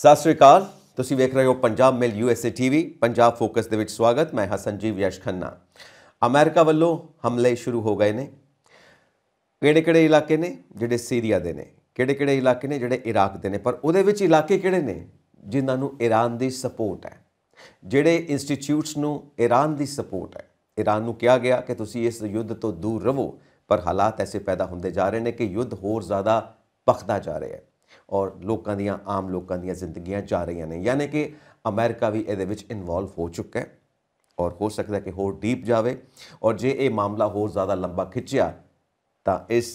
ਸਤਿ ਸ੍ਰੀ ਅਕਾਲ ਤੁਸੀਂ ਵੇਖ ਰਹੇ ਹੋ Punjab mail USA TV Punjab focus ਦੇ ਵਿੱਚ ਸਵਾਗਤ ਮੈਂ ਹਾਂ ਸੰਜੀਵ ਯਸ਼ ਖੰਨਾ ਅਮਰੀਕਾ ਵੱਲੋਂ ਹਮਲੇ ਸ਼ੁਰੂ ਹੋ ਗਏ ਨੇ ਕਿਹੜੇ-ਕਿਹੜੇ ਇਲਾਕੇ ਨੇ ਜਿਹੜੇ ਸੀਰੀਆ ਦੇ ਨੇ ਕਿਹੜੇ-ਕਿਹੜੇ ਇਲਾਕੇ ਨੇ ਜਿਹੜੇ ਇਰਾਕ ਦੇ ਨੇ ਪਰ ਉਹਦੇ ਵਿੱਚ ਇਲਾਕੇ ਕਿਹੜੇ ਨੇ ਜਿਨ੍ਹਾਂ ਨੂੰ ਈਰਾਨ ਦੀ ਸਪੋਰਟ ਹੈ ਜਿਹੜੇ ਇੰਸਟੀਚਿਊਟਸ ਨੂੰ ਈਰਾਨ ਦੀ ਸਪੋਰਟ ਹੈ ਈਰਾਨ ਨੂੰ ਕਿਹਾ ਗਿਆ ਕਿ ਤੁਸੀਂ ਇਸ ਯੁੱਧ ਤੋਂ ਦੂਰ ਰਹੋ ਪਰ ਹਾਲਾਤ ਐਸੇ ਪੈਦਾ ਹੁੰਦੇ ਜਾ ਰਹੇ ਨੇ ਕਿ ਯੁੱਧ ਹੋਰ ਜ਼ਿਆਦਾ ਪਖਦਾ ਜਾ ਰਿਹਾ ਹੈ ਔਰ ਲੋਕਾਂ ਦੀਆਂ ਆਮ ਲੋਕਾਂ ਦੀਆਂ ਜ਼ਿੰਦਗੀਆਂ ਜਾ ਰਹੀਆਂ ਨੇ ਯਾਨੀ ਕਿ ਅਮਰੀਕਾ ਵੀ ਇਹਦੇ ਵਿੱਚ ਇਨਵੋਲਵ ਹੋ ਚੁੱਕਾ ਹੈ ਔਰ ਹੋ ਸਕਦਾ ਕਿ ਹੋਰ ਡੀਪ ਜਾਵੇ ਔਰ ਜੇ ਇਹ ਮਾਮਲਾ ਹੋਰ ਜ਼ਿਆਦਾ ਲੰਬਾ ਖਿੱਚਿਆ ਤਾਂ ਇਸ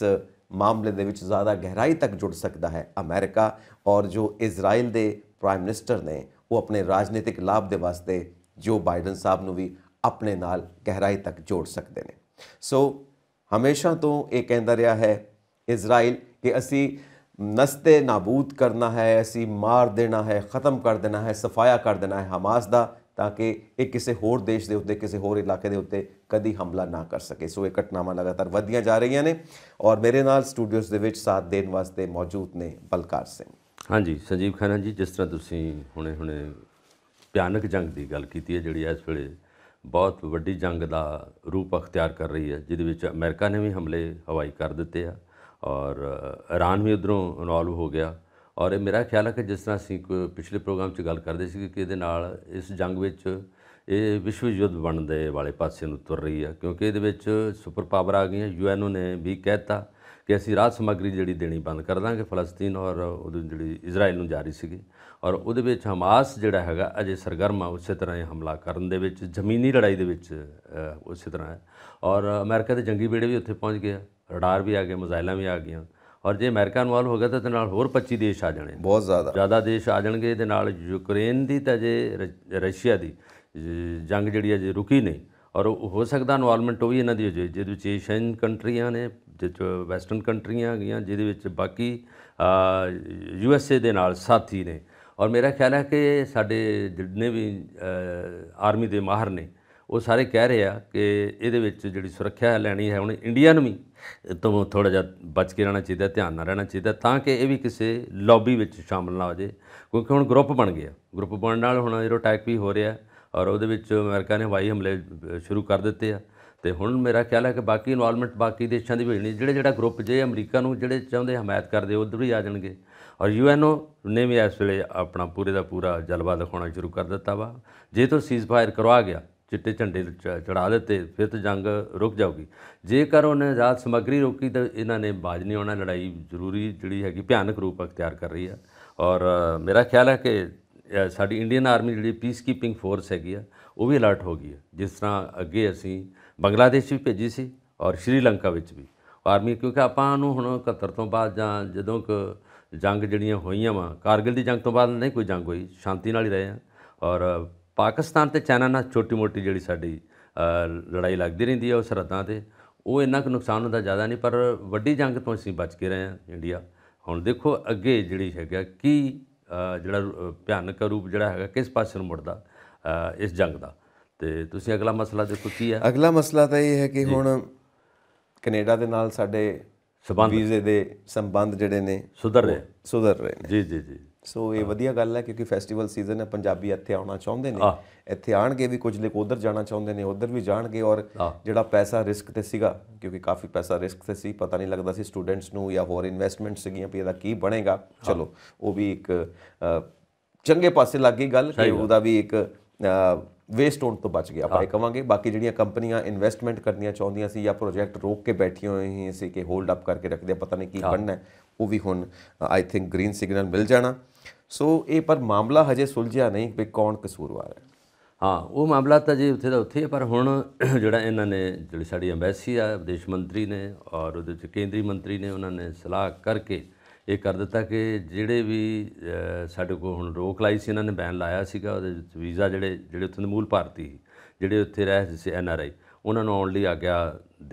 ਮਾਮਲੇ ਦੇ ਵਿੱਚ ਜ਼ਿਆਦਾ ਗਹਿਰਾਈ ਤੱਕ ਜੁੜ ਸਕਦਾ ਹੈ ਅਮਰੀਕਾ ਔਰ ਜੋ ਇਜ਼ਰਾਈਲ ਦੇ ਪ੍ਰਾਈਮ ਮਿਨਿਸਟਰ ਨੇ ਉਹ ਆਪਣੇ ਰਾਜਨੀਤਿਕ ਲਾਭ ਦੇ ਵਾਸਤੇ ਜੋ ਬਾਈਡਨ ਸਾਹਿਬ ਨੂੰ ਵੀ ਆਪਣੇ ਨਾਲ ਗਹਿਰਾਈ ਤੱਕ ਜੋੜ ਸਕਦੇ ਨੇ ਸੋ ਹਮੇਸ਼ਾ ਤੋਂ ਇਹ ਕਹਿੰਦਾ ਰਿਹਾ ਹੈ ਇਜ਼ਰਾਈਲ ਕਿ ਅਸੀਂ ਨਸਤੇ ਨਾਬੂਦ ਕਰਨਾ ਹੈ ਅਸੀਂ ਮਾਰ ਦੇਣਾ ਹੈ ਖਤਮ ਕਰ ਦੇਣਾ ਹੈ ਸਫਾਇਆ ਕਰ ਦੇਣਾ ਹੈ ਹਮਾਸ ਦਾ ਤਾਂ ਕਿ ਇਹ ਕਿਸੇ ਹੋਰ ਦੇਸ਼ ਦੇ ਉੱਤੇ ਕਿਸੇ ਹੋਰ ਇਲਾਕੇ ਦੇ ਉੱਤੇ ਕਦੀ ਹਮਲਾ ਨਾ ਕਰ ਸਕੇ ਸੋ ਇਹ ਘਟਨਾਵਾਂ ਲਗਾਤਾਰ ਵਧੀਆਂ ਜਾ ਰਹੀਆਂ ਨੇ ਔਰ ਮੇਰੇ ਨਾਲ ਸਟੂਡੀਓਜ਼ ਦੇ ਵਿੱਚ ਸਾਥ ਦੇਣ ਵਾਸਤੇ ਮੌਜੂਦ ਨੇ ਬਲਕਾਰ ਸਿੰਘ ਹਾਂਜੀ ਸੰਜੀਵ ਖਾਨਾ ਜੀ ਜਿਸ ਤਰ੍ਹਾਂ ਤੁਸੀਂ ਹੁਣੇ ਹੁਣੇ ਭਿਆਨਕ ਜੰਗ ਦੀ ਗੱਲ ਕੀਤੀ ਹੈ ਜਿਹੜੀ ਇਸ ਵੇਲੇ ਬਹੁਤ ਵੱਡੀ ਜੰਗ ਦਾ ਰੂਪ ਅਖਤਿਆਰ ਕਰ ਰਹੀ ਹੈ ਜਿਹਦੇ ਵਿੱਚ ਅਮਰੀਕਾ ਨੇ ਵੀ ਹਮਲੇ ਹਵਾਈ ਕਰ ਦਿੱਤੇ ਆ ਔਰ ਇਰਾਨ ਵੀ ਉਧਰੋਂ ਇਨਵੋਲਵ ਹੋ ਗਿਆ ਔਰ ਇਹ ਮੇਰਾ ਖਿਆਲ ਹੈ ਕਿ ਜਿਸ ਤਰ੍ਹਾਂ ਅਸੀਂ ਪਿਛਲੇ ਪ੍ਰੋਗਰਾਮ 'ਚ ਗੱਲ ਕਰਦੇ ਸੀ ਕਿ ਇਹਦੇ ਨਾਲ ਇਸ ਜੰਗ ਵਿੱਚ ਇਹ ਵਿਸ਼ਵ ਯੁੱਧ ਬਣਦੇ ਵਾਲੇ ਪਾਸੇ ਨੂੰ ਤੁਰ ਰਹੀ ਹੈ ਕਿਉਂਕਿ ਇਹਦੇ ਵਿੱਚ ਸੁਪਰ ਪਾਵਰ ਆ ਗਈਆਂ ਯੂਐਨਓ ਨੇ ਵੀ ਕਹਿਤਾ ਕਿ ਅਸੀਂ ਰਾਤ ਸਮਗਰੀ ਜਿਹੜੀ ਦੇਣੀ ਬੰਦ ਕਰ ਦਾਂਗੇ ਫਲਸਤੀਨ ਔਰ ਉਹਦੀ ਜਿਹੜੀ ਇਜ਼ਰਾਈਲ ਨੂੰ ਜਾਰੀ ਸੀਗੀ ਔਰ ਉਹਦੇ ਵਿੱਚ ਹਮਾਸ ਜਿਹੜਾ ਹੈਗਾ ਅਜੇ ਸਰਗਰਮ ਆ ਉਸੇ ਤਰ੍ਹਾਂ ਇਹ ਹਮਲਾ ਕਰਨ ਦੇ ਵਿੱਚ ਜ਼ਮੀਨੀ ਲੜਾਈ ਦੇ ਵਿੱਚ ਉਸੇ ਤਰ੍ਹਾਂ ਹੈ ਔਰ ਅਮਰੀਕਾ ਦੇ ਜੰਗੀ ਬੇੜੇ ਵੀ ਉੱਥੇ ਪਹੁੰਚ ਗਏ ਰਡਾਰ ਵੀ ਆ ਗਏ ਮਜ਼ਾਇਲਾ ਵੀ ਆ ਗਈਆਂ ਔਰ ਜੇ ਅਮਰੀਕਾ ਨਾਲ ਹੋ ਗਿਆ ਤਾਂ ਤੇ ਨਾਲ ਹੋਰ 25 ਦੇਸ਼ ਆ ਜਾਣੇ ਬਹੁਤ ਜ਼ਿਆਦਾ ਜ਼ਿਆਦਾ ਦੇਸ਼ ਆ ਜਾਣਗੇ ਇਹਦੇ ਨਾਲ ਯੂਕਰੇਨ ਦੀ ਤਾਂ ਜੇ ਰਸ਼ੀਆ ਦੀ ਜੰਗ ਜਿਹੜੀ ਅਜੇ ਰੁਕੀ ਨਹੀਂ ਔਰ ਹੋ ਸਕਦਾ ਇਨਵੋਲਵਮੈਂਟ ਉਹ ਵੀ ਇਹਨਾਂ ਦੀ ਹੋ ਜਾਏ ਜਿਹਦੇ ਵਿੱਚ ਏਸ਼ੀਅਨ ਕੰਟਰੀਆਂ ਨੇ ਜਿਹਦੇ ਵੈਸਟਰਨ ਕੰਟਰੀਆਂ ਆ ਗਈਆਂ ਜਿਹਦੇ ਵਿੱਚ ਬਾਕੀ ਯੂ ਐਸ ਏ ਦੇ ਨਾਲ ਸਾਥੀ ਨੇ ਔਰ ਮੇਰਾ ਖਿਆਲ ਹੈ ਕਿ ਸਾਡੇ ਜਿੰਨੇ ਵੀ ਆਰਮੀ ਦੇ ਮਾਹਰ ਨੇ ਉਹ ਸਾਰੇ ਕਹਿ ਰਹੇ ਆ ਕਿ ਇਹਦੇ ਵਿੱਚ ਜਿਹੜੀ ਸੁਰੱਖਿਆ ਲੈਣੀ ਹੈ ਹੁਣ ਇੰਡੀਆ ਨੂੰ ਵੀ ਤੋਂ ਥੋੜਾ ਜਿਹਾ ਬਚ ਕੇ ਰਹਿਣਾ ਚਾਹੀਦਾ ਧਿਆਨ ਨਾਲ ਰਹਿਣਾ ਚਾਹੀਦਾ ਤਾਂ ਕਿ ਇਹ ਵੀ ਕਿਸੇ ਲੌਬੀ ਵਿੱਚ ਸ਼ਾਮਲ ਨਾ ਹੋ ਜੇ ਕਿਉਂਕਿ ਹੁਣ ਗਰੁੱਪ ਬਣ ਗਿਆ ਗਰੁੱਪ ਬਣਨ ਨਾਲ ਹੁਣ ਜਿਹੜਾ ਅਟੈਕ ਵੀ ਹੋ ਰਿਹਾ ਔਰ ਉਹਦੇ ਵਿੱਚ ਅਮਰੀਕਾ ਨੇ ਵਾਈ ਹਮਲੇ ਸ਼ੁਰੂ ਕਰ ਦਿੱਤੇ ਆ ਤੇ ਹੁਣ ਮੇਰਾ ਖਿਆਲ ਹੈ ਕਿ ਬਾਕੀ ਇਨਵੋਲਵਮੈਂਟ ਬਾਕੀ ਦੇਸ਼ਾਂ ਦੀ ਵੀ ਹੋਣੀ ਜਿਹੜੇ ਜਿਹੜਾ ਗਰੁੱਪ ਜੇ ਅਮਰੀਕਾ ਨੂੰ ਜਿਹੜੇ ਚਾਹੁੰਦੇ ਹਮਾਇਤ ਕਰਦੇ ਉਧਰ ਵੀ ਆ ਜਾਣਗੇ ਔਰ ਯੂਐਨਓ ਨੇ ਵੀ ਇਸ ਵੇਲੇ ਆਪਣਾ ਪੂਰੇ ਦਾ ਪੂਰਾ ਜਲਵਾ ਦਿਖਾਉਣਾ ਸ਼ੁਰੂ ਕਰ ਦਿੱਤਾ ਵਾ ਜੇ ਤੋਂ ਸੀਜ਼ਫਾਇਰ ਕਰਵਾ ਗਿਆ ਚਿੱਟੇ ਝੰਡੇ ਚੜਾ ਦਿੱਤੇ ਫਿਰ ਤਾਂ ਜੰਗ ਰੁਕ ਜਾਊਗੀ ਜੇਕਰ ਉਹਨੇ ਆਜ਼ਾਦ ਸਮਗਰੀ ਰੋਕੀ ਤਾਂ ਇਹਨਾਂ ਨੇ ਬਾਜ ਨਹੀਂ ਆਉਣਾ ਲੜਾਈ ਜ਼ਰੂਰੀ ਜਿਹੜੀ ਹੈਗੀ ਭਿਆਨਕ ਰੂਪ ਅਖਤਿਆਰ ਕਰ ਰਹੀ ਹੈ ਔਰ ਮੇਰਾ ਖਿਆਲ ਹੈ ਕਿ ਸਾਡੀ ਇੰਡੀਅਨ ਆਰਮੀ ਜਿਹੜੀ ਪੀਸ ਕੀਪਿੰਗ ਫੋਰਸ ਹੈਗੀ ਆ ਉਹ ਵੀ ਅਲਰਟ ਹੋ ਗਈ ਹੈ ਜਿਸ ਤਰ੍ਹਾਂ ਅੱਗੇ ਅਸੀਂ ਬੰਗਲਾਦੇਸ਼ ਵੀ ਭੇਜੀ ਸੀ ਔਰ ਸ਼੍ਰੀਲੰਕਾ ਵਿੱਚ ਵੀ ਆਰਮੀ ਕਿਉਂਕਿ ਆਪਾਂ ਨੂੰ ਹੁਣ 71 ਤੋਂ ਬਾਅਦ ਜਾਂ ਜਦੋਂ ਕ ਜੰਗ ਜਿਹੜੀਆਂ ਹੋਈਆਂ ਵਾ ਕਾਰਗਿਲ ਦੀ ਜੰਗ ਤੋਂ ਬਾਅਦ ਨਹੀਂ ਕੋਈ ਜੰਗ ਹੋਈ ਸ਼ਾਂਤੀ ਨਾਲ ਹੀ ਰਹੇ ਆ ਔਰ ਪਾਕਿਸਤਾਨ ਤੇ ਚਾਈਨਾ ਨਾਲ ਛੋਟੀ ਮੋਟੀ ਜਿਹੜੀ ਸਾਡੀ ਲੜਾਈ ਲੱਗਦੀ ਰਹਿੰਦੀ ਹੈ ਉਹ ਸਰਦਾਂ ਤੇ ਉਹ ਇੰਨਾ ਕੁ ਨੁਕਸਾਨ ਹੁੰਦਾ ਜ਼ਿਆਦਾ ਨਹੀਂ ਪਰ ਵੱਡੀ ਜੰਗ ਤੋਂ ਅਸੀਂ ਬਚ ਕੇ ਰਹੇ ਹਾਂ ਇੰਡੀਆ ਹੁਣ ਦੇਖੋ ਅੱਗੇ ਜਿਹੜੀ ਹੈਗਾ ਕੀ ਜਿਹੜਾ ਭਿਆਨਕ ਰੂਪ ਜਿਹੜਾ ਹੈਗਾ ਕਿਸ ਪਾਸੇ ਨੂੰ ਮੁੜਦਾ ਇਸ ਜੰਗ ਦਾ ਤੇ ਤੁਸੀਂ ਅਗਲਾ ਮਸਲਾ ਦੇਖੋ ਕੀ ਹੈ ਅਗਲਾ ਮਸਲਾ ਤਾਂ ਇਹ ਹੈ ਕਿ ਹੁਣ ਕੈਨੇਡਾ ਦੇ ਨਾਲ ਸਾਡੇ ਸਬੰਧ ਵੀਜ਼ੇ ਦੇ ਸੰਬੰਧ ਜਿਹੜੇ ਨੇ ਸੁਧਰ ਰਹੇ ਸੁਧਰ ਰਹੇ ਨੇ ਜੀ ਜੀ ਜੀ ਸੋ ਇਹ ਵਧੀਆ ਗੱਲ ਹੈ ਕਿਉਂਕਿ ਫੈਸਟੀਵਲ ਸੀਜ਼ਨ ਹੈ ਪੰਜਾਬੀ ਇੱਥੇ ਆਉਣਾ ਚਾਹੁੰਦੇ ਨੇ ਇੱਥੇ ਆਣਗੇ ਵੀ ਕੁਝ ਲੋਕ ਉਧਰ ਜਾਣਾ ਚਾਹੁੰਦੇ ਨੇ ਉਧਰ ਵੀ ਜਾਣਗੇ ਔਰ ਜਿਹੜਾ ਪੈਸਾ ਰਿਸਕ ਤੇ ਸੀਗਾ ਕਿਉਂਕਿ ਕਾਫੀ ਪੈਸਾ ਰਿਸਕ ਤੇ ਸੀ ਪਤਾ ਨਹੀਂ ਲੱਗਦਾ ਸੀ ਸਟੂਡੈਂਟਸ ਨੂੰ ਜਾਂ ਹੋਰ ਇਨਵੈਸਟਮੈਂਟ ਸੀਗੀਆਂ ਵੀ ਇਹਦਾ ਕੀ ਬਣੇਗਾ ਚਲੋ ਉਹ ਵੀ ਇੱਕ ਚੰਗੇ ਪਾਸੇ ਲੱਗ ਗਈ ਗੱਲ ਕਿ ਉਹਦਾ ਵੀ ਇੱਕ ਵੇਸਟ ਹੋਣ ਤੋਂ ਬਚ ਗਿਆ ਆਪਾਂ ਇਹ ਕਵਾਂਗੇ ਬਾਕੀ ਜਿਹੜੀਆਂ ਕੰਪਨੀਆਂ ਇਨਵੈਸਟਮੈਂਟ ਕਰਨੀਆਂ ਚਾਹੁੰਦੀਆਂ ਸੀ ਜਾਂ ਪ੍ਰੋਜੈਕਟ ਰੋਕ ਕੇ ਬੈਠੀਆਂ ਹੋਈਆਂ ਸੀ ਕਿ ਹੋਲਡ ਅਪ ਕਰਕੇ ਰੱਖਦੇ ਪਤਾ ਨਹੀਂ ਕੀ ਬਣਨਾ ਉਹ ਵੀ ਹੁਣ ਆਈ ਥਿੰਕ ਗ੍ਰੀਨ ਸਿਗਨਲ ਮਿਲ ਜਾਣਾ ਸੋ ਇਹ ਪਰ ਮਾਮਲਾ ਹਜੇ ਸੁਲਝਿਆ ਨਹੀਂ ਕਿ ਕੌਣ ਕਸੂਰਵਾਰ ਹੈ ਹਾਂ ਉਹ ਮਾਮਲਾ ਤਾਂ ਜੀ ਉੱਥੇ ਦਾ ਉੱਥੇ ਪਰ ਹੁਣ ਜਿਹੜਾ ਇਹਨਾਂ ਨੇ ਜਿਹੜੀ ਸਾਡੀ ਐਮਬੈਸੀ ਆ ਵਿਦੇਸ਼ ਮੰਤਰੀ ਨੇ ਔਰ ਉਹਦੇ ਚ ਕੇਂਦਰੀ ਮੰਤਰੀ ਨੇ ਉਹਨਾਂ ਨੇ ਸਲਾਹ ਕਰਕੇ ਇਹ ਕਰ ਦਿੱਤਾ ਕਿ ਜਿਹੜੇ ਵੀ ਸਾਡੇ ਕੋਲ ਹੁਣ ਰੋਕ ਲਾਈ ਸੀ ਇਹਨਾਂ ਨੇ ਬੈਨ ਲਾਇਆ ਸੀਗਾ ਉਹਦੇ ਵਿੱਚ ਵੀਜ਼ਾ ਜਿਹੜੇ ਜਿਹੜੇ ਉੱਥੇ ਦੇ ਮੂਲ ਭਾਰਤੀ ਜਿਹੜੇ ਉੱਥੇ ਰਹਿ ਜਿਸੇ ਐਨ ਆਰ ਆਈ ਉਹਨਾਂ ਨੂੰ ਆਉਣ ਲਈ ਆਗਿਆ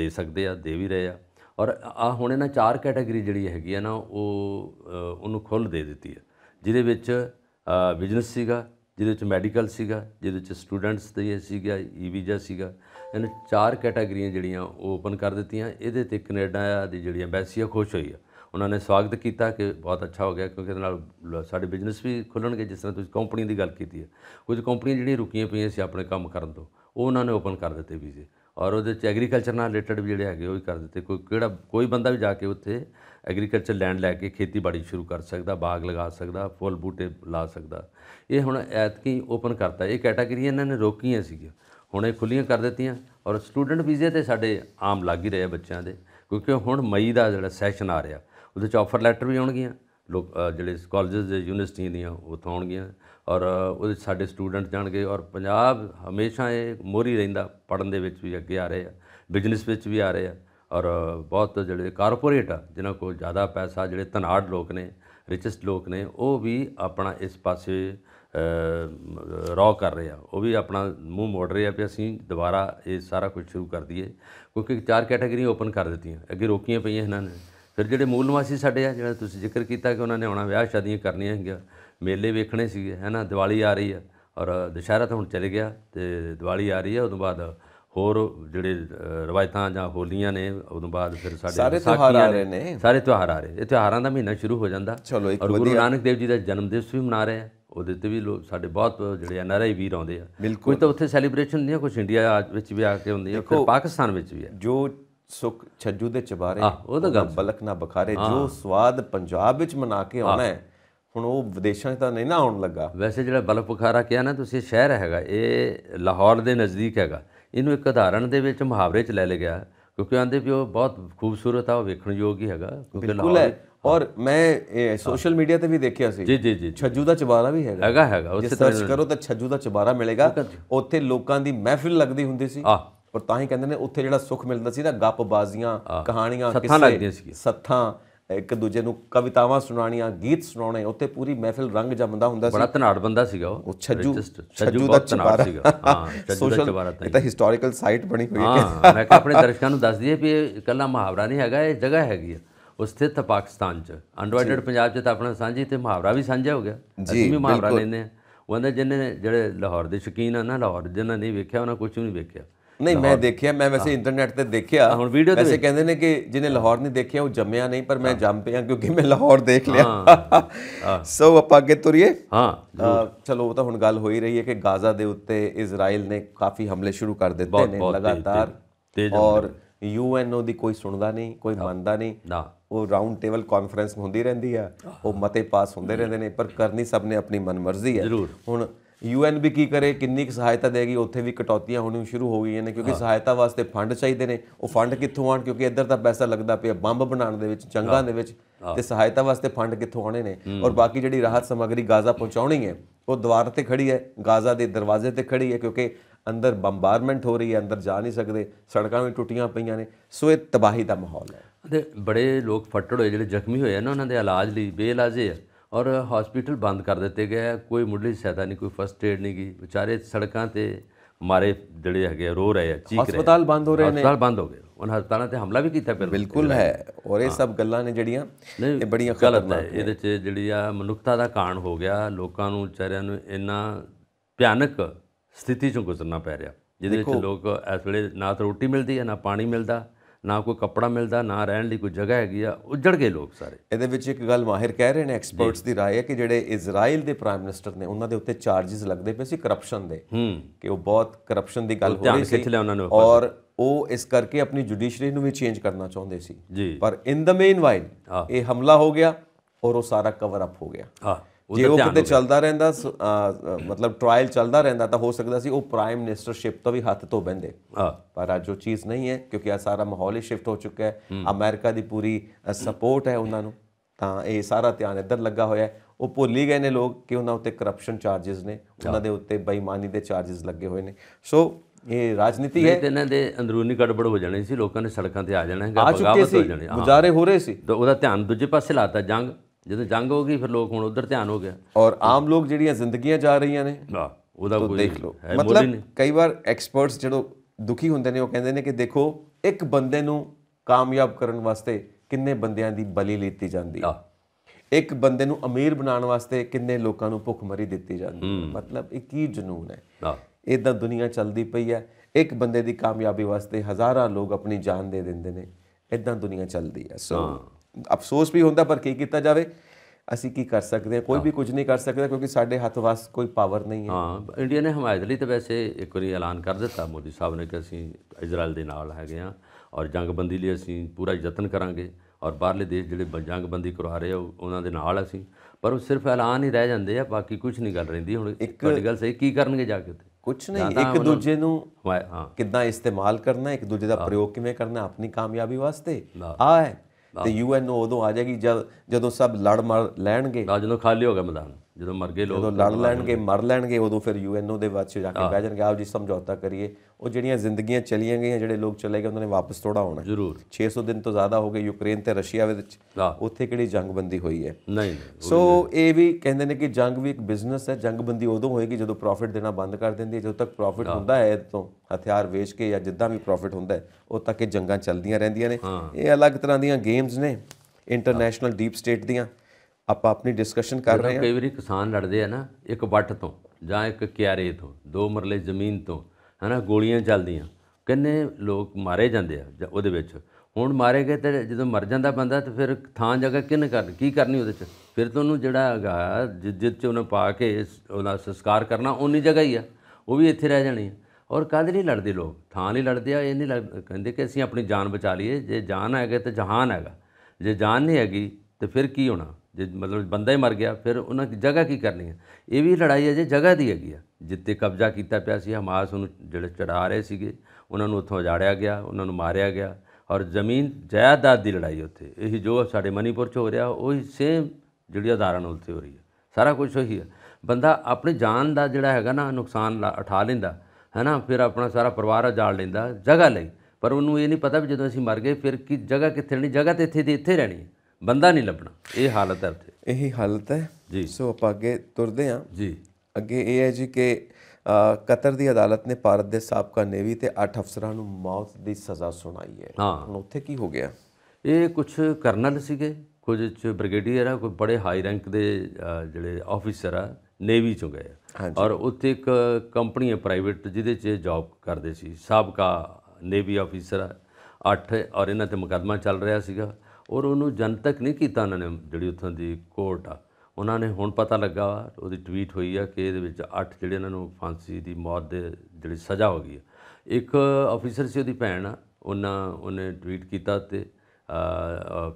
ਦੇ ਸਕਦੇ ਆ ਦੇ ਵੀ ਰਹੇ ਆ ਔਰ ਆ ਹੁਣ ਇਹਨਾਂ ਚਾਰ ਕੈਟਾਗਰੀ ਜਿਹੜੀ ਹੈਗੀ ਆ ਨਾ ਉਹ ਉਹਨੂੰ ਖੁੱਲ ਦੇ ਦਿੱਤੀ ਆ ਜਿਹਦੇ ਵਿੱਚ ਬਿਜ਼ਨਸ ਸੀਗਾ ਜਿਹਦੇ ਵਿੱਚ ਮੈਡੀਕਲ ਸੀਗਾ ਜਿਹਦੇ ਵਿੱਚ ਸਟੂਡੈਂਟਸ ਦੇ ਸੀਗਾ ਈ ਵੀਜ਼ਾ ਸੀਗਾ ਇਹਨਾਂ ਚਾਰ ਕੈਟਾਗਰੀਆਂ ਜਿਹੜੀਆਂ ਉਹ ਓਪਨ ਕਰ ਦਿੱਤੀਆਂ ਇਹਦੇ ਤੇ ਕੈਨੇਡਾ ਦੀ ਜਿਹੜੀ ਐਮਬੈਸੀ ਖੁਸ਼ ਹੋਈ ਆ ਉਹਨਾਂ ਨੇ ਸਵਾਗਤ ਕੀਤਾ ਕਿ ਬਹੁਤ ਅੱਛਾ ਹੋ ਗਿਆ ਕਿਉਂਕਿ ਇਹਦੇ ਨਾਲ ਸਾਡੇ ਬਿਜ਼ਨਸ ਵੀ ਖੁੱਲਣਗੇ ਜਿਸ ਤਰ੍ਹਾਂ ਤੁਸੀਂ ਕੰਪਨੀ ਦੀ ਗੱਲ ਕੀਤੀ ਆ ਕੁਝ ਕੰਪਨੀਆਂ ਜਿਹੜੀਆਂ ਰੁਕੀਆਂ ਪਈਆਂ ਸੀ ਆਪਣੇ ਕੰਮ ਕਰਨ ਤੋਂ ਉਹ ਉਹਨਾਂ ਨੇ ਓਪਨ ਕਰ ਦਿੱਤੇ ਵੀਜ਼ੇ ਔਰ ਉਹਦੇ ਚ ਐਗਰੀਕਲਚਰ ਨਾਲ ਰਿਲੇਟਡ ਵੀ ਜਿਹੜੇ ਹੈਗੇ ਉਹ ਵੀ ਕਰ ਦਿੱਤੇ ਕੋਈ ਕਿਹੜਾ ਕੋਈ ਬੰਦਾ ਵੀ ਜਾ ਕੇ ਉੱਥੇ ਐਗਰੀਕਲਚਰ ਲੈਂਡ ਲੈ ਕੇ ਖੇਤੀਬਾੜੀ ਸ਼ੁਰੂ ਕਰ ਸਕਦਾ ਬਾਗ ਲਗਾ ਸਕਦਾ ਫੁੱਲ ਬੂਟੇ ਲਾ ਸਕਦਾ ਇਹ ਹੁਣ ਐਤਕੀ ਓਪਨ ਕਰਤਾ ਇਹ ਕੈਟਾਗਰੀ ਇਹਨਾਂ ਨੇ ਰੋਕੀਆਂ ਸੀਗੀਆਂ ਹੁਣ ਇਹ ਖੁੱਲੀਆਂ ਕਰ ਦਿੱਤੀਆਂ ਔਰ ਸਟੂਡੈਂਟ ਵੀਜ਼ੇ ਤੇ ਸਾਡੇ ਆਮ ਲੱਗ ਹੀ ਰਹੇ ਬੱਚਿਆਂ ਦੇ ਕਿਉਂਕਿ ਹੁਣ ਮਈ ਦਾ ਜਿਹੜਾ ਸੈਸ਼ਨ ਆ ਰਿਹਾ ਉਹਦੇ ਚ ਆਫਰ ਲੈਟਰ ਵੀ ਆਉਣਗੀਆਂ ਲੋਕ ਜਿਹੜੇ ਕਾਲਜਸ ਦੇ ਯੂਨੀਵਰਸਿਟੀਆਂ ਦੀਆਂ ਤੋਂ ਆਉਣਗੀਆਂ ਔਰ ਉਹਦੇ ਸਾਡੇ ਸਟੂਡੈਂਟ ਜਾਣਗੇ ਔਰ ਪੰਜਾਬ ਹਮੇਸ਼ਾ ਇਹ ਮੋਰੀ ਰਹਿੰਦਾ ਪੜਨ ਦੇ ਵਿੱਚ ਵੀ ਅੱਗੇ ਆ ਰਹੇ ਆ ਬਿਜ਼ਨਸ ਵਿੱਚ ਵੀ ਆ ਰਹੇ ਆ ਔਰ ਬਹੁਤ ਜਿਹੜੇ ਕਾਰਪੋਰੇਟ ਆ ਜਿਨ੍ਹਾਂ ਕੋਲ ਜ਼ਿਆਦਾ ਪੈਸਾ ਜਿਹੜੇ ਧਨਾੜ ਲੋਕ ਨੇ ਰਿਚੈਸਟ ਲੋਕ ਨੇ ਉਹ ਵੀ ਆਪਣਾ ਇਸ ਪਾਸੇ ਰੌ ਕਰ ਰਹੇ ਆ ਉਹ ਵੀ ਆਪਣਾ ਮੂੰਹ ਮੋੜ ਰਹੇ ਆ ਵੀ ਅਸੀਂ ਦੁਬਾਰਾ ਇਹ ਸਾਰਾ ਕੁਝ ਸ਼ੁਰੂ ਕਰ ਦਈਏ ਕਿਉਂਕਿ ਚਾਰ ਕੈਟਾਗਰੀ ਓਪਨ ਕਰ ਦਿੱਤੀਆਂ ਅੱਗੇ ਰੋਕੀਆਂ ਪਈਆਂ ਇਹਨਾਂ ਨੇ ਫਿਰ ਜਿਹੜੇ ਮੂਲ ਨਿਵਾਸੀ ਸਾਡੇ ਆ ਜਿਹੜਾ ਤੁਸੀਂ ਜ਼ਿਕਰ ਕੀਤਾ ਕਿ ਉਹਨਾਂ ਨੇ ਆਉਣਾ ਵਿਆਹ ਸ਼ਾਦੀਆਂ ਕਰਨੀਆਂ ਹੈਗੀਆਂ ਮੇਲੇ ਵੇਖਣੇ ਸੀਗੇ ਹੈਨਾ ਦੀਵਾਲੀ ਆ ਰਹੀ ਆ ਔਰ ਦੁਸ਼ਹਿਰਾ ਤਾਂ ਹੁਣ ਚਲੇ ਗਿਆ ਤੇ ਦੀਵਾਲੀ ਆ ਰਹੀ ਆ ਤੋਂ ਬਾਅਦ ਹੋਰ ਜਿਹੜੇ ਰਵਾਇਤਾਂ ਜਾਂ ਹੋਲੀਆਂ ਨੇ ਉਦੋਂ ਬਾਅਦ ਫਿਰ ਸਾਡੇ ਸਾਰੇ ਤਿਉਹਾਰ ਆ ਰਹੇ ਨੇ ਸਾਰੇ ਤਿਉਹਾਰ ਆ ਰਹੇ ਇਹ ਤਿਉਹਾਰਾਂ ਦਾ ਮਹੀਨਾ ਸ਼ੁਰੂ ਹੋ ਜਾਂਦਾ ਚਲੋ ਇੱਕ ਗੁਰੂ ਨਾਨਕ ਦੇਵ ਜੀ ਦਾ ਜਨਮ ਦਿਵਸ ਵੀ ਮਨਾ ਰਹੇ ਆ ਉਹਦੇ ਤੇ ਵੀ ਲੋਕ ਸਾਡੇ ਬਹੁਤ ਜਿਹੜੇ ਐਨਆਰਆਈ ਵੀਰ ਆਉਂਦੇ ਆ ਕੋਈ ਤਾਂ ਉੱਥੇ ਸੈਲੀਬ੍ਰੇਸ਼ਨ ਆ ਕੁਝ ਇੰਡੀਆ ਵਿੱਚ ਵੀ ਆ ਕੇ ਹੁੰਦੀ ਆ ਤੇ ਪਾਕਿਸਤਾਨ ਵਿੱਚ ਵੀ ਆ ਜੋ ਸੁਖ ਛੱਜੂ ਦੇ ਚਬਾਰੇ ਉਹ ਤਾਂ ਗੱਲ ਬਲਕ ਨਾ ਬਖਾਰੇ ਜੋ ਸਵਾਦ ਪੰਜਾਬ ਵਿੱਚ ਮਨਾ ਕੇ ਆਉਣਾ ਹੈ ਹੁਣ ਉਹ ਵਿਦੇਸ਼ਾਂ 'ਚ ਤਾਂ ਨਹੀਂ ਨਾ ਆਉਣ ਲੱਗਾ ਵੈਸੇ ਜਿਹੜਾ ਬਲਕ ਬਖਾਰਾ ਕਿਹਾ ਨਾ ਤੁਸੀਂ ਸ਼ਹਿਰ ਹੈਗਾ ਇਹ ਲਾਹੌਰ ਦੇ ਨਜ਼ਦੀਕ ਹੈਗਾ ਇਹਨੂੰ ਇੱਕ ਉਦਾਹਰਣ ਦੇ ਵਿੱਚ ਮੁਹਾਵਰੇ 'ਚ ਲੈ ਲਿਆ ਗਿਆ ਕਿਉਂਕਿ ਆਂਦੇ ਵੀ ਉਹ ਬਹੁਤ ਖੂਬਸੂਰਤ ਆ ਉਹ ਵੇਖਣ ਯੋਗ ਹੀ ਹੈਗਾ ਕਿਉਂਕਿ ਲਾਹੌਰ ਔਰ ਮੈਂ ਸੋਸ਼ਲ ਮੀਡੀਆ ਤੇ ਵੀ ਦੇਖਿਆ ਸੀ ਜੀ ਜੀ ਜੀ ਛੱਜੂ ਦਾ ਚਬਾਰਾ ਵੀ ਹੈਗਾ ਹੈਗਾ ਹੈਗਾ ਉਸ ਤੇ ਸਰਚ ਕਰੋ ਤਾਂ ਛੱਜੂ ਦਾ ਚਬਾਰਾ ਮਿਲੇਗਾ ਉੱਥੇ ਲੋਕਾਂ ਦੀ ਮਹਿਫਿਲ ਲੱਗਦੀ ਹੁੰਦੀ ਸੀ ਆ ਪਰ ਤਾਂ ਹੀ ਕਹਿੰਦੇ ਨੇ ਉੱਥੇ ਜਿਹੜਾ ਸੁੱਖ ਮਿਲਦਾ ਸੀ ਨਾ ਗੱਪਬਾਜ਼ੀਆਂ ਕਹਾਣੀਆਂ ਕਿਸੇ ਸੱਥਾਂ ਲੱਗਦੀਆਂ ਸੀ ਸੱਥਾਂ ਇੱਕ ਦੂਜੇ ਨੂੰ ਕਵਿਤਾਵਾਂ ਸੁਣਾਣੀਆਂ ਗੀਤ ਸੁਣਾਉਣੇ ਉੱਥੇ ਪੂਰੀ ਮਹਿਫਿਲ ਰੰਗ ਜੰਮਦਾ ਹੁੰਦਾ ਸੀ ਬੜਾ ਤਨਾੜ ਬੰਦਾ ਸੀਗਾ ਉਹ ਛੱਜੂ ਛੱਜੂ ਦਾ ਤਨਾੜ ਸੀਗਾ ਹਾਂ ਛੱਜੂ ਦਾ ਚਵਾਰਾ ਤਾਂ ਇਹ ਤਾਂ ਹਿਸਟੋਰੀਕਲ ਸਾਈਟ ਬਣੀ ਹੋਈ ਹੈ ਹਾਂ ਮੈਂ ਆਪਣੇ ਦਰਸ਼ਕਾਂ ਨੂੰ ਦੱਸ ਦਈਏ ਵੀ ਇਹ ਕੱਲਾ ਮੁਹਾਵਰਾ ਨਹੀਂ ਹੈਗਾ ਇਹ ਜਗ੍ਹਾ ਹੈਗੀ ਆ ਉਸ ਸਥਿਤ ਪਾਕਿਸਤਾਨ ਚ ਅਨਡਿਵਾਈਡਡ ਪੰਜਾਬ ਚ ਤਾਂ ਆਪਣਾ ਸਾਂਝੀ ਤੇ ਮੁਹਾਵਰਾ ਵੀ ਸਾਂਝਾ ਹੋ ਗਿਆ ਅਸੀਂ ਵੀ ਮੁਹਾਵਰਾ ਲੈਨੇ ਆ ਉਹਨਾਂ ਜਿਹਨੇ ਜਿਹੜੇ ਲਾਹੌਰ ਦੇ ਸ਼ਕੀਨ ਆ ਨਾ ਲਾਹੌਰ ਜਿਹਨਾਂ ਨੇ ਵੇਖਿਆ ਉਹਨਾਂ ਕੁਝ ਨਹੀਂ ਵੇਖਿਆ ਨਹੀਂ ਮੈਂ ਦੇਖਿਆ ਮੈਂ ਵੈਸੇ ਇੰਟਰਨੈਟ ਤੇ ਦੇਖਿਆ ਹੁਣ ਵੀਡੀਓ ਤੇ ਵੈਸੇ ਕਹਿੰਦੇ ਨੇ ਕਿ ਜਿਹਨੇ ਲਾਹੌਰ ਨਹੀਂ ਦੇਖਿਆ ਉਹ ਜੰਮਿਆ ਨਹੀਂ ਪਰ ਮੈਂ ਜੰਮ ਪਿਆ ਕਿਉਂਕਿ ਮੈਂ ਲਾਹੌਰ ਦੇਖ ਲਿਆ ਸੋ ਆਪਾਂ ਅੱਗੇ ਤੁਰੀਏ ਹਾਂ ਚਲੋ ਉਹ ਤਾਂ ਹੁਣ ਗੱਲ ਹੋ ਹੀ ਰਹੀ ਹੈ ਕਿ ਗਾਜ਼ਾ ਦੇ ਉੱਤੇ ਇਜ਼ਰਾਈਲ ਨੇ ਕਾਫੀ ਹਮਲੇ ਸ਼ੁਰੂ ਕਰ ਦਿੱਤੇ ਨੇ ਲਗਾਤਾਰ ਔਰ ਯੂਐਨਓ ਦੀ ਕੋਈ ਸੁਣਦਾ ਨਹੀਂ ਕੋਈ ਮੰਨਦਾ ਨਹੀਂ ਨਾ ਉਹ ਰਾਉਂਡ ਟੇਬਲ ਕਾਨਫਰੰਸ ਹੁੰਦੀ ਰਹਿੰਦੀ ਆ ਉਹ ਮਤੇ ਪਾਸ ਹੁੰਦੇ ਰਹਿੰਦੇ ਨੇ ਪਰ ਕਰਨੀ ਸਭ ਨੇ ਆਪਣੀ ਮਨਮਰਜ਼ੀ ਹੈ ਹੁਣ ਯੂਐਨ ਵੀ ਕੀ ਕਰੇ ਕਿੰਨੀ ਕੁ ਸਹਾਇਤਾ ਦੇਗੀ ਉੱਥੇ ਵੀ ਕਟੌਤੀਆਂ ਹੋਣੀ ਸ਼ੁਰੂ ਹੋ ਗਈਆਂ ਨੇ ਕਿਉਂਕਿ ਸਹਾਇਤਾ ਵਾਸਤੇ ਫੰਡ ਚਾਹੀਦੇ ਨੇ ਉਹ ਫੰਡ ਕਿੱਥੋਂ ਆਣ ਕਿਉਂਕਿ ਇੱਧਰ ਤਾਂ ਪੈਸਾ ਲੱਗਦਾ ਪਿਆ ਬੰਬ ਬਣਾਉਣ ਦੇ ਵਿੱਚ ਜੰਗਾਂ ਦੇ ਵਿੱਚ ਤੇ ਸਹਾਇਤਾ ਵਾਸਤੇ ਫੰਡ ਕਿੱਥੋਂ ਆਣੇ ਨੇ ਔਰ ਬਾਕੀ ਜਿਹੜੀ ਰਾਹਤ ਸਮਗਰੀ ਗਾਜ਼ਾ ਪਹੁੰਚਾਉਣੀ ਹੈ ਉਹ ਦਵਾਰ ਤੇ ਖੜੀ ਹੈ ਗਾਜ਼ਾ ਦੇ ਦਰਵਾਜ਼ੇ ਤੇ ਖੜੀ ਹੈ ਕਿਉਂਕਿ ਅੰਦਰ ਬੰਬਾਰਮੈਂਟ ਹੋ ਰਹੀ ਹੈ ਅੰਦਰ ਜਾ ਨਹੀਂ ਸਕਦੇ ਸੜਕਾਂ ਵੀ ਟੁੱਟੀਆਂ ਪਈਆਂ ਨੇ ਸੋ ਇਹ ਤਬਾਹੀ ਦਾ ਮਾਹੌਲ ਹੈ ਤੇ ਬੜੇ ਲੋਕ ਫੱਟੜ ਹੋਏ ਜਿਹੜੇ ਜ਼ਖਮੀ ਹੋਏ ਨੇ ਉਹਨਾਂ ਦੇ ਇਲਾਜ ਲਈ ਬੇਲਾਜੇ ਹੈ ਔਰ ਹਸਪੀਟਲ ਬੰਦ ਕਰ ਦਿੱਤੇ ਗਏ ਕੋਈ ਮੁੱਢਲੀ ਸਹਾਇਤਾ ਨਹੀਂ ਕੋਈ ਫਸਟ ਏਡ ਨਹੀਂ ਗਈ ਵਿਚਾਰੇ ਸੜਕਾਂ ਤੇ ਮਾਰੇ ਜਿਹੜੇ ਹੈਗੇ ਰੋ ਰਹੇ ਆ ਚੀਕ ਰਹੇ ਹਸਪਤਾਲ ਬੰਦ ਹੋ ਰਹੇ ਨੇ ਹਸਪਤਾਲ ਬੰਦ ਹੋ ਗਏ ਉਹਨਾਂ ਹਸਪਤਾਲਾਂ ਤੇ ਹਮਲਾ ਵੀ ਕੀਤਾ ਫਿਰ ਬਿਲਕੁਲ ਹੈ ਔਰ ਇਹ ਸਭ ਗੱਲਾਂ ਨੇ ਜਿਹੜੀਆਂ ਇਹ ਬੜੀਆਂ ਗਲਤ ਹੈ ਇਹਦੇ 'ਚ ਜਿਹੜੀ ਆ ਮਨੁੱਖਤਾ ਦਾ ਕਾਰਨ ਹੋ ਗਿਆ ਲੋਕਾਂ ਨੂੰ ਵਿਚਾਰਿਆਂ ਨੂੰ ਇੰਨਾ ਭਿਆਨਕ ਸਥਿਤੀ 'ਚੋਂ ਗੁਜ਼ਰਨਾ ਪੈ ਰਿਹਾ ਜਿਹਦੇ ਵਿੱਚ ਲੋਕ ਇਸ ਵੇਲੇ ਨਾ ਤਾਂ ਰੋਟੀ ਮਿਲਦੀ ਹੈ ਨਾ ਪਾਣੀ ਮਿਲਦਾ ਨਾ ਕੋਈ ਕੱਪੜਾ ਮਿਲਦਾ ਨਾ ਰਹਿਣ ਲਈ ਕੋਈ ਜਗ੍ਹਾ ਹੈਗੀ ਆ ਉੱਜੜ ਗਏ ਲੋਕ ਸਾਰੇ ਇਹਦੇ ਵਿੱਚ ਇੱਕ ਗੱਲ ਮਾਹਿਰ ਕਹਿ ਰਹੇ ਨੇ ਐਕਸਪਰਟਸ ਦੀ رائے ਹੈ ਕਿ ਜਿਹੜੇ ਇਜ਼ਰਾਈਲ ਦੇ ਪ੍ਰਾਈਮ ਮਿਨਿਸਟਰ ਨੇ ਉਹਨਾਂ ਦੇ ਉੱਤੇ ਚਾਰजेस ਲੱਗਦੇ ਪਏ ਸੀ ਕਰਪਸ਼ਨ ਦੇ ਕਿ ਉਹ ਬਹੁਤ ਕਰਪਸ਼ਨ ਦੀ ਗੱਲ ਹੋ ਰਹੀ ਸੀ ਔਰ ਉਹ ਇਸ ਕਰਕੇ ਆਪਣੀ ਜੁਡੀਸ਼ਰੀ ਨੂੰ ਵੀ ਚੇਂਜ ਕਰਨਾ ਚਾਹੁੰਦੇ ਸੀ ਪਰ ਇਨ ਦ ਮੇਨ ਵਾਈਲ ਇਹ ਹਮਲਾ ਹੋ ਗਿਆ ਔਰ ਉਹ ਸਾਰਾ ਕਵਰ ਅਪ ਹੋ ਗਿਆ ਹਾਂ ਜੇ ਉਹ ਕਿਤੇ ਚੱਲਦਾ ਰਹਿੰਦਾ ਮਤਲਬ ਟ੍ਰਾਇਲ ਚੱਲਦਾ ਰਹਿੰਦਾ ਤਾਂ ਹੋ ਸਕਦਾ ਸੀ ਉਹ ਪ੍ਰਾਈਮ ਮਿਨਿਸਟਰਸ਼ਿਪ ਤੋਂ ਵੀ ਹੱਥ ਤੋਂ ਬੰਦੇ ਪਰ ਅੱਜ ਉਹ ਚੀਜ਼ ਨਹੀਂ ਹੈ ਕਿਉਂਕਿ ਆ ਸਾਰਾ ਮਾਹੌਲ ਹੀ ਸ਼ਿਫਟ ਹੋ ਚੁੱਕਾ ਹੈ ਅਮਰੀਕਾ ਦੀ ਪੂਰੀ ਸਪੋਰਟ ਹੈ ਉਹਨਾਂ ਨੂੰ ਤਾਂ ਇਹ ਸਾਰਾ ਧਿਆਨ ਇੱਧਰ ਲੱਗਾ ਹੋਇਆ ਹੈ ਉਹ ਭੁੱਲੀ ਗਏ ਨੇ ਲੋਕ ਕਿ ਉਹਨਾਂ ਉੱਤੇ ਕਰਪਸ਼ਨ ਚਾਰजेस ਨੇ ਉਹਨਾਂ ਦੇ ਉੱਤੇ ਬੇਈਮਾਨੀ ਦੇ ਚਾਰजेस ਲੱਗੇ ਹੋਏ ਨੇ ਸੋ ਇਹ ਰਾਜਨੀਤੀ ਹੈ ਇਹਨਾਂ ਦੇ ਅੰਦਰੂਨੀ ਗੜਬੜ ਹੋ ਜਾਣੀ ਸੀ ਲੋਕਾਂ ਨੇ ਸੜਕਾਂ ਤੇ ਆ ਜਾਣਾ ਹੈਗਾ ਬਗਾਵਤ ਹੋ ਜਾਣੀ ਮੁਜ਼ਾਰੇ ਹੋ ਰਹੇ ਸੀ ਤਾਂ ਉਹਦਾ ਧਿਆਨ ਦੂਜੇ ਪਾਸੇ ਲਾਤਾ ਜੰਗ ਜਦੋਂ ਜੰਗ ਹੋ ਗਈ ਫਿਰ ਲੋਕ ਹੁਣ ਉਧਰ ਧਿਆਨ ਹੋ ਗਿਆ ਔਰ ਆਮ ਲੋਕ ਜਿਹੜੀਆਂ ਜ਼ਿੰਦਗੀਆਂ ਜਾ ਰਹੀਆਂ ਨੇ ਵਾਹ ਉਹਦਾ ਕੋਈ ਦੇਖ ਲੋ ਮਤਲਬ ਕਈ ਵਾਰ ਐਕਸਪਰਟਸ ਜਿਹੜੋ ਦੁਖੀ ਹੁੰਦੇ ਨੇ ਉਹ ਕਹਿੰਦੇ ਨੇ ਕਿ ਦੇਖੋ ਇੱਕ ਬੰਦੇ ਨੂੰ ਕਾਮਯਾਬ ਕਰਨ ਵਾਸਤੇ ਕਿੰਨੇ ਬੰਦਿਆਂ ਦੀ ਬਲੀ ਲੀਤੀ ਜਾਂਦੀ ਹੈ ਇੱਕ ਬੰਦੇ ਨੂੰ ਅਮੀਰ ਬਣਾਉਣ ਵਾਸਤੇ ਕਿੰਨੇ ਲੋਕਾਂ ਨੂੰ ਭੁੱਖਮਰੀ ਦਿੱਤੀ ਜਾਂਦੀ ਹੈ ਮਤਲਬ ਇਹ ਕੀ ਜਨੂਨ ਹੈ ਇਦਾਂ ਦੁਨੀਆ ਚੱਲਦੀ ਪਈ ਹੈ ਇੱਕ ਬੰਦੇ ਦੀ ਕਾਮਯਾਬੀ ਵਾਸਤੇ ਹਜ਼ਾਰਾਂ ਲੋਕ ਆਪਣੀ ਜਾਨ ਦੇ ਦਿੰਦੇ ਨੇ ਇਦਾਂ ਦੁਨੀਆ ਚੱਲਦੀ ਹੈ ਸੋ ਅਫਸੋਸ ਵੀ ਹੁੰਦਾ ਪਰ ਕੀ ਕੀਤਾ ਜਾਵੇ ਅਸੀਂ ਕੀ ਕਰ ਸਕਦੇ ਹਾਂ ਕੋਈ ਵੀ ਕੁਝ ਨਹੀਂ ਕਰ ਸਕਦਾ ਕਿਉਂਕਿ ਸਾਡੇ ਹੱਥ ਵਾਸ ਕੋਈ ਪਾਵਰ ਨਹੀਂ ਹੈ ਹਾਂ ਇੰਡੀਆ ਨੇ ਹਮਾਇਤ ਲਈ ਤਾਂ ਵੈਸੇ ਇੱਕ ਵਾਰੀ ਐਲਾਨ ਕਰ ਦਿੱਤਾ ਮੋਦੀ ਸਾਹਿਬ ਨੇ ਕਿ ਅਸੀਂ ਇਜ਼ਰਾਈਲ ਦੇ ਨਾਲ ਹੈਗੇ ਆ ਔਰ ਜੰਗਬੰਦੀ ਲਈ ਅਸੀਂ ਪੂਰਾ ਯਤਨ ਕਰਾਂਗੇ ਔਰ ਬਾਹਰਲੇ ਦੇਸ਼ ਜਿਹੜੇ ਜੰਗਬੰਦੀ ਕਰਵਾ ਰਹੇ ਆ ਉਹਨਾਂ ਦੇ ਨਾਲ ਅਸੀਂ ਪਰ ਉਹ ਸਿਰਫ ਐਲਾਨ ਹੀ ਰਹਿ ਜਾਂਦੇ ਆ ਬਾਕੀ ਕੁਝ ਨਹੀਂ ਗੱਲ ਰਹਿੰਦੀ ਹੁਣ ਤੁਹਾਡੀ ਗੱਲ ਸਹੀ ਕੀ ਕਰਨਗੇ ਜਾ ਕੇ ਕੁਝ ਨਹੀਂ ਇੱਕ ਦੂਜੇ ਨੂੰ ਕਿਦਾਂ ਇਸਤੇਮਾਲ ਕਰਨਾ ਇੱਕ ਦੂਜੇ ਦਾ ਪ੍ਰਯੋਗ ਕਿਵੇਂ ਕਰਨਾ ਆਪਣੀ ਕਾਮਯਾਬੀ ਵਾਸਤੇ ਆ ਹੈ ਤੇ ਯੂਐਨਓ ਉਦੋਂ ਆ ਜਾਏਗੀ ਜਦ ਜਦੋਂ ਸਭ ਲੜ ਮਰ ਲੈਣਗੇ ਤਾਂ ਜਦੋਂ ਖਾਲੀ ਗਿਆ ਮੈਦਾਨ ਜਦੋਂ ਮਰ ਗਏ ਲੋਕ ਜਦੋਂ ਲੜ ਲੈਣਗੇ ਮਰ ਲੈਣਗੇ ਉਦੋਂ ਫਿਰ ਯੂਐਨਓ ਦੇ ਵਿੱਚ ਜਾ ਕੇ ਬਹਿ ਜਾਣਗੇ ਆਪ ਜੀ ਸਮਝੌਤਾ ਕਰੀਏ ਉਹ ਜਿਹੜੀਆਂ ਜ਼ਿੰਦਗੀਆਂ ਚਲੀਆਂ ਗਈਆਂ ਜਿਹੜੇ ਲੋਕ ਚਲੇ ਗਏ ਉਹਨਾਂ ਨੇ ਵਾਪਸ ਥੋੜਾ ਆਉਣਾ ਜ਼ਰੂਰ 600 ਦਿਨ ਤੋਂ ਜ਼ਿਆਦਾ ਹੋ ਗਏ ਯੂਕਰੇਨ ਤੇ ਰਸ਼ੀਆ ਵਿੱਚ ਉੱਥੇ ਕਿਹੜੀ ਜੰਗਬੰਦੀ ਹੋਈ ਹੈ ਨਹੀਂ ਸੋ ਇਹ ਵੀ ਕਹਿੰਦੇ ਨੇ ਕਿ ਜੰਗ ਵੀ ਇੱਕ ਬਿਜ਼ਨਸ ਹੈ ਜੰਗਬੰਦੀ ਉਦੋਂ ਹੋਏਗੀ ਜਦੋਂ ਪ੍ਰੋਫਿਟ ਦੇਣਾ ਬੰਦ ਕਰ ਦਿੰਦੀ ਹੈ ਜਦੋਂ ਤੱਕ ਪ੍ਰੋਫਿਟ ਹੁੰਦਾ ਹੈ ਤੋਂ ਹਥਿਆਰ ਵੇਚ ਕੇ ਜਾਂ ਜਿੱਦਾਂ ਵੀ ਪ੍ਰੋਫਿਟ ਹੁੰਦਾ ਹੈ ਉਹ ਤੱਕ ਇਹ ਜੰਗਾਂ ਚੱਲਦੀਆਂ ਰਹਿੰਦੀਆਂ ਨੇ ਇਹ ਅਲੱਗ ਤਰ੍ਹਾਂ ਦੀਆਂ ਗੇਮਸ ਨੇ ਇੰਟਰਨੈਸ਼ਨਲ ਡੀਪ ਸਟੇਟ ਦੀਆਂ ਆਪਾਂ ਆਪਣੀ ਡਿਸਕਸ਼ਨ ਕਰ ਰਹੇ ਹਾਂ ਕਈ ਵਾਰੀ ਕਿਸਾਨ ਲੜਦੇ ਆ ਨਾ ਇੱਕ ਵੱਟ ਤੋਂ ਜਾਂ ਇੱਕ ਕਿਆਰੇ ਤੋਂ ਦੋ ਮਰਲੇ ਜ਼ਮੀਨ ਤੋਂ ਹਨਾ ਗੋਲੀਆਂ ਚੱਲਦੀਆਂ ਕਿੰਨੇ ਲੋਕ ਮਾਰੇ ਜਾਂਦੇ ਆ ਉਹਦੇ ਵਿੱਚ ਹੁਣ ਮਾਰੇ ਗਏ ਤੇ ਜਦੋਂ ਮਰ ਜਾਂਦਾ ਬੰਦਾ ਤੇ ਫਿਰ ਥਾਂ ਜਗ੍ਹਾ ਕਿੰਨ ਕਰ ਕੀ ਕਰਨੀ ਉਹਦੇ ਚ ਫਿਰ ਤੁਹਾਨੂੰ ਜਿਹੜਾ ਹੈਗਾ ਜਿੱਦ ਚ ਉਹਨੇ ਪਾ ਕੇ ਉਹਦਾ ਸੰਸਕਾਰ ਕਰਨਾ ਉਨੀ ਜਗ੍ਹਾ ਹੀ ਆ ਉਹ ਵੀ ਇੱਥੇ ਰਹਿ ਜਾਣੀ ਔਰ ਕਾਹਦੇ ਨਹੀਂ ਲੜਦੇ ਲੋਕ ਥਾਂ ਲਈ ਲੜਦੇ ਆ ਇਹ ਨਹੀਂ ਕਹਿੰਦੇ ਕਿ ਅਸੀਂ ਆਪਣੀ ਜਾਨ ਬਚਾ ਲਈਏ ਜੇ ਜਾਨ ਹੈਗੇ ਤੇ ਜਹਾਨ ਹੈਗਾ ਜੇ ਜਾਨ ਨਹੀਂ ਹੈਗੀ ਤੇ ਫਿਰ ਕੀ ਹੋਣਾ ਜੇ ਮਤਲਬ ਬੰਦਾ ਹੀ ਮਰ ਗਿਆ ਫਿਰ ਉਹਨਾਂ ਦੀ ਜਗ੍ਹਾ ਕੀ ਕਰਨੀ ਹੈ ਇਹ ਵੀ ਲੜਾਈ ਹੈ ਜੇ ਜਗ੍ਹਾ ਦੀ ਹੈਗੀ ਆ ਜਿੱਤੇ ਕਬਜ਼ਾ ਕੀਤਾ ਪਿਆ ਸੀ ਹਮਾਸ ਉਹਨੂੰ ਜਿਹੜੇ ਚੜਾ ਰਹੇ ਸੀਗੇ ਉਹਨਾਂ ਨੂੰ ਉੱਥੋਂ ਉਜਾੜਿਆ ਗਿਆ ਉਹਨਾਂ ਨੂੰ ਮਾਰਿਆ ਗਿਆ ਔਰ ਜ਼ਮੀਨ ਜਾਇਦਾਦ ਦੀ ਲੜਾਈ ਉੱਥੇ ਇਹੀ ਜੋ ਸਾਡੇ ਮਨੀਪੁਰ 'ਚ ਹੋ ਰਿਹਾ ਉਹੀ ਸੇਮ ਜਿਹੜੀ ਆਧਾਰਨ ਉੱਥੇ ਹੋ ਰਹੀ ਹੈ ਸਾਰਾ ਕੁਝ ਉਹੀ ਹੈ ਬੰਦਾ ਆਪਣੀ ਜਾਨ ਦਾ ਜਿਹੜਾ ਹੈਗਾ ਨਾ ਨੁਕਸਾਨ ਉਠਾ ਲੈਂਦਾ ਹੈ ਨਾ ਫਿਰ ਆਪਣਾ ਸਾਰਾ ਪਰਿਵਾਰ ਉਜਾੜ ਲੈਂਦਾ ਜਗ੍ਹਾ ਲਈ ਪਰ ਉਹਨੂੰ ਇਹ ਨਹੀਂ ਪਤਾ ਵੀ ਜਦੋਂ ਅਸੀਂ ਮਰ ਗਏ ਫਿਰ ਕੀ ਜਗ੍ਹਾ ਕਿੱਥੇ ਰਹਿਣੀ ਜਗ੍ਹਾ ਤੇ ਇੱਥੇ ਦੀ ਇੱਥੇ ਰਹਿਣੀ ਬੰਦਾ ਨਹੀਂ ਲੱਭਣਾ ਇਹ ਹਾਲਤ ਹੈ ਉੱਥੇ ਇਹੀ ਹਾਲਤ ਹੈ ਜੀ ਸੋ ਆਪਾਂ ਅੱਗੇ ਤੁਰਦੇ ਹਾਂ ਜੀ ਅੱਗੇ ਇਹ ਹੈ ਜੀ ਕਿ ਕਤਰ ਦੀ ਅਦਾਲਤ ਨੇ ਭਾਰਤ ਦੇ ਸਾਬਕਾ ਨੇਵੀ ਤੇ 8 ਅਫਸਰਾਂ ਨੂੰ ਮੌਤ ਦੀ ਸਜ਼ਾ ਸੁਣਾਈ ਹੈ ਹਾਂ ਉੱਥੇ ਕੀ ਹੋ ਗਿਆ ਇਹ ਕੁਝ ਕਰਨਲ ਸੀਗੇ ਕੁਝ ਚ ਬ੍ਰਿਗੇਡੀਅਰ ਆ ਕੋਈ ਬੜੇ ਹਾਈ ਰੈਂਕ ਦੇ ਜਿਹੜੇ ਆਫੀਸਰ ਆ ਨੇਵੀ ਚੋਂ ਗਏ ਔਰ ਉੱਥੇ ਇੱਕ ਕੰਪਨੀ ਹੈ ਪ੍ਰਾਈਵੇਟ ਜਿਹਦੇ 'ਚ ਜੌਬ ਕਰਦੇ ਸੀ ਸਾਬਕਾ ਨੇਵੀ ਆਫੀਸਰ 8 ਔਰ ਇਹਨਾਂ ਤੇ ਮੁਕਦਮਾ ਚੱਲ ਰਿਹਾ ਸੀਗਾ ਔਰ ਉਹਨੂੰ ਜਨਤਕ ਨਹੀਂ ਕੀਤਾ ਉਹਨਾਂ ਨੇ ਜਿਹੜੀ ਉੱਥੋਂ ਦੀ ਕੋਰਟ ਆ ਉਹਨਾਂ ਨੇ ਹੁਣ ਪਤਾ ਲੱਗਾ ਉਹਦੀ ਟਵੀਟ ਹੋਈ ਆ ਕਿ ਇਹਦੇ ਵਿੱਚ 8 ਜਿਹੜੇ ਇਹਨਾਂ ਨੂੰ ਫਾਂਸੀ ਦੀ ਮੌਤ ਦੇ ਜਿਹੜੀ ਸਜ਼ਾ ਹੋ ਗਈ ਆ ਇੱਕ ਅਫੀਸਰ ਸੀ ਉਹਦੀ ਭੈਣ ਆ ਉਹਨਾਂ ਉਹਨੇ ਟਵੀਟ ਕੀਤਾ ਤੇ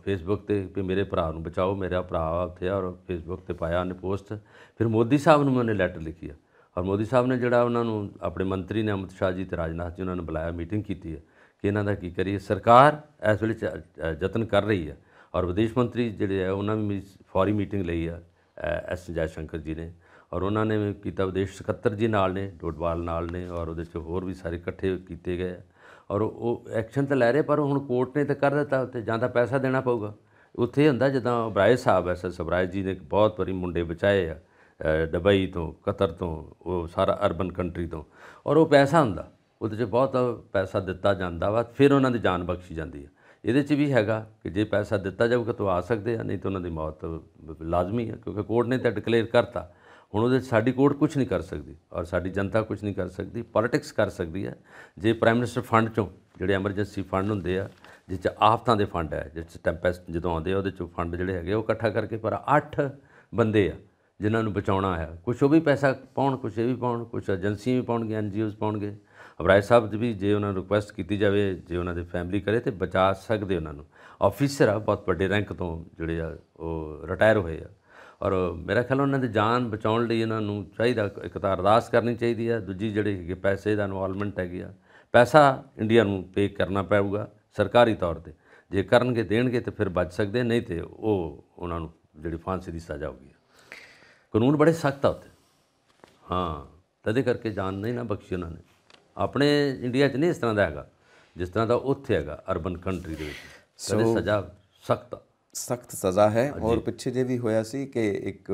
ਫੇਸਬੁੱਕ ਤੇ ਕਿ ਮੇਰੇ ਭਰਾ ਨੂੰ ਬਚਾਓ ਮੇਰਾ ਭਰਾ ਉੱਥੇ ਆ ਔਰ ਫੇਸਬੁੱਕ ਤੇ ਪਾਇਆ ਉਹਨੇ ਪੋਸਟ ਫਿਰ ਮੋਦੀ ਸਾਹਿਬ ਨੂੰ ਉਹਨੇ ਲੈਟਰ ਲਿਖੀ ਆ ਔਰ ਮੋਦੀ ਸਾਹਿਬ ਨੇ ਜਿਹੜਾ ਉਹਨਾਂ ਨੂੰ ਆਪਣੇ ਮੰਤਰੀ ਨੇ ਅਮਿਤ ਸ਼ਾਹ ਜੀ ਤੇ ਰਾਜਨਾਥ ਜੀ ਉਹਨਾਂ ਨੇ ਬੁਲਾਇਆ ਮੀਟਿੰਗ ਕੀਤੀ ਹੈ ਕਿ ਇਹਨਾਂ ਦਾ ਕੀ ਕਰੀਏ ਸਰਕਾਰ ਇਸ ਵੇਲੇ ਯਤਨ ਕਰ ਰਹੀ ਹੈ ਔਰ ਵਿਦੇਸ਼ ਮੰਤਰੀ ਜਿਹੜੇ ਆ ਉਹਨਾਂ ਵੀ ਫੌਰੀ ਮੀਟਿੰਗ ਲਈ ਆ ਐਸ ਜੈ ਸ਼ੰਕਰ ਜੀ ਨੇ ਔਰ ਉਹਨਾਂ ਨੇ ਕੀਤਾ ਵਿਦੇਸ਼ ਸਕੱਤਰ ਜੀ ਨਾਲ ਨੇ ਡੋਡਵਾਲ ਨਾਲ ਨੇ ਔਰ ਉਹਦੇ ਚ ਹੋਰ ਵੀ ਸਾਰੇ ਇਕੱਠੇ ਕੀਤੇ ਗਏ ਔਰ ਉਹ ਐਕਸ਼ਨ ਤਾਂ ਲੈ ਰਹੇ ਪਰ ਹੁਣ ਕੋਰਟ ਨੇ ਤਾਂ ਕਰ ਦਿੱਤਾ ਉੱਤੇ ਜਾਂ ਤਾਂ ਪੈਸਾ ਦੇਣਾ ਪਊਗਾ ਉੱਥੇ ਹੁੰਦਾ ਜਦੋਂ ਬਰਾਏ ਸਾਹਿਬ ਐਸ ਸਬਰਾਏ ਜੀ ਨੇ ਬਹੁਤ ਬੜੀ ਮੁੰਡੇ ਬਚਾਏ ਆ ਦੁਬਈ ਤੋਂ ਕਤਰ ਤੋਂ ਉਹ ਸਾਰਾ ਅਰਬਨ ਕੰਟਰੀ ਤੋਂ ਔਰ ਉਹ ਪੈਸਾ ਹੁੰਦਾ ਉਹਦੇ 'ਚ ਬਹੁਤ ਪੈਸਾ ਦਿੱਤਾ ਜਾਂਦਾ ਵਾ ਫਿਰ ਉਹਨਾਂ ਦੀ ਜਾਨ ਬਖਸ਼ੀ ਜਾਂਦੀ ਹੈ ਇਹਦੇ 'ਚ ਵੀ ਹੈਗਾ ਕਿ ਜੇ ਪੈਸਾ ਦਿੱਤਾ ਜਾਊਗਾ ਤਾਂ ਆ ਸਕਦੇ ਆ ਨਹੀਂ ਤਾਂ ਉਹਨਾਂ ਦੀ ਮੌਤ ਲਾਜ਼ਮੀ ਹੈ ਕਿਉਂਕਿ ਕੋਰਟ ਨੇ ਤਾਂ ਡਿਕਲੇਅਰ ਕਰਤਾ ਹੁਣ ਉਹਦੇ ਸਾਡੀ ਕੋਰਟ ਕੁਝ ਨਹੀਂ ਕਰ ਸਕਦੀ ਔਰ ਸਾਡੀ ਜਨਤਾ ਕੁਝ ਨਹੀਂ ਕਰ ਸਕਦੀ ਪੋਲਿਟਿਕਸ ਕਰ ਸਕਦੀ ਹੈ ਜੇ ਪ੍ਰਾਈਮ ਮਿਨਿਸਟਰ ਫੰਡ ਚੋਂ ਜਿਹੜੇ ਐਮਰਜੈਂਸੀ ਫੰਡ ਹੁੰਦੇ ਆ ਜਿਸ ਚ ਆਫਤਾਂ ਦੇ ਫੰਡ ਹੈ ਜਿਸ ਟੈਂਪੈਸਟ ਜਦੋਂ ਆਉਂਦੇ ਆ ਉਹਦੇ ਚ ਫੰਡ ਜਿਹੜੇ ਹੈਗੇ ਉਹ ਇਕੱਠਾ ਕਰਕੇ ਪਰ 8 ਬੰਦੇ ਆ ਜਿਨ੍ਹਾਂ ਨੂੰ ਬਚਾਉਣਾ ਹੈ ਕੁਝ ਉਹ ਵੀ ਪੈਸਾ ਪਾਉਣ ਕੁਝ ਇਹ ਵੀ ਪਾਉਣ ਕੁਝ ਏਜੰਸੀਆਂ ਵੀ ਪਾਉਣਗੇ ਐਨਜੀਓਜ਼ ਪਾਉਣਗੇ ਅਬਰਾਜ ਸਾਹਿਬ ਦੀ ਵੀ ਜੇ ਉਹਨਾਂ ਨੂੰ ਰਿਕੁਐਸਟ ਕੀਤੀ ਜਾਵੇ ਜੇ ਉਹਨਾਂ ਦੇ ਫੈਮਿਲੀ ਕਰੇ ਤੇ ਬਚਾ ਸਕਦੇ ਉਹਨਾਂ ਨੂੰ ਆਫੀਸਰ ਆ ਬਹੁਤ ਵੱਡੇ ਰੈਂਕ ਤੋਂ ਜਿਹੜੇ ਆ ਉਹ ਰਿਟਾਇਰ ਹੋਏ ਆ ਔਰ ਮੇਰਾ ਖਿਆਲ ਉਹਨਾਂ ਦੀ ਜਾਨ ਬਚਾਉਣ ਲਈ ਇਹਨਾਂ ਨੂੰ ਚਾਹੀਦਾ ਇੱਕ ਤਾਂ ਅਰਦਾਸ ਕਰਨੀ ਚਾਹੀਦੀ ਆ ਦੂਜੀ ਜਿਹੜੇ ਕਿ ਪੈਸੇ ਦਾ ਇਨਵੋਲਵਮੈਂਟ ਹੈਗੀ ਆ ਪੈਸਾ ਇੰਡੀਆ ਨੂੰ ਪੇ ਕਰਨਾ ਪੈਊਗਾ ਸਰਕਾਰੀ ਤੌਰ ਤੇ ਜੇ ਕਰਨਗੇ ਦੇਣਗੇ ਤੇ ਫਿਰ ਬਚ ਸਕਦੇ ਨਹੀਂ ਤੇ ਉਹ ਉਹਨਾਂ ਨੂੰ ਜਿਹੜੀ ਫਾਂਸੀ ਦੀ ਸਜ਼ਾ ਹੋਗੀ ਕਾਨੂੰਨ ਬੜੇ ਸਖਤ ਆ ਉੱਤੇ ਹਾਂ ਤਦੇ ਕਰਕੇ ਜਾਨ ਨਹੀਂ ਨਾ ਬਖਸ਼ੀ ਉਹਨਾਂ ਨੇ ਆਪਣੇ ਇੰਡੀਆ 'ਚ ਨਹੀਂ ਇਸ ਤਰ੍ਹਾਂ ਦਾ ਹੈਗਾ ਜਿਸ ਤਰ੍ਹਾਂ ਦਾ ਉੱਥੇ ਹੈਗਾ ਅਰਬਨ ਕੰਟਰੀ ਦੇ ਵਿੱਚ ਸੋ ਸਜ਼ਾ ਸਖਤ ਸਖਤ ਸਜ਼ਾ ਹੈ ਔਰ ਪਿੱਛੇ ਜੇ ਵੀ ਹੋਇਆ ਸੀ ਕਿ ਇੱਕ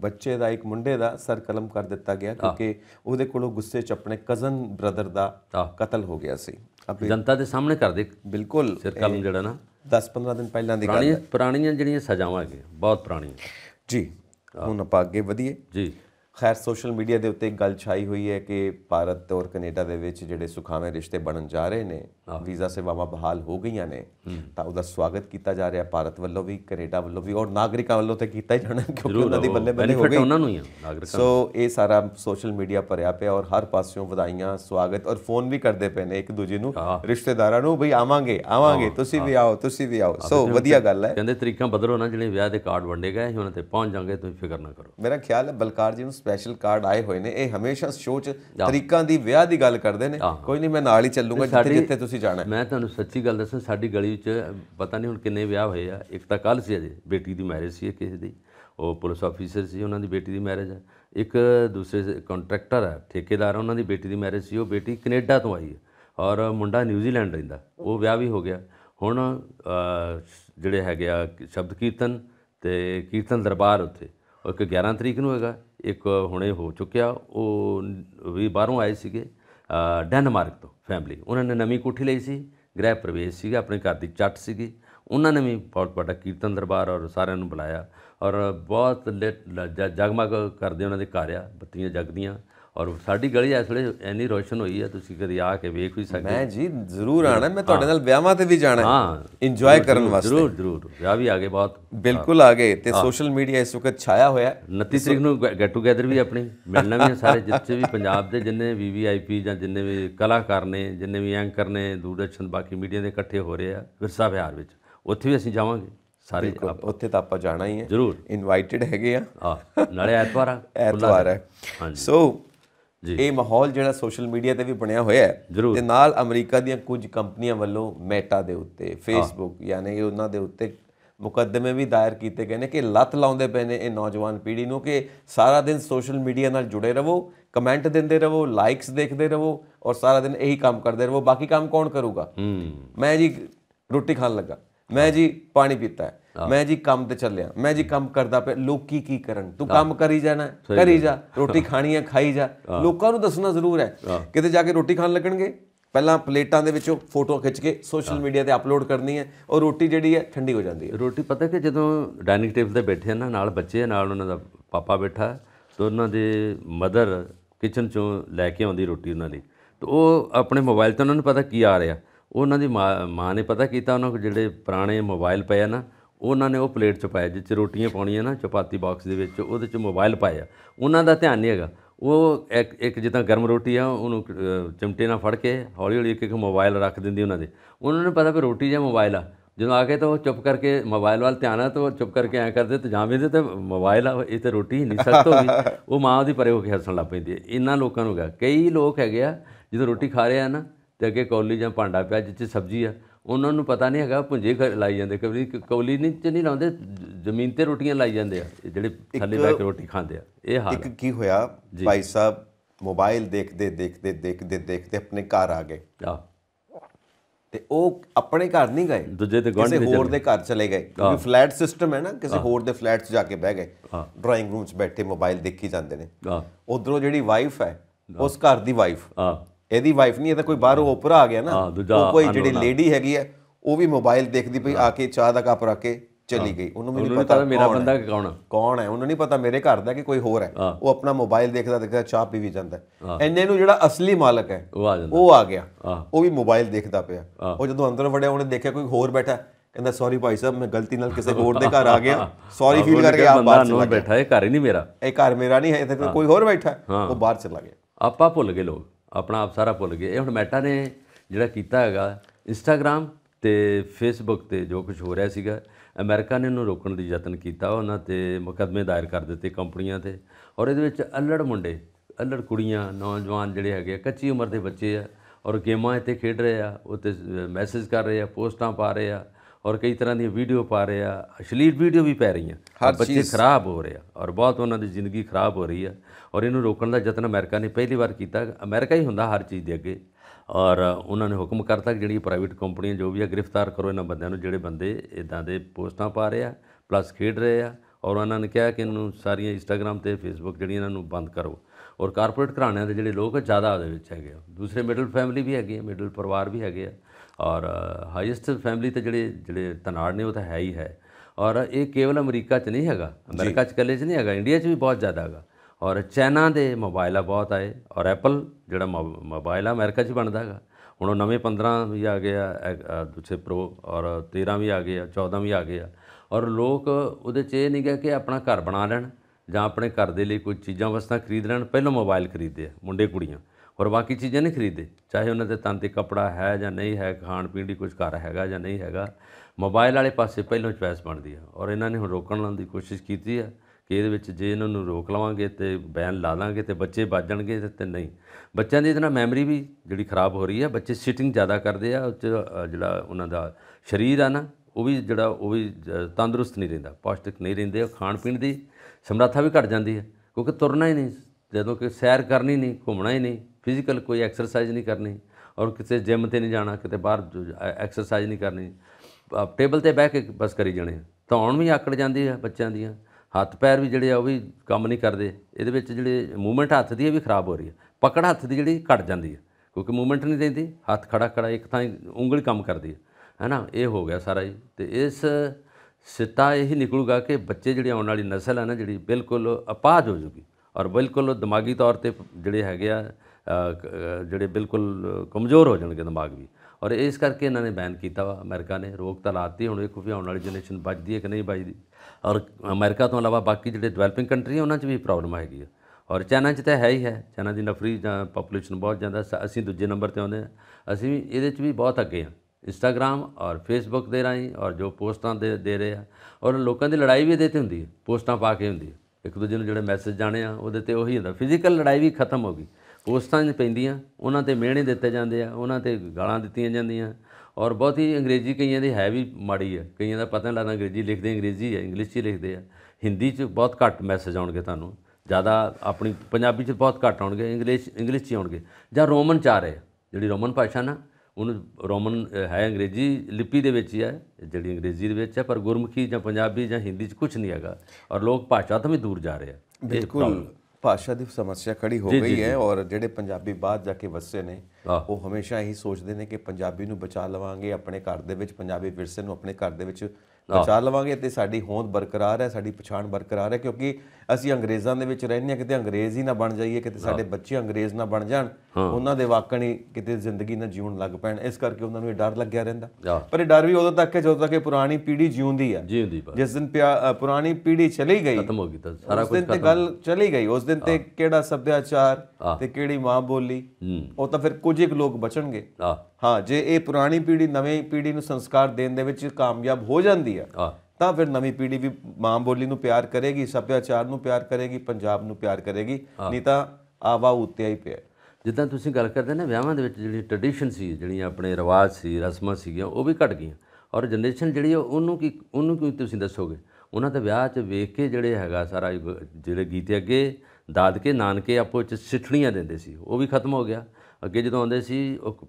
ਬੱਚੇ ਦਾ ਇੱਕ ਮੁੰਡੇ ਦਾ ਸਰ ਕਲਮ ਕਰ ਦਿੱਤਾ ਗਿਆ ਕਿਉਂਕਿ ਉਹਦੇ ਕੋਲੋਂ ਗੁੱਸੇ 'ਚ ਆਪਣੇ ਕਜ਼ਨ ਬ੍ਰਦਰ ਦਾ ਕਤਲ ਹੋ ਗਿਆ ਸੀ ਜਨਤਾ ਦੇ ਸਾਹਮਣੇ ਕਰ ਦੇ ਬਿਲਕੁਲ ਸਰ ਕਲਮ ਜਿਹੜਾ ਨਾ 10-15 ਦਿਨ ਪਹਿਲਾਂ ਦੀ ਗੱਲ ਹੈ ਪੁਰਾਣੀਆਂ ਜਿਹੜੀਆਂ ਸਜ਼ਾਵਾਂ ਹੈਗੀਆਂ ਬਹੁਤ ਪੁਰਾਣੀਆਂ ਜੀ ਹੁਣ ਆਪਾਂ ਅੱਗੇ ਵਧੀਏ ਜੀ ਖੈਰ ਸੋਸ਼ਲ ਮੀਡੀਆ ਦੇ ਉੱਤੇ ਗੱਲ ਛਾਈ ਹੋਈ ਹੈ ਕਿ ਭਾਰਤ ਤੇ ਔਰ ਕੈਨੇਡਾ ਦੇ ਵਿੱਚ ਜਿਹੜੇ ਸੁਖਾਵੇਂ ਰਿਸ਼ਤੇ ਬਣਨ ਜਾ ਰਹੇ ਨੇ ਵੀਜ਼ਾ ਸੇਵਾਵਾਂ ਬਹਾਲ ਹੋ ਗਈਆਂ ਨੇ ਤਾਂ ਉਹਦਾ ਸਵਾਗਤ ਕੀਤਾ ਜਾ ਰਿਹਾ ਭਾਰਤ ਵੱਲੋਂ ਵੀ ਕੈਨੇਡਾ ਵੱਲੋਂ ਵੀ ਔਰ ਨਾਗਰਿਕਾਂ ਵੱਲੋਂ ਤੇ ਕੀਤਾ ਹੀ ਜਾਣਾ ਕਿਉਂਕਿ ਉਹਨਾਂ ਦੀ ਬੱਲੇ ਬੱਲੇ ਹੋ ਗਈ ਉਹਨਾਂ ਨੂੰ ਹੀ ਨਾਗਰਿਕਾਂ ਸੋ ਇਹ ਸਾਰਾ ਸੋਸ਼ਲ ਮੀਡੀਆ ਭਰਿਆ ਪਿਆ ਔਰ ਹਰ ਪਾਸਿਓਂ ਵਧਾਈਆਂ ਸਵਾਗਤ ਔਰ ਫੋਨ ਵੀ ਕਰਦੇ ਪਏ ਨੇ ਇੱਕ ਦੂਜੇ ਨੂੰ ਰਿਸ਼ਤੇਦਾਰਾਂ ਨੂੰ ਭਈ ਆਵਾਂਗੇ ਆਵਾਂਗੇ ਤੁਸੀਂ ਵੀ ਆਓ ਤੁਸੀਂ ਵੀ ਆਓ ਸੋ ਵਧੀਆ ਗੱਲ ਹੈ ਕਹਿੰਦੇ ਤਰੀਕਾਂ ਬਦਲੋ ਨਾ ਜਿਹੜੇ ਵਿਆਹ ਦੇ ਕਾਰਡ ਵੰਡੇ ਗਏ ਉਹਨਾਂ ਤੇ ਪਹੁੰਚ ਜਾਗੇ ਤੁਸੀਂ ਫਿਕਰ ਨਾ ਕਰੋ ਮੇਰਾ ਖਿਆਲ ਹੈ ਬਲਕਾਰ ਜੀ ਨੂੰ ਸਪੈਸ਼ਲ ਕਾਰਡ ਆਏ ਹੋਏ ਨੇ ਇਹ ਹਮੇਸ਼ਾ ਸੋਚ 'ਚ ਤਰੀਕਾਂ ਦੀ ਵਿਆਹ ਦੀ ਗੱਲ ਕਰਦੇ ਨੇ ਕੋਈ ਨਹੀਂ ਮੈਂ ਨਾਲ ਹੀ ਚੱਲੂਗਾ ਜਿੱਥੇ ਜਿੱਥੇ ਤੁਸੀਂ ਜਾਣਾ ਮੈਂ ਤੁਹਾਨੂੰ ਸੱਚੀ ਗੱਲ ਦੱਸਾਂ ਸਾਡੀ ਗਲੀ ਵਿੱਚ ਪਤਾ ਨਹੀਂ ਹੁਣ ਕਿੰਨੇ ਵਿਆਹ ਹੋਏ ਆ ਇੱਕ ਤਾਂ ਕੱਲ ਸੀ ਅਜੇ ਬੇਟੀ ਦੀ ਮੈਰਿਜ ਸੀ ਕਿਸੇ ਦੀ ਉਹ ਪੁਲਿਸ ਆਫੀਸਰ ਸੀ ਉਹਨਾਂ ਦੀ ਬੇਟੀ ਦੀ ਮੈਰਿਜ ਹੈ ਇੱਕ ਦੂਸਰੇ ਕੰਟਰੈਕਟਰ ਹੈ ਠੇਕੇਦਾਰ ਉਹਨਾਂ ਦੀ ਬੇਟੀ ਦੀ ਮੈਰਿਜ ਸੀ ਉਹ ਬੇਟੀ ਕੈਨੇਡਾ ਤੋਂ ਆਈ ਹੈ ਔਰ ਮੁੰਡਾ ਨਿਊਜ਼ੀਲੈਂਡ ਰਹਿੰਦਾ ਉਹ ਵਿਆਹ ਵੀ ਹੋ ਗਿਆ ਹੁਣ ਜਿਹੜੇ ਹੈਗੇ ਆ ਸ਼ਬਦ ਕੀਰਤਨ ਤੇ ਕੀਰਤਨ ਦਰਬਾਰ ਉੱਥੇ ਉਹ 11 ਤਰੀਕ ਨੂੰ ਹੋਏਗਾ ਇੱਕ ਹੁਣੇ ਹੋ ਚੁੱਕਿਆ ਉਹ ਵੀ ਬਾਹਰੋਂ ਆਏ ਸੀਗੇ ਡੈਨਮਾਰਕ ਤੋਂ ਫੈਮਿਲੀ ਉਹਨਾਂ ਨੇ ਨਵੀਂ ਕੋਠੀ ਲਈ ਸੀ ਗ੍ਰਹਿ ਪ੍ਰਵੇਸ਼ ਸੀਗਾ ਆਪਣੇ ਘਰ ਦੀ ਚੱਟ ਸੀਗੀ ਉਹਨਾਂ ਨੇ ਵੀ ਬਹੁਤ ਵੱਡਾ ਕੀਰਤਨ ਦਰਬਾਰ ਔਰ ਸਾਰਿਆਂ ਨੂੰ ਬੁਲਾਇਆ ਔਰ ਬਹੁਤ ਜਗਮਗ ਕਰਦੇ ਉਹਨਾਂ ਦੇ ਘਰ ਆ ਬੱਤੀਆਂ ਜਗਦੀਆਂ ਔਰ ਸਾਡੀ ਗਲੀ ਇਸ ਵੇਲੇ ਇੰਨੀ ਰੋਸ਼ਨ ਹੋਈ ਹੈ ਤੁਸੀਂ ਕਦੀ ਆ ਕੇ ਵੇਖ ਵੀ ਸਕਦੇ ਮੈਂ ਜੀ ਜ਼ਰੂਰ ਆਣਾ ਮੈਂ ਤੁਹਾਡੇ ਨਾਲ ਵਿਆਹਾਂ ਤੇ ਵੀ ਜਾਣਾ ਹਾਂ ਇੰਜੋਏ ਕਰਨ ਵਾਸਤੇ ਜ਼ਰੂਰ ਜ਼ਰੂਰ ਵਿਆਹ ਵੀ ਆਗੇ ਬਹੁਤ ਬਿਲਕੁਲ ਆਗੇ ਤੇ ਸੋਸ਼ਲ ਮੀਡੀਆ ਇਸ ਵਕਤ ਛਾਇਆ ਹੋਇਆ 29 ਤਰੀਕ ਨੂੰ ਗੈਟ ਟੂਗੇਦਰ ਵੀ ਆਪਣੀ ਮਿਲਣਾ ਵੀ ਸਾਰੇ ਜਿੱਥੇ ਵੀ ਪੰਜਾਬ ਦੇ ਜਿੰਨੇ ਵੀ ਵੀਆਈਪੀ ਜਾਂ ਜਿੰਨੇ ਵੀ ਕਲਾਕਾਰ ਨੇ ਜਿੰਨੇ ਵੀ ਐਂਕਰ ਨੇ ਦੂਰਦਰਸ਼ਨ ਬਾਕੀ ਮੀਡੀਆ ਦੇ ਇਕੱਠੇ ਹੋ ਰਹੇ ਆ ਵਿਰਸਾ ਵਿਹਾਰ ਵਿੱਚ ਉੱਥੇ ਵੀ ਅਸੀਂ ਜਾਵਾਂਗੇ ਸਾਰੇ ਉੱਥੇ ਤਾਂ ਆਪਾਂ ਜਾਣਾ ਹੀ ਹੈ ਜ਼ਰੂਰ ਇਨਵਾਈਟਡ ਹੈਗੇ ਆ ਨਾਲੇ ਐਤਵਾਰ ਆ ਐਤਵਾਰ ਹੈ ਸੋ ਇਹ ਮਾਹੌਲ ਜਿਹੜਾ ਸੋਸ਼ਲ ਮੀਡੀਆ ਤੇ ਵੀ ਬਣਿਆ ਹੋਇਆ ਹੈ ਤੇ ਨਾਲ ਅਮਰੀਕਾ ਦੀਆਂ ਕੁਝ ਕੰਪਨੀਆਂ ਵੱਲੋਂ ਮੈਟਾ ਦੇ ਉੱਤੇ ਫੇਸਬੁੱਕ ਯਾਨੀ ਉਹਨਾਂ ਦੇ ਉੱਤੇ ਮੁਕੱਦਮੇ ਵੀ ਦਾਇਰ ਕੀਤੇ ਗਏ ਨੇ ਕਿ ਲੱਤ ਲਾਉਂਦੇ ਪਏ ਨੇ ਇਹ ਨੌਜਵਾਨ ਪੀੜ੍ਹੀ ਨੂੰ ਕਿ ਸਾਰਾ ਦਿਨ ਸੋਸ਼ਲ ਮੀਡੀਆ ਨਾਲ ਜੁੜੇ ਰਹੋ ਕਮੈਂਟ ਦਿੰਦੇ ਰਹੋ ਲਾਈਕਸ ਦੇਖਦੇ ਰਹੋ ਔਰ ਸਾਰਾ ਦਿਨ ਇਹੀ ਕੰਮ ਕਰਦੇ ਰਹੋ ਬਾਕੀ ਕੰਮ ਕੌਣ ਕਰੂਗਾ ਮੈਂ ਜੀ ਰੋਟੀ ਖਾਣ ਲੱਗਾ ਮੈਂ ਜੀ ਪਾਣੀ ਪੀਤਾ ਮੈਂ ਜੀ ਕੰਮ ਤੇ ਚੱਲਿਆ ਮੈਂ ਜੀ ਕੰਮ ਕਰਦਾ ਪਿਆ ਲੋਕੀ ਕੀ ਕਰਨ ਤੂੰ ਕੰਮ ਕਰੀ ਜਾਣਾ ਕਰੀ ਜਾ ਰੋਟੀ ਖਾਣੀ ਹੈ ਖਾਈ ਜਾ ਲੋਕਾਂ ਨੂੰ ਦੱਸਣਾ ਜ਼ਰੂਰ ਹੈ ਕਿਤੇ ਜਾ ਕੇ ਰੋਟੀ ਖਾਣ ਲੱਗਣਗੇ ਪਹਿਲਾਂ ਪਲੇਟਾਂ ਦੇ ਵਿੱਚੋਂ ਫੋਟੋ ਖਿੱਚ ਕੇ ਸੋਸ਼ਲ ਮੀਡੀਆ ਤੇ ਅਪਲੋਡ ਕਰਨੀ ਹੈ ਔਰ ਰੋਟੀ ਜਿਹੜੀ ਹੈ ਠੰਡੀ ਹੋ ਜਾਂਦੀ ਹੈ ਰੋਟੀ ਪਤਾ ਕਿ ਜਦੋਂ ਡਾਈਨਿੰਗ ਟੇਬਲ ਤੇ ਬੈਠੇ ਨਾ ਨਾਲ ਬੱਚੇ ਨਾਲ ਉਹਨਾਂ ਦਾ ਪਾਪਾ ਬੈਠਾ ਤੇ ਉਹਨਾਂ ਦੇ ਮਦਰ ਕਿਚਨ ਚੋਂ ਲੈ ਕੇ ਆਉਂਦੀ ਰੋਟੀ ਉਹਨਾਂ ਲਈ ਤੇ ਉਹ ਆਪਣੇ ਮੋਬਾਈਲ ਤੇ ਉਹਨਾਂ ਨੂੰ ਪਤਾ ਕੀ ਆ ਰਿਹਾ ਉਹਨਾਂ ਦੀ ਮਾਂ ਨੇ ਪਤਾ ਕੀਤਾ ਉਹਨਾਂ ਕੋ ਜਿਹੜੇ ਪੁਰਾਣੇ ਮੋਬਾਈਲ ਪਏ ਨਾ ਉਹਨਾਂ ਨੇ ਉਹ ਪਲੇਟ ਚ ਪਾਇਆ ਜਿੱਚ ਰੋਟੀਆਂ ਪਾਉਣੀਆਂ ਨਾ ਚਪਾਤੀ ਬਾਕਸ ਦੇ ਵਿੱਚ ਉਹਦੇ ਚ ਮੋਬਾਈਲ ਪਾਇਆ ਉਹਨਾਂ ਦਾ ਧਿਆਨ ਨਹੀਂ ਹੈਗਾ ਉਹ ਇੱਕ ਇੱਕ ਜਿੱਦਾਂ ਗਰਮ ਰੋਟੀ ਆ ਉਹਨੂੰ ਚਮਟੇ ਨਾਲ ਫੜ ਕੇ ਹੌਲੀ ਹੌਲੀ ਇੱਕ ਇੱਕ ਮੋਬਾਈਲ ਰੱਖ ਦਿੰਦੀ ਉਹਨਾਂ ਦੇ ਉਹਨਾਂ ਨੂੰ ਪਤਾ ਵੀ ਰੋਟੀ ਜਾਂ ਮੋਬਾਈਲ ਆ ਜਦੋਂ ਆ ਕੇ ਤਾਂ ਉਹ ਚੁੱਪ ਕਰਕੇ ਮੋਬਾਈਲ ਵੱਲ ਧਿਆਨ ਆ ਤਾਂ ਉਹ ਚੁੱਪ ਕਰਕੇ ਐ ਕਰਦੇ ਤੇ ਜਾਂ ਵੇਦੇ ਤੇ ਮੋਬਾਈਲ ਆ ਇਹ ਤੇ ਰੋਟੀ ਨਹੀਂ ਸਖਤ ਹੋ ਗਈ ਉਹ ਮਾਂ ਉਹਦੀ ਪਰੇ ਹੋ ਕੇ ਹੱਸਣ ਲੱਗ ਪੈਂਦੀ ਇਹਨਾਂ ਲੋਕਾਂ ਨੂੰ ਗਿਆ ਕਈ ਲੋਕ ਹੈਗੇ ਆ ਜਦੋਂ ਰੋਟੀ ਖਾ ਰਿਹਾ ਨਾ ਤੇ ਅੱਗੇ ਕੌਲੀ ਜਾਂ ਭਾਂਡਾ ਪਿਆ ਜਿੱਚ ਸਬਜ਼ੀ ਆ ਉਹਨਾਂ ਨੂੰ ਪਤਾ ਨਹੀਂ ਹੈਗਾ ਪੁੰਜੇ ਲਾਈ ਜਾਂਦੇ ਕਬਰੀ ਕੌਲੀ ਨਹੀਂ ਚ ਨਹੀਂ ਲਾਉਂਦੇ ਜ਼ਮੀਨ ਤੇ ਰੋਟੀਆਂ ਲਾਈ ਜਾਂਦੇ ਆ ਜਿਹੜੇ ਥੱਲੇ ਬੈਠ ਕੇ ਰੋਟੀ ਖਾਂਦੇ ਆ ਇਹ ਹਾਲ ਇੱਕ ਕੀ ਹੋਇਆ ਭਾਈ ਸਾਹਿਬ ਮੋਬਾਈਲ ਦੇਖਦੇ ਦੇਖਦੇ ਦੇਖਦੇ ਦੇਖਦੇ ਆਪਣੇ ਘਰ ਆ ਗਏ ਆ ਤੇ ਉਹ ਆਪਣੇ ਘਰ ਨਹੀਂ ਗਏ ਦੂਜੇ ਤੇ ਗਵਾਂਢੀ ਦੇ ਹੋਰ ਦੇ ਘਰ ਚਲੇ ਗਏ ਕਿਉਂਕਿ ਫਲੈਟ ਸਿਸਟਮ ਹੈ ਨਾ ਕਿਸੇ ਹੋਰ ਦੇ ਫਲੈਟ 'ਚ ਜਾ ਕੇ ਬਹਿ ਗਏ ਡਰਾਇੰਗ ਰੂਮ 'ਚ ਬੈਠੇ ਮੋਬਾਈਲ ਦੇਖੀ ਜਾਂਦੇ ਨੇ ਉਧਰੋਂ ਜਿਹੜੀ ਵਾਈਫ ਹੈ ਉਸ ਘਰ ਦੀ ਵਾਈਫ ਇਹਦੀ ਵਾਈਫ ਨਹੀਂ ਇਹ ਤਾਂ ਕੋਈ ਬਾਹਰੋਂ ਉਪਰਾ ਆ ਗਿਆ ਨਾ ਉਹ ਕੋਈ ਜਿਹੜੀ ਲੇਡੀ ਹੈਗੀ ਹੈ ਉਹ ਵੀ ਮੋਬਾਈਲ ਦੇਖਦੀ ਪਈ ਆ ਕੇ ਚਾਹ ਦਾ ਕੱਪ ਰੱਖ ਕੇ ਚਲੀ ਗਈ ਉਹਨੂੰ ਮੈਨੂੰ ਨਹੀਂ ਪਤਾ ਮੇਰਾ ਬੰਦਾ ਕੌਣ ਕੌਣ ਹੈ ਉਹਨੂੰ ਨਹੀਂ ਪਤਾ ਮੇਰੇ ਘਰ ਦਾ ਕਿ ਕੋਈ ਹੋਰ ਹੈ ਉਹ ਆਪਣਾ ਮੋਬਾਈਲ ਦੇਖਦਾ ਦੇਖਦਾ ਚਾਹ ਪੀ ਵੀ ਜਾਂਦਾ ਐਨੇ ਨੂੰ ਜਿਹੜਾ ਅਸਲੀ ਮਾਲਕ ਹੈ ਉਹ ਆ ਗਿਆ ਉਹ ਵੀ ਮੋਬਾਈਲ ਦੇਖਦਾ ਪਿਆ ਉਹ ਜਦੋਂ ਅੰਦਰ ਵੜਿਆ ਉਹਨੇ ਦੇਖਿਆ ਕੋਈ ਹੋਰ ਬੈਠਾ ਕਹਿੰਦਾ ਸੌਰੀ ਭਾਈ ਸਾਹਿਬ ਮੈਂ ਗਲਤੀ ਨਾਲ ਕਿਸੇ ਹੋਰ ਦੇ ਘਰ ਆ ਗਿਆ ਸੌਰੀ ਫੀਲ ਕਰਕੇ ਆਪ ਬਾਹਰ ਚਲਾ ਗਿਆ ਬੈਠਾ ਇਹ ਘਰ ਹੀ ਨਹੀਂ ਮੇਰਾ ਇਹ ਘਰ ਮੇਰਾ ਨਹੀਂ ਹੈ ਇੱਥੇ ਕੋਈ ਹੋਰ ਬੈਠਾ ਉਹ ਬਾਹਰ ਚਲਾ ਗਿਆ ਆਪਾਂ ਭੁੱਲ ਗਏ ਲੋਕ ਆਪਣਾ ਆਪ ਸਾਰਾ ਭੁੱਲ ਗਏ ਇਹ ਹੁਣ ਮੈਟਾ ਨੇ ਜਿਹੜਾ ਕੀਤਾ ਹੈਗਾ ਇੰਸਟਾਗ੍ਰam ਤੇ ਫੇਸਬੁੱਕ ਤੇ ਜੋ ਕੁਝ ਹੋ ਰਿਹਾ ਸੀਗਾ ਅਮਰੀਕਾ ਨੇ ਉਹਨੂੰ ਰੋਕਣ ਦੀ ਯਤਨ ਕੀਤਾ ਉਹਨਾਂ ਤੇ ਮੁਕਦਮੇ ਦਾਇਰ ਕਰ ਦਿੱਤੇ ਕੰਪਨੀਆਂ ਤੇ ਔਰ ਇਹਦੇ ਵਿੱਚ ਅਲੜ ਮੁੰਡੇ ਅਲੜ ਕੁੜੀਆਂ ਨੌਜਵਾਨ ਜਿਹੜੇ ਹੈਗੇ ਕੱਚੀ ਉਮਰ ਦੇ ਬੱਚੇ ਆ ਔਰ ਗੇਮਾਂ ਇੱਥੇ ਖੇਡ ਰਹੇ ਆ ਉਹ ਤੇ ਮੈਸੇਜ ਕਰ ਰਹੇ ਆ ਪੋਸਟਾਂ ਪਾ ਰਹੇ ਆ ਔਰ ਕਈ ਤਰ੍ਹਾਂ ਦੀਆਂ ਵੀਡੀਓ ਪਾ ਰਹੇ ਆ ਅਸ਼ਲੀਲ ਵੀਡੀਓ ਵੀ ਪੈ ਰਹੀਆਂ ਬੱਚੇ ਖਰਾਬ ਹੋ ਰਹੇ ਆ ਔਰ ਬਹੁਤ ਉਹਨਾਂ ਦੀ ਜ਼ਿੰਦਗੀ ਖਰਾਬ ਹੋ ਰਹੀ ਆ ਔਰ ਇਹਨੂੰ ਰੋਕਣ ਦਾ ਯਤਨ ਅਮਰੀਕਾ ਨੇ ਪਹਿਲੀ ਵਾਰ ਕੀਤਾ ਅਮਰੀਕਾ ਹੀ ਹੁੰਦਾ ਹਰ ਚੀਜ਼ ਦੇ ਅੱਗੇ ਔਰ ਉਹਨਾਂ ਨੇ ਹੁਕਮ ਕਰਤਾ ਕਿ ਜਿਹੜੀ ਪ੍ਰਾਈਵੇਟ ਕੰਪਨੀਆਂ ਜੋ ਵੀ ਆ ਗ੍ਰਿਫਤਾਰ ਕਰੋ ਇਹਨਾਂ ਬੰਦਿਆਂ ਨੂੰ ਜਿਹੜੇ ਬੰਦੇ ਇਦਾਂ ਦੇ ਪੋਸਟਾਂ ਪਾ ਰਹੇ ਆ ਪਲੱਸ ਖੇਡ ਰਹੇ ਆ ਔਰ ਉਹਨਾਂ ਨੇ ਕਿਹਾ ਕਿ ਇਹਨੂੰ ਸਾਰੀਆਂ ਇੰਸਟਾਗ੍ਰam ਤੇ ਫੇਸਬੁੱਕ ਜਿਹੜੀਆਂ ਇਹਨਾਂ ਨੂੰ ਬੰਦ ਕਰੋ ਔਰ ਕਾਰਪੋਰੇਟ ਘਰਾਣਿਆਂ ਦੇ ਜਿਹੜੇ ਲੋਕ ਜ਼ਿਆਦਾ ਉਹਦੇ ਵਿੱਚ ਹੈਗੇ ਦੂਸਰੇ ਮਿਡਲ ਫੈਮਿਲੀ ਵੀ ਹੈਗੇ ਮਿਡਲ ਪਰਿਵਾਰ ਵੀ ਹੈਗੇ ਆ ਔਰ ਹਾਈਐਸਟ ਫੈਮਿਲੀ ਤੇ ਜਿਹੜੇ ਜਿਹੜੇ ਤਨਾੜ ਨੇ ਉਹ ਤਾਂ ਹੈ ਹੀ ਹੈ ਔਰ ਇਹ ਕੇਵਲ ਅਮਰੀਕਾ 'ਚ ਨਹੀਂ ਹੈਗਾ ਅਮਰੀਕਾ 'ਚ ਕੱਲੇ 'ਚ ਨਹੀਂ ਹੈਗਾ ਇੰਡੀਆ 'ਚ ਵੀ ਬਹੁਤ ਜ਼ਿਆਦਾ ਹੈਗਾ ਔਰ ਚਾਈਨਾ ਦੇ ਮੋਬਾਈਲ ਆ ਬਹੁਤ ਆਏ ਔਰ ਐਪਲ ਜਿਹੜਾ ਮੋਬਾਈਲ ਆ ਅਮਰੀਕਾ 'ਚ ਬਣਦਾ ਹੈਗਾ ਹੁਣ ਉਹ ਨਵੇਂ 15 ਵੀ ਆ ਗਿਆ ਦੂਜੇ ਪ੍ਰੋ ਔਰ 13 ਵੀ ਆ ਗਿਆ 14 ਵੀ ਆ ਗਿਆ ਔਰ ਲੋਕ ਉਹਦੇ 'ਚ ਇਹ ਨਹੀਂ ਗਿਆ ਕਿ ਆਪਣਾ ਘਰ ਬਣਾ ਲੈਣ ਜਾਂ ਆਪਣੇ ਘਰ ਦੇ ਲਈ ਕੋਈ ਚੀਜ਼ਾਂ ਵਸਤਾਂ ਖਰੀਦ ਲੈਣ ਪਹਿਲਾਂ ਮੋਬਾਈਲ ਖਰੀਦਦੇ ਆ ਮੁੰਡੇ ਕੁੜੀਆਂ ਔਰ ਬਾਕੀ ਚੀਜ਼ਾਂ ਨਹੀਂ ਖਰੀਦੇ ਚਾਹੇ ਉਹਨਾਂ ਦੇ ਤਨ ਤੇ ਕਪੜਾ ਹੈ ਜਾਂ ਨਹੀਂ ਹੈ ਖਾਣ ਪੀਣ ਦੀ ਕੁਝ ਘਰ ਹੈਗਾ ਜਾਂ ਨਹੀਂ ਹੈਗਾ ਮੋਬਾਈਲ ਵਾਲੇ ਪਾਸੇ ਪਹਿਲਾਂ ਚੁਆਇਸ ਬਣਦੀ ਆ ਔਰ ਇਹਨਾਂ ਨੇ ਹੁਣ ਰੋਕਣ ਲੰਦੀ ਦੀ ਕੋਸ਼ਿਸ਼ ਕੀਤੀ ਆ ਕਿ ਇਹਦੇ ਵਿੱਚ ਜੇ ਇਹਨਾਂ ਨੂੰ ਰੋਕ ਲਵਾਂਗੇ ਤੇ ਬੈਨ ਲਾ ਦਾਂਗੇ ਤੇ ਬੱਚੇ ਵੱਜਣਗੇ ਤੇ ਨਹੀਂ ਬੱਚਿਆਂ ਦੀ ਇਤਨਾ ਮੈਮਰੀ ਵੀ ਜਿਹੜੀ ਖਰਾਬ ਹੋ ਰਹੀ ਹੈ ਬੱਚੇ ਸਿਟਿੰਗ ਜ਼ਿਆਦਾ ਕਰਦੇ ਆ ਜਿਹੜਾ ਉਹਨਾਂ ਦਾ ਸਰੀਰ ਆ ਨਾ ਉਹ ਵੀ ਜਿਹੜਾ ਉਹ ਵੀ ਤੰਦਰੁਸਤ ਨਹੀਂ ਰਹਿੰਦਾ ਪੌਸ਼ਟਿਕ ਨਹੀਂ ਰਹਿੰਦੇ ਉਹ ਖਾਣ ਪੀਣ ਦੀ ਸਮਰੱਥਾ ਵੀ ਘਟ ਜਾਂਦੀ ਹੈ ਕਿਉਂਕਿ ਤੁਰਨਾ ਹੀ ਨਹੀਂ ਜਦੋਂ ਕਿ ਸੈਰ ਕਰਨੀ ਨਹੀਂ ਘੁੰਮਣਾ ਹੀ ਨਹੀਂ ਫਿਜ਼ੀਕਲ ਕੋਈ ਐਕਸਰਸਾਈਜ਼ ਨਹੀਂ ਕਰਨੀ ਔਰ ਕਿਸੇ ਜਿਮ ਤੇ ਨਹੀਂ ਜਾਣਾ ਕਿਤੇ ਬਾਹਰ ਐਕਸਰਸਾਈਜ਼ ਨਹੀਂ ਕਰਨੀ ਟੇਬਲ ਤੇ ਬਹਿ ਕੇ ਬਸ ਕਰੀ ਜਾਣੇ ਹੁਣ ਵੀ ਆਕੜ ਜਾਂਦੀ ਹੈ ਬੱਚਿਆਂ ਦੀਆਂ ਹੱਥ ਪੈਰ ਵੀ ਜਿਹੜੇ ਆ ਉਹ ਵੀ ਕੰਮ ਨਹੀਂ ਕਰਦੇ ਇਹਦੇ ਵਿੱਚ ਜਿਹੜੇ ਮੂਵਮੈਂਟ ਹੱਥ ਦੀ ਇਹ ਵੀ ਖਰਾਬ ਹੋ ਰਹੀ ਹੈ ਪਕੜ ਹੱਥ ਦੀ ਜਿਹੜੀ ਘਟ ਜਾਂਦੀ ਹੈ ਕਿਉਂਕਿ ਮੂਵਮੈਂਟ ਨਹੀਂ ਦਿੰਦੀ ਹੱਥ ਖੜਾ ਖੜਾ ਇੱਕ ਤਾਂ ਉਂਗਲ ਕੰਮ ਕਰਦੀ ਹੈ ਹੈਨਾ ਇਹ ਹੋ ਗਿਆ ਸਾਰਾ ਜੀ ਤੇ ਇਸ ਸਿੱਟਾ ਇਹੀ ਨਿਕਲੂਗਾ ਕਿ ਬੱਚੇ ਜਿਹੜੇ ਆਉਣ ਵਾਲੀ ਨਸਲ ਹੈ ਨਾ ਜਿਹੜੀ ਬਿਲਕੁਲ ਅਪਾਜ ਹੋ ਜੂਗੀ ਔਰ ਬਿਲਕੁਲ ਦਿਮਾਗੀ ਤੌਰ ਤੇ ਜਿਹੜੇ ਹੈਗੇ ਆ ਜਿਹੜੇ ਬਿਲਕੁਲ ਕਮਜ਼ੋਰ ਹੋ ਜਾਣਗੇ ਦਿਮਾਗ ਵੀ ਔਰ ਇਸ ਕਰਕੇ ਇਹਨਾਂ ਨੇ ਬੈਨ ਕੀਤਾ ਵਾ ਅਮਰੀਕਾ ਨੇ ਰੋਕ ਤਾਂ ਲਾਤੀ ਹੁਣ ਇਹ ਕੋਈ ਆਉਣ ਵਾਲੀ ਜਨਰੇਸ਼ਨ ਬਚਦੀ ਹੈ ਕਿ ਨਹੀਂ ਬਚਦੀ ਔਰ ਅਮਰੀਕਾ ਤੋਂ ਇਲਾਵਾ ਬਾਕੀ ਜਿਹੜੇ ਡਿਵੈਲਪਿੰਗ ਕੰਟਰੀ ਆ ਉਹਨਾਂ 'ਚ ਵੀ ਪ੍ਰੋਬਲਮ ਆਏਗੀ ਔਰ ਚਾਈਨਾ 'ਚ ਤਾਂ ਹੈ ਹੀ ਹੈ ਚਾਈਨਾ ਦੀ ਨਫਰੀ ਜਾਂ ਪੋਪੂਲੇਸ਼ਨ ਬਹੁਤ ਜ਼ਿਆਦਾ ਅਸੀਂ ਦੂਜੇ ਨੰਬਰ ਤੇ ਆਉਂਦੇ ਆ ਅਸੀਂ ਇਹਦੇ 'ਚ ਵੀ ਬਹੁਤ ਅੱਗੇ ਆ ਇੰਸਟਾਗ੍ਰam ਔਰ ਫੇਸਬੁੱਕ ਦੇ ਰਾਹੀਂ ਔਰ ਜੋ ਪੋਸਟਾਂ ਦੇ ਦੇ ਰਹੇ ਆ ਔਰ ਲੋਕਾਂ ਦੀ ਲੜਾਈ ਵੀ ਇਹਦੇ ਤੇ ਹੁੰਦੀ ਹੈ ਪੋਸਟਾਂ ਪਾ ਕੇ ਹੁੰਦੀ ਹੈ ਇੱਕ ਦੂਜੇ ਨੂੰ ਜਿਹੜੇ ਮੈਸੇਜ ਜਾਣੇ ਆ ਉਹਦੇ ਤੇ ਉਹੀ ਹੁੰਦਾ ਫਿਜ਼ੀਕਲ ਲੜਾਈ ਵੀ ਖਤਮ ਹੋ ਗਈ ਪੋਸਟਾਂ 'ਚ ਪੈਂਦੀਆਂ ਉਹਨਾਂ ਤੇ ਮਿਹਣੇ ਦਿੱਤੇ ਜਾਂਦੇ ਆ ਉਹਨਾਂ ਤੇ ਗਾਲਾਂ ਦਿੱਤੀਆਂ ਜਾਂਦੀਆਂ ਔਰ ਬਹੁਤ ਹੀ ਅੰਗਰੇਜ਼ੀ ਕਈਆਂ ਦੀ ਹੈ ਵੀ ਮਾੜੀ ਹੈ ਕਈਆਂ ਦਾ ਪਤਾ ਨਹੀਂ ਲੱਗਦਾ ਅੰਗਰੇਜ਼ੀ ਲਿਖਦੇ ਅੰਗਰੇਜ਼ੀ ਹੈ ਇੰਗਲਿਸ਼ 'ਚ ਹੀ ਲਿਖਦੇ ਆ ਹਿੰਦੀ 'ਚ ਬਹੁਤ ਘੱਟ ਮੈਸੇਜ ਆਉਣਗੇ ਤੁਹਾਨੂੰ ਜ਼ਿਆਦਾ ਆਪਣੀ ਪੰਜਾਬੀ 'ਚ ਬਹੁਤ ਘੱਟ ਆਉਣਗੇ ਇੰਗਲਿਸ਼ ਇੰਗਲਿਸ਼ 'ਚ ਆਉਣਗੇ ਜਾਂ ਰੋਮਨ 'ਚ ਆ ਰਹੇ ਜਿਹੜੀ ਰੋਮਨ ਭਾਸ਼ਾ ਨਾ ਉਹਨੂੰ ਰੋਮਨ ਹੈ ਅੰਗਰੇਜ਼ੀ ਲਿਪੀ ਦੇ ਵਿੱਚ ਹੀ ਹੈ ਜਿਹੜੀ ਅੰਗਰੇਜ਼ੀ ਦੇ ਵਿੱਚ ਹੈ ਪਰ ਗੁਰਮੁਖੀ ਜਾਂ ਪੰਜਾਬੀ ਜਾਂ ਹਿੰਦੀ 'ਚ ਕੁਝ ਨਹੀਂ ਹੈਗਾ ਔਰ ਲੋਕ ਭਾਸ਼ਾ ਤੋਂ ਵੀ ਦੂਰ ਜਾ ਰਹੇ ਆ ਬਿਲਕੁਲ ਭਾਸ਼ਾ ਦੀ ਸਮੱਸਿਆ ਖੜੀ ਹੋ ਗਈ ਹੈ ਔਰ ਜਿਹੜੇ ਪੰਜਾਬੀ ਬਾਹਰ ਜਾ ਕੇ ਵਸੇ ਨੇ ਉਹ ਹਮੇਸ਼ਾ ਇਹੀ ਸੋਚਦੇ ਨੇ ਕਿ ਪੰਜਾਬੀ ਨੂੰ ਬਚਾ ਲਵਾਂਗੇ ਆਪਣੇ ਘਰ ਦੇ ਵਿੱਚ ਪੰਜਾਬੀ ਵਿਰਸੇ ਨੂੰ ਆਪਣੇ ਘਰ ਦੇ ਵਿੱਚ ਬਚਾ ਲਵਾਂਗੇ ਤੇ ਸਾਡੀ ਹੋਂਦ ਬਰਕਰਾਰ ਹੈ ਸਾਡੀ ਪਛਾਣ ਬਰਕਰਾਰ ਹੈ ਕਿਉਂਕਿ ਅਸੀਂ ਅੰਗਰੇਜ਼ਾਂ ਦੇ ਵਿੱਚ ਰਹਿੰਦੇ ਆ ਕਿਤੇ ਅੰਗਰੇਜ਼ ਹੀ ਨਾ ਬਣ ਜਾਈਏ ਕਿਤੇ ਸਾਡੇ ਬੱਚੇ ਅੰਗਰੇਜ਼ ਨਾ ਬਣ ਜਾਣ ਉਹਨਾਂ ਦੇ ਵਾਕਣ ਹੀ ਕਿਤੇ ਜ਼ਿੰਦਗੀ ਨਾ ਜਿਉਣ ਲੱਗ ਪੈਣ ਇਸ ਕਰਕੇ ਉਹਨਾਂ ਨੂੰ ਇਹ ਡਰ ਲੱਗਿਆ ਰਹਿੰਦਾ ਪਰ ਇਹ ਡਰ ਵੀ ਉਦੋਂ ਤੱਕ ਹੈ ਜਦੋਂ ਤੱਕ ਇਹ ਪੁਰਾਣੀ ਪੀੜ੍ਹੀ ਜਿਉਂਦੀ ਆ ਜਿਸ ਦਿਨ ਪੁਰਾਣੀ ਪੀੜ੍ਹੀ ਚਲੀ ਗਈ ਖਤਮ ਹੋ ਗਈ ਤਾਂ ਸਾਰਾ ਕੁਝ ਖਤਮ ਤੇ ਗੱਲ ਚਲੀ ਗਈ ਉਸ ਦਿਨ ਤੇ ਕਿਹੜਾ ਸੱਭਿਆਚਾਰ ਤੇ ਕਿਹੜੀ ਮਾਂ ਬੋਲੀ ਉਹ ਤਾਂ ਫਿਰ ਕੁਝ ਇੱਕ ਲੋਕ ਬਚਣਗੇ ਹਾਂ ਜੇ ਇਹ ਪੁਰਾਣੀ ਪੀੜ੍ਹੀ ਨਵੀਂ ਪੀੜ੍ਹੀ ਨੂੰ ਸੰਸਕਾਰ ਦੇਣ ਦੇ ਵਿੱਚ ਕਾਮਯਾਬ ਹੋ ਜਾਂਦੀ ਆ ਤਾਂ ਫਿਰ ਨਵੀਂ ਪੀੜ੍ਹੀ ਵੀ ਮਾਂ ਬੋਲੀ ਨੂੰ ਪਿਆਰ ਕਰੇਗੀ ਸੱਭਿਆਚਾਰ ਨੂੰ ਪਿਆਰ ਕਰੇਗੀ ਪੰਜਾਬ ਨੂੰ ਪਿਆਰ ਕਰੇਗੀ ਨਹੀਂ ਤਾਂ ਆਵਾ ਉੱਤੇ ਹੀ ਪਿਆ ਜਿੱਦਾਂ ਤੁਸੀਂ ਗੱਲ ਕਰਦੇ ਨੇ ਵਿਆਹਾਂ ਦੇ ਵਿੱਚ ਜਿਹੜੀ ਟ੍ਰੈਡੀਸ਼ਨ ਸੀ ਜਿਹੜੀਆਂ ਆਪਣੇ ਰਿਵਾਜ ਸੀ ਰਸਮਾਂ ਸੀਗੀਆਂ ਉਹ ਵੀ ਘਟ ਗਈਆਂ ਔਰ ਜਨਰੇਸ਼ਨ ਜਿਹੜੀ ਉਹਨੂੰ ਕੀ ਉਹਨੂੰ ਕੀ ਤੁਸੀਂ ਦੱਸੋਗੇ ਉਹਨਾਂ ਦਾ ਵਿਆਹ 'ਚ ਵੇਖ ਕੇ ਜਿਹੜੇ ਹੈਗਾ ਸਾਰਾ ਜਿਹੜੇ ਗੀਤੇ ਅੱਗੇ ਦਾਦਕੇ ਨਾਨਕੇ ਆਪੋ ਵਿੱਚ ਸਿੱਠਣੀਆਂ ਦਿੰਦੇ ਸੀ ਉਹ ਵੀ ਖਤਮ ਹੋ ਗਿਆ ਅੱਗੇ ਜਦੋਂ ਆਉਂਦੇ ਸੀ ਉਹ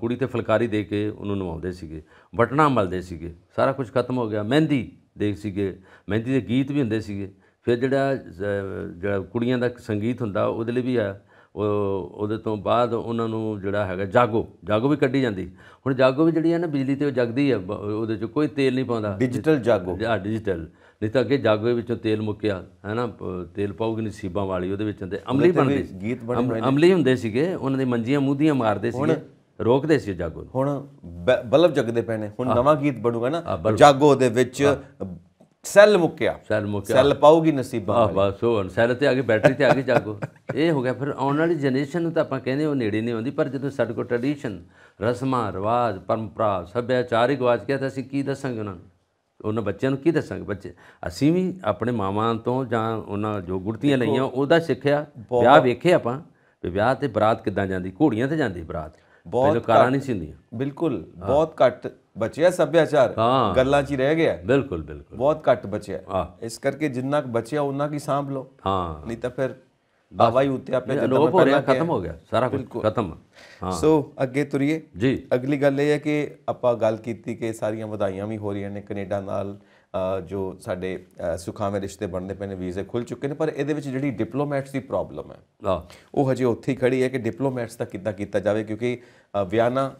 ਕੁੜੀ ਤੇ ਫਲਕਾਰੀ ਦੇ ਕੇ ਉਹਨੂੰ ਨਵਾਉਂਦੇ ਸੀਗੇ ਬਟਨਾ ਮਲਦੇ ਸੀਗੇ ਸਾਰਾ ਕੁਝ ਖਤਮ ਹੋ ਗਿਆ ਮਹਿੰਦੀ ਦੇ ਸੀਗੇ ਮਹਿੰਦੀ ਦੇ ਗੀਤ ਵੀ ਹੁੰਦੇ ਸੀਗੇ ਫਿਰ ਜਿਹੜਾ ਜਿਹੜਾ ਕੁੜੀਆਂ ਦਾ ਸੰਗੀਤ ਹੁੰਦਾ ਉਹਦੇ ਲਈ ਵੀ ਆ ਉਹਦੇ ਤੋਂ ਬਾਅਦ ਉਹਨਾਂ ਨੂੰ ਜਿਹੜਾ ਹੈਗਾ ਜਾਗੋ ਜਾਗੋ ਵੀ ਕੱਢੀ ਜਾਂਦੀ ਹੁਣ ਜਾਗੋ ਵੀ ਜਿਹੜੀ ਹੈ ਨਾ ਬਿਜਲੀ ਤੇ ਜਗਦੀ ਹੈ ਉਹਦੇ ਚ ਕੋਈ ਤੇਲ ਨਹੀਂ ਪਾਉਂਦਾ ਡਿਜੀਟਲ ਜਾਗੋ ਹਾਂ ਡਿਜੀਟਲ ਨਹੀਂ ਤਾਂ ਅੱਗੇ ਜਾਗਵੇ ਵਿੱਚੋਂ ਤੇਲ ਮੁੱਕਿਆ ਹੈਨਾ ਤੇਲ ਪਾਉਗੀ ਨਹੀਂ ਸੀਬਾਂ ਵਾਲੀ ਉਹਦੇ ਵਿੱਚੋਂ ਤੇ ਅਮਲੀ ਬਣਦੇ ਸੀ ਗੀਤ ਬਣਦੇ ਅਮਲੀ ਹੁੰਦੇ ਸੀਗੇ ਉਹਨਾਂ ਦੇ ਮੰਜੀਆਂ ਮੂਧੀਆਂ ਮਾਰਦੇ ਸੀਗੇ ਰੋਕਦੇ ਸੀ ਜਾਗੋ ਹੁਣ ਬਲਬ ਜਗਦੇ ਪਏ ਨੇ ਹੁਣ ਨਵਾਂ ਗੀਤ ਬਣੂਗਾ ਨਾ ਜਾਗੋ ਦੇ ਵਿੱਚ ਸੈੱਲ ਮੁੱਕਿਆ ਸੈੱਲ ਮੁੱਕਿਆ ਸੈੱਲ ਪਾਉਗੀ ਨਸੀਬਾਂ ਵਾਲੀ ਆ ਬਸ ਉਹ ਸੈੱਲ ਤੇ ਆ ਕੇ ਬੈਟਰੀ ਤੇ ਆ ਕੇ ਜਾਗੋ ਇਹ ਹੋ ਗਿਆ ਫਿਰ ਆਉਣ ਵਾਲੀ ਜਨਰੇਸ਼ਨ ਨੂੰ ਤਾਂ ਆਪਾਂ ਕਹਿੰਦੇ ਉਹ ਨੇੜੇ ਨਹੀਂ ਆਉਂਦੀ ਪਰ ਜਦੋਂ ਸਾਡੇ ਕੋਲ ਟ੍ਰੈਡੀਸ਼ਨ ਰਸਮਾਂ ਰਿਵਾਜ ਪਰੰਪਰਾ ਸੱਭਿਆਚਾਰਿਕ ਵਾਜ ਕਿਹਾ ਤਾਂ ਅਸੀਂ ਕੀ ਦੱਸਾਂਗੇ ਉਹਨਾਂ ਨੂੰ ਉਹਨਾਂ ਬੱਚਿਆਂ ਨੂੰ ਕੀ ਦੱਸਾਂਗੇ ਬੱਚੇ ਅਸੀਂ ਵੀ ਆਪਣੇ ਮਾਵਾਂ ਤੋਂ ਜਾਂ ਉਹਨਾਂ ਜੋ ਗੁੜਤੀਆਂ ਲਈਆਂ ਉਹਦਾ ਸਿੱਖਿਆ ਵਿਆਹ ਵੇਖੇ ਆਪਾਂ ਵੀ ਵਿਆਹ ਤੇ ਬਰਾਤ ਕਿੱਦਾਂ ਜਾਂਦੀ ਘੋੜੀਆਂ ਤੇ ਜਾਂਦੀ ਬਰਾਤ ਬਹੁਤ ਕਾਰਾਂ ਨਹੀਂ ਸਿੰਦੀਆਂ ਹੁੰਦੀਆਂ ਬਿਲਕੁਲ ਬਹੁਤ ਘੱਟ ਬਚਿਆ ਸੱਭਿਆਚਾਰ ਗੱਲਾਂ 'ਚ ਹੀ ਰਹਿ ਗਿਆ ਬਿਲਕੁਲ ਬਿਲਕੁਲ ਬਹੁਤ ਘੱਟ ਬਚਿਆ ਇਸ ਕਰਕੇ ਜਿੰਨਾ ਬਚਿਆ ਉਹਨਾਂ ਕੀ ਸਾਂਭ ਲਓ ਹਾਂ ਨਹੀਂ ਤਾਂ ਫਿਰ ਬਾਬਾ ਹੀ ਉੱਤੇ ਆਪੇ ਜਦੋਂ ਹੋ ਖਤਮ ਹੋ ਗਿਆ ਸਾਰਾ ਕੁਝ ਖਤਮ ਹਾਂ ਸੋ ਅੱਗੇ ਤੁਰੀਏ ਜੀ ਅਗਲੀ ਗੱਲ ਇਹ ਹੈ ਕਿ ਆਪਾਂ ਗੱਲ ਕੀਤੀ ਕਿ ਸਾਰੀਆਂ ਵਧਾਈਆਂ ਵੀ ਹੋ ਰਹੀਆਂ ਨੇ ਕੈਨੇਡਾ ਨਾਲ ਜੋ ਸਾਡੇ ਸੁਖਾਵੇਂ ਰਿਸ਼ਤੇ ਬਣਦੇ ਪਏ ਨੇ ਵੀਜ਼ੇ ਖੁੱਲ ਚੁੱਕੇ ਨੇ ਪਰ ਇਹਦੇ ਵਿੱਚ ਜਿਹੜੀ ਡਿਪਲੋਮੈਟਸ ਦੀ ਪ੍ਰੋਬਲਮ ਹੈ ਉਹ ਹਜੇ ਉੱਥੇ ਹੀ ਖੜੀ ਹੈ ਕਿ ਡਿਪਲੋਮੈਟਸ ਦਾ ਕਿੱਦਾਂ ਕੀਤਾ ਜਾਵੇ ਕਿਉਂਕਿ ਵਿਆਨਾ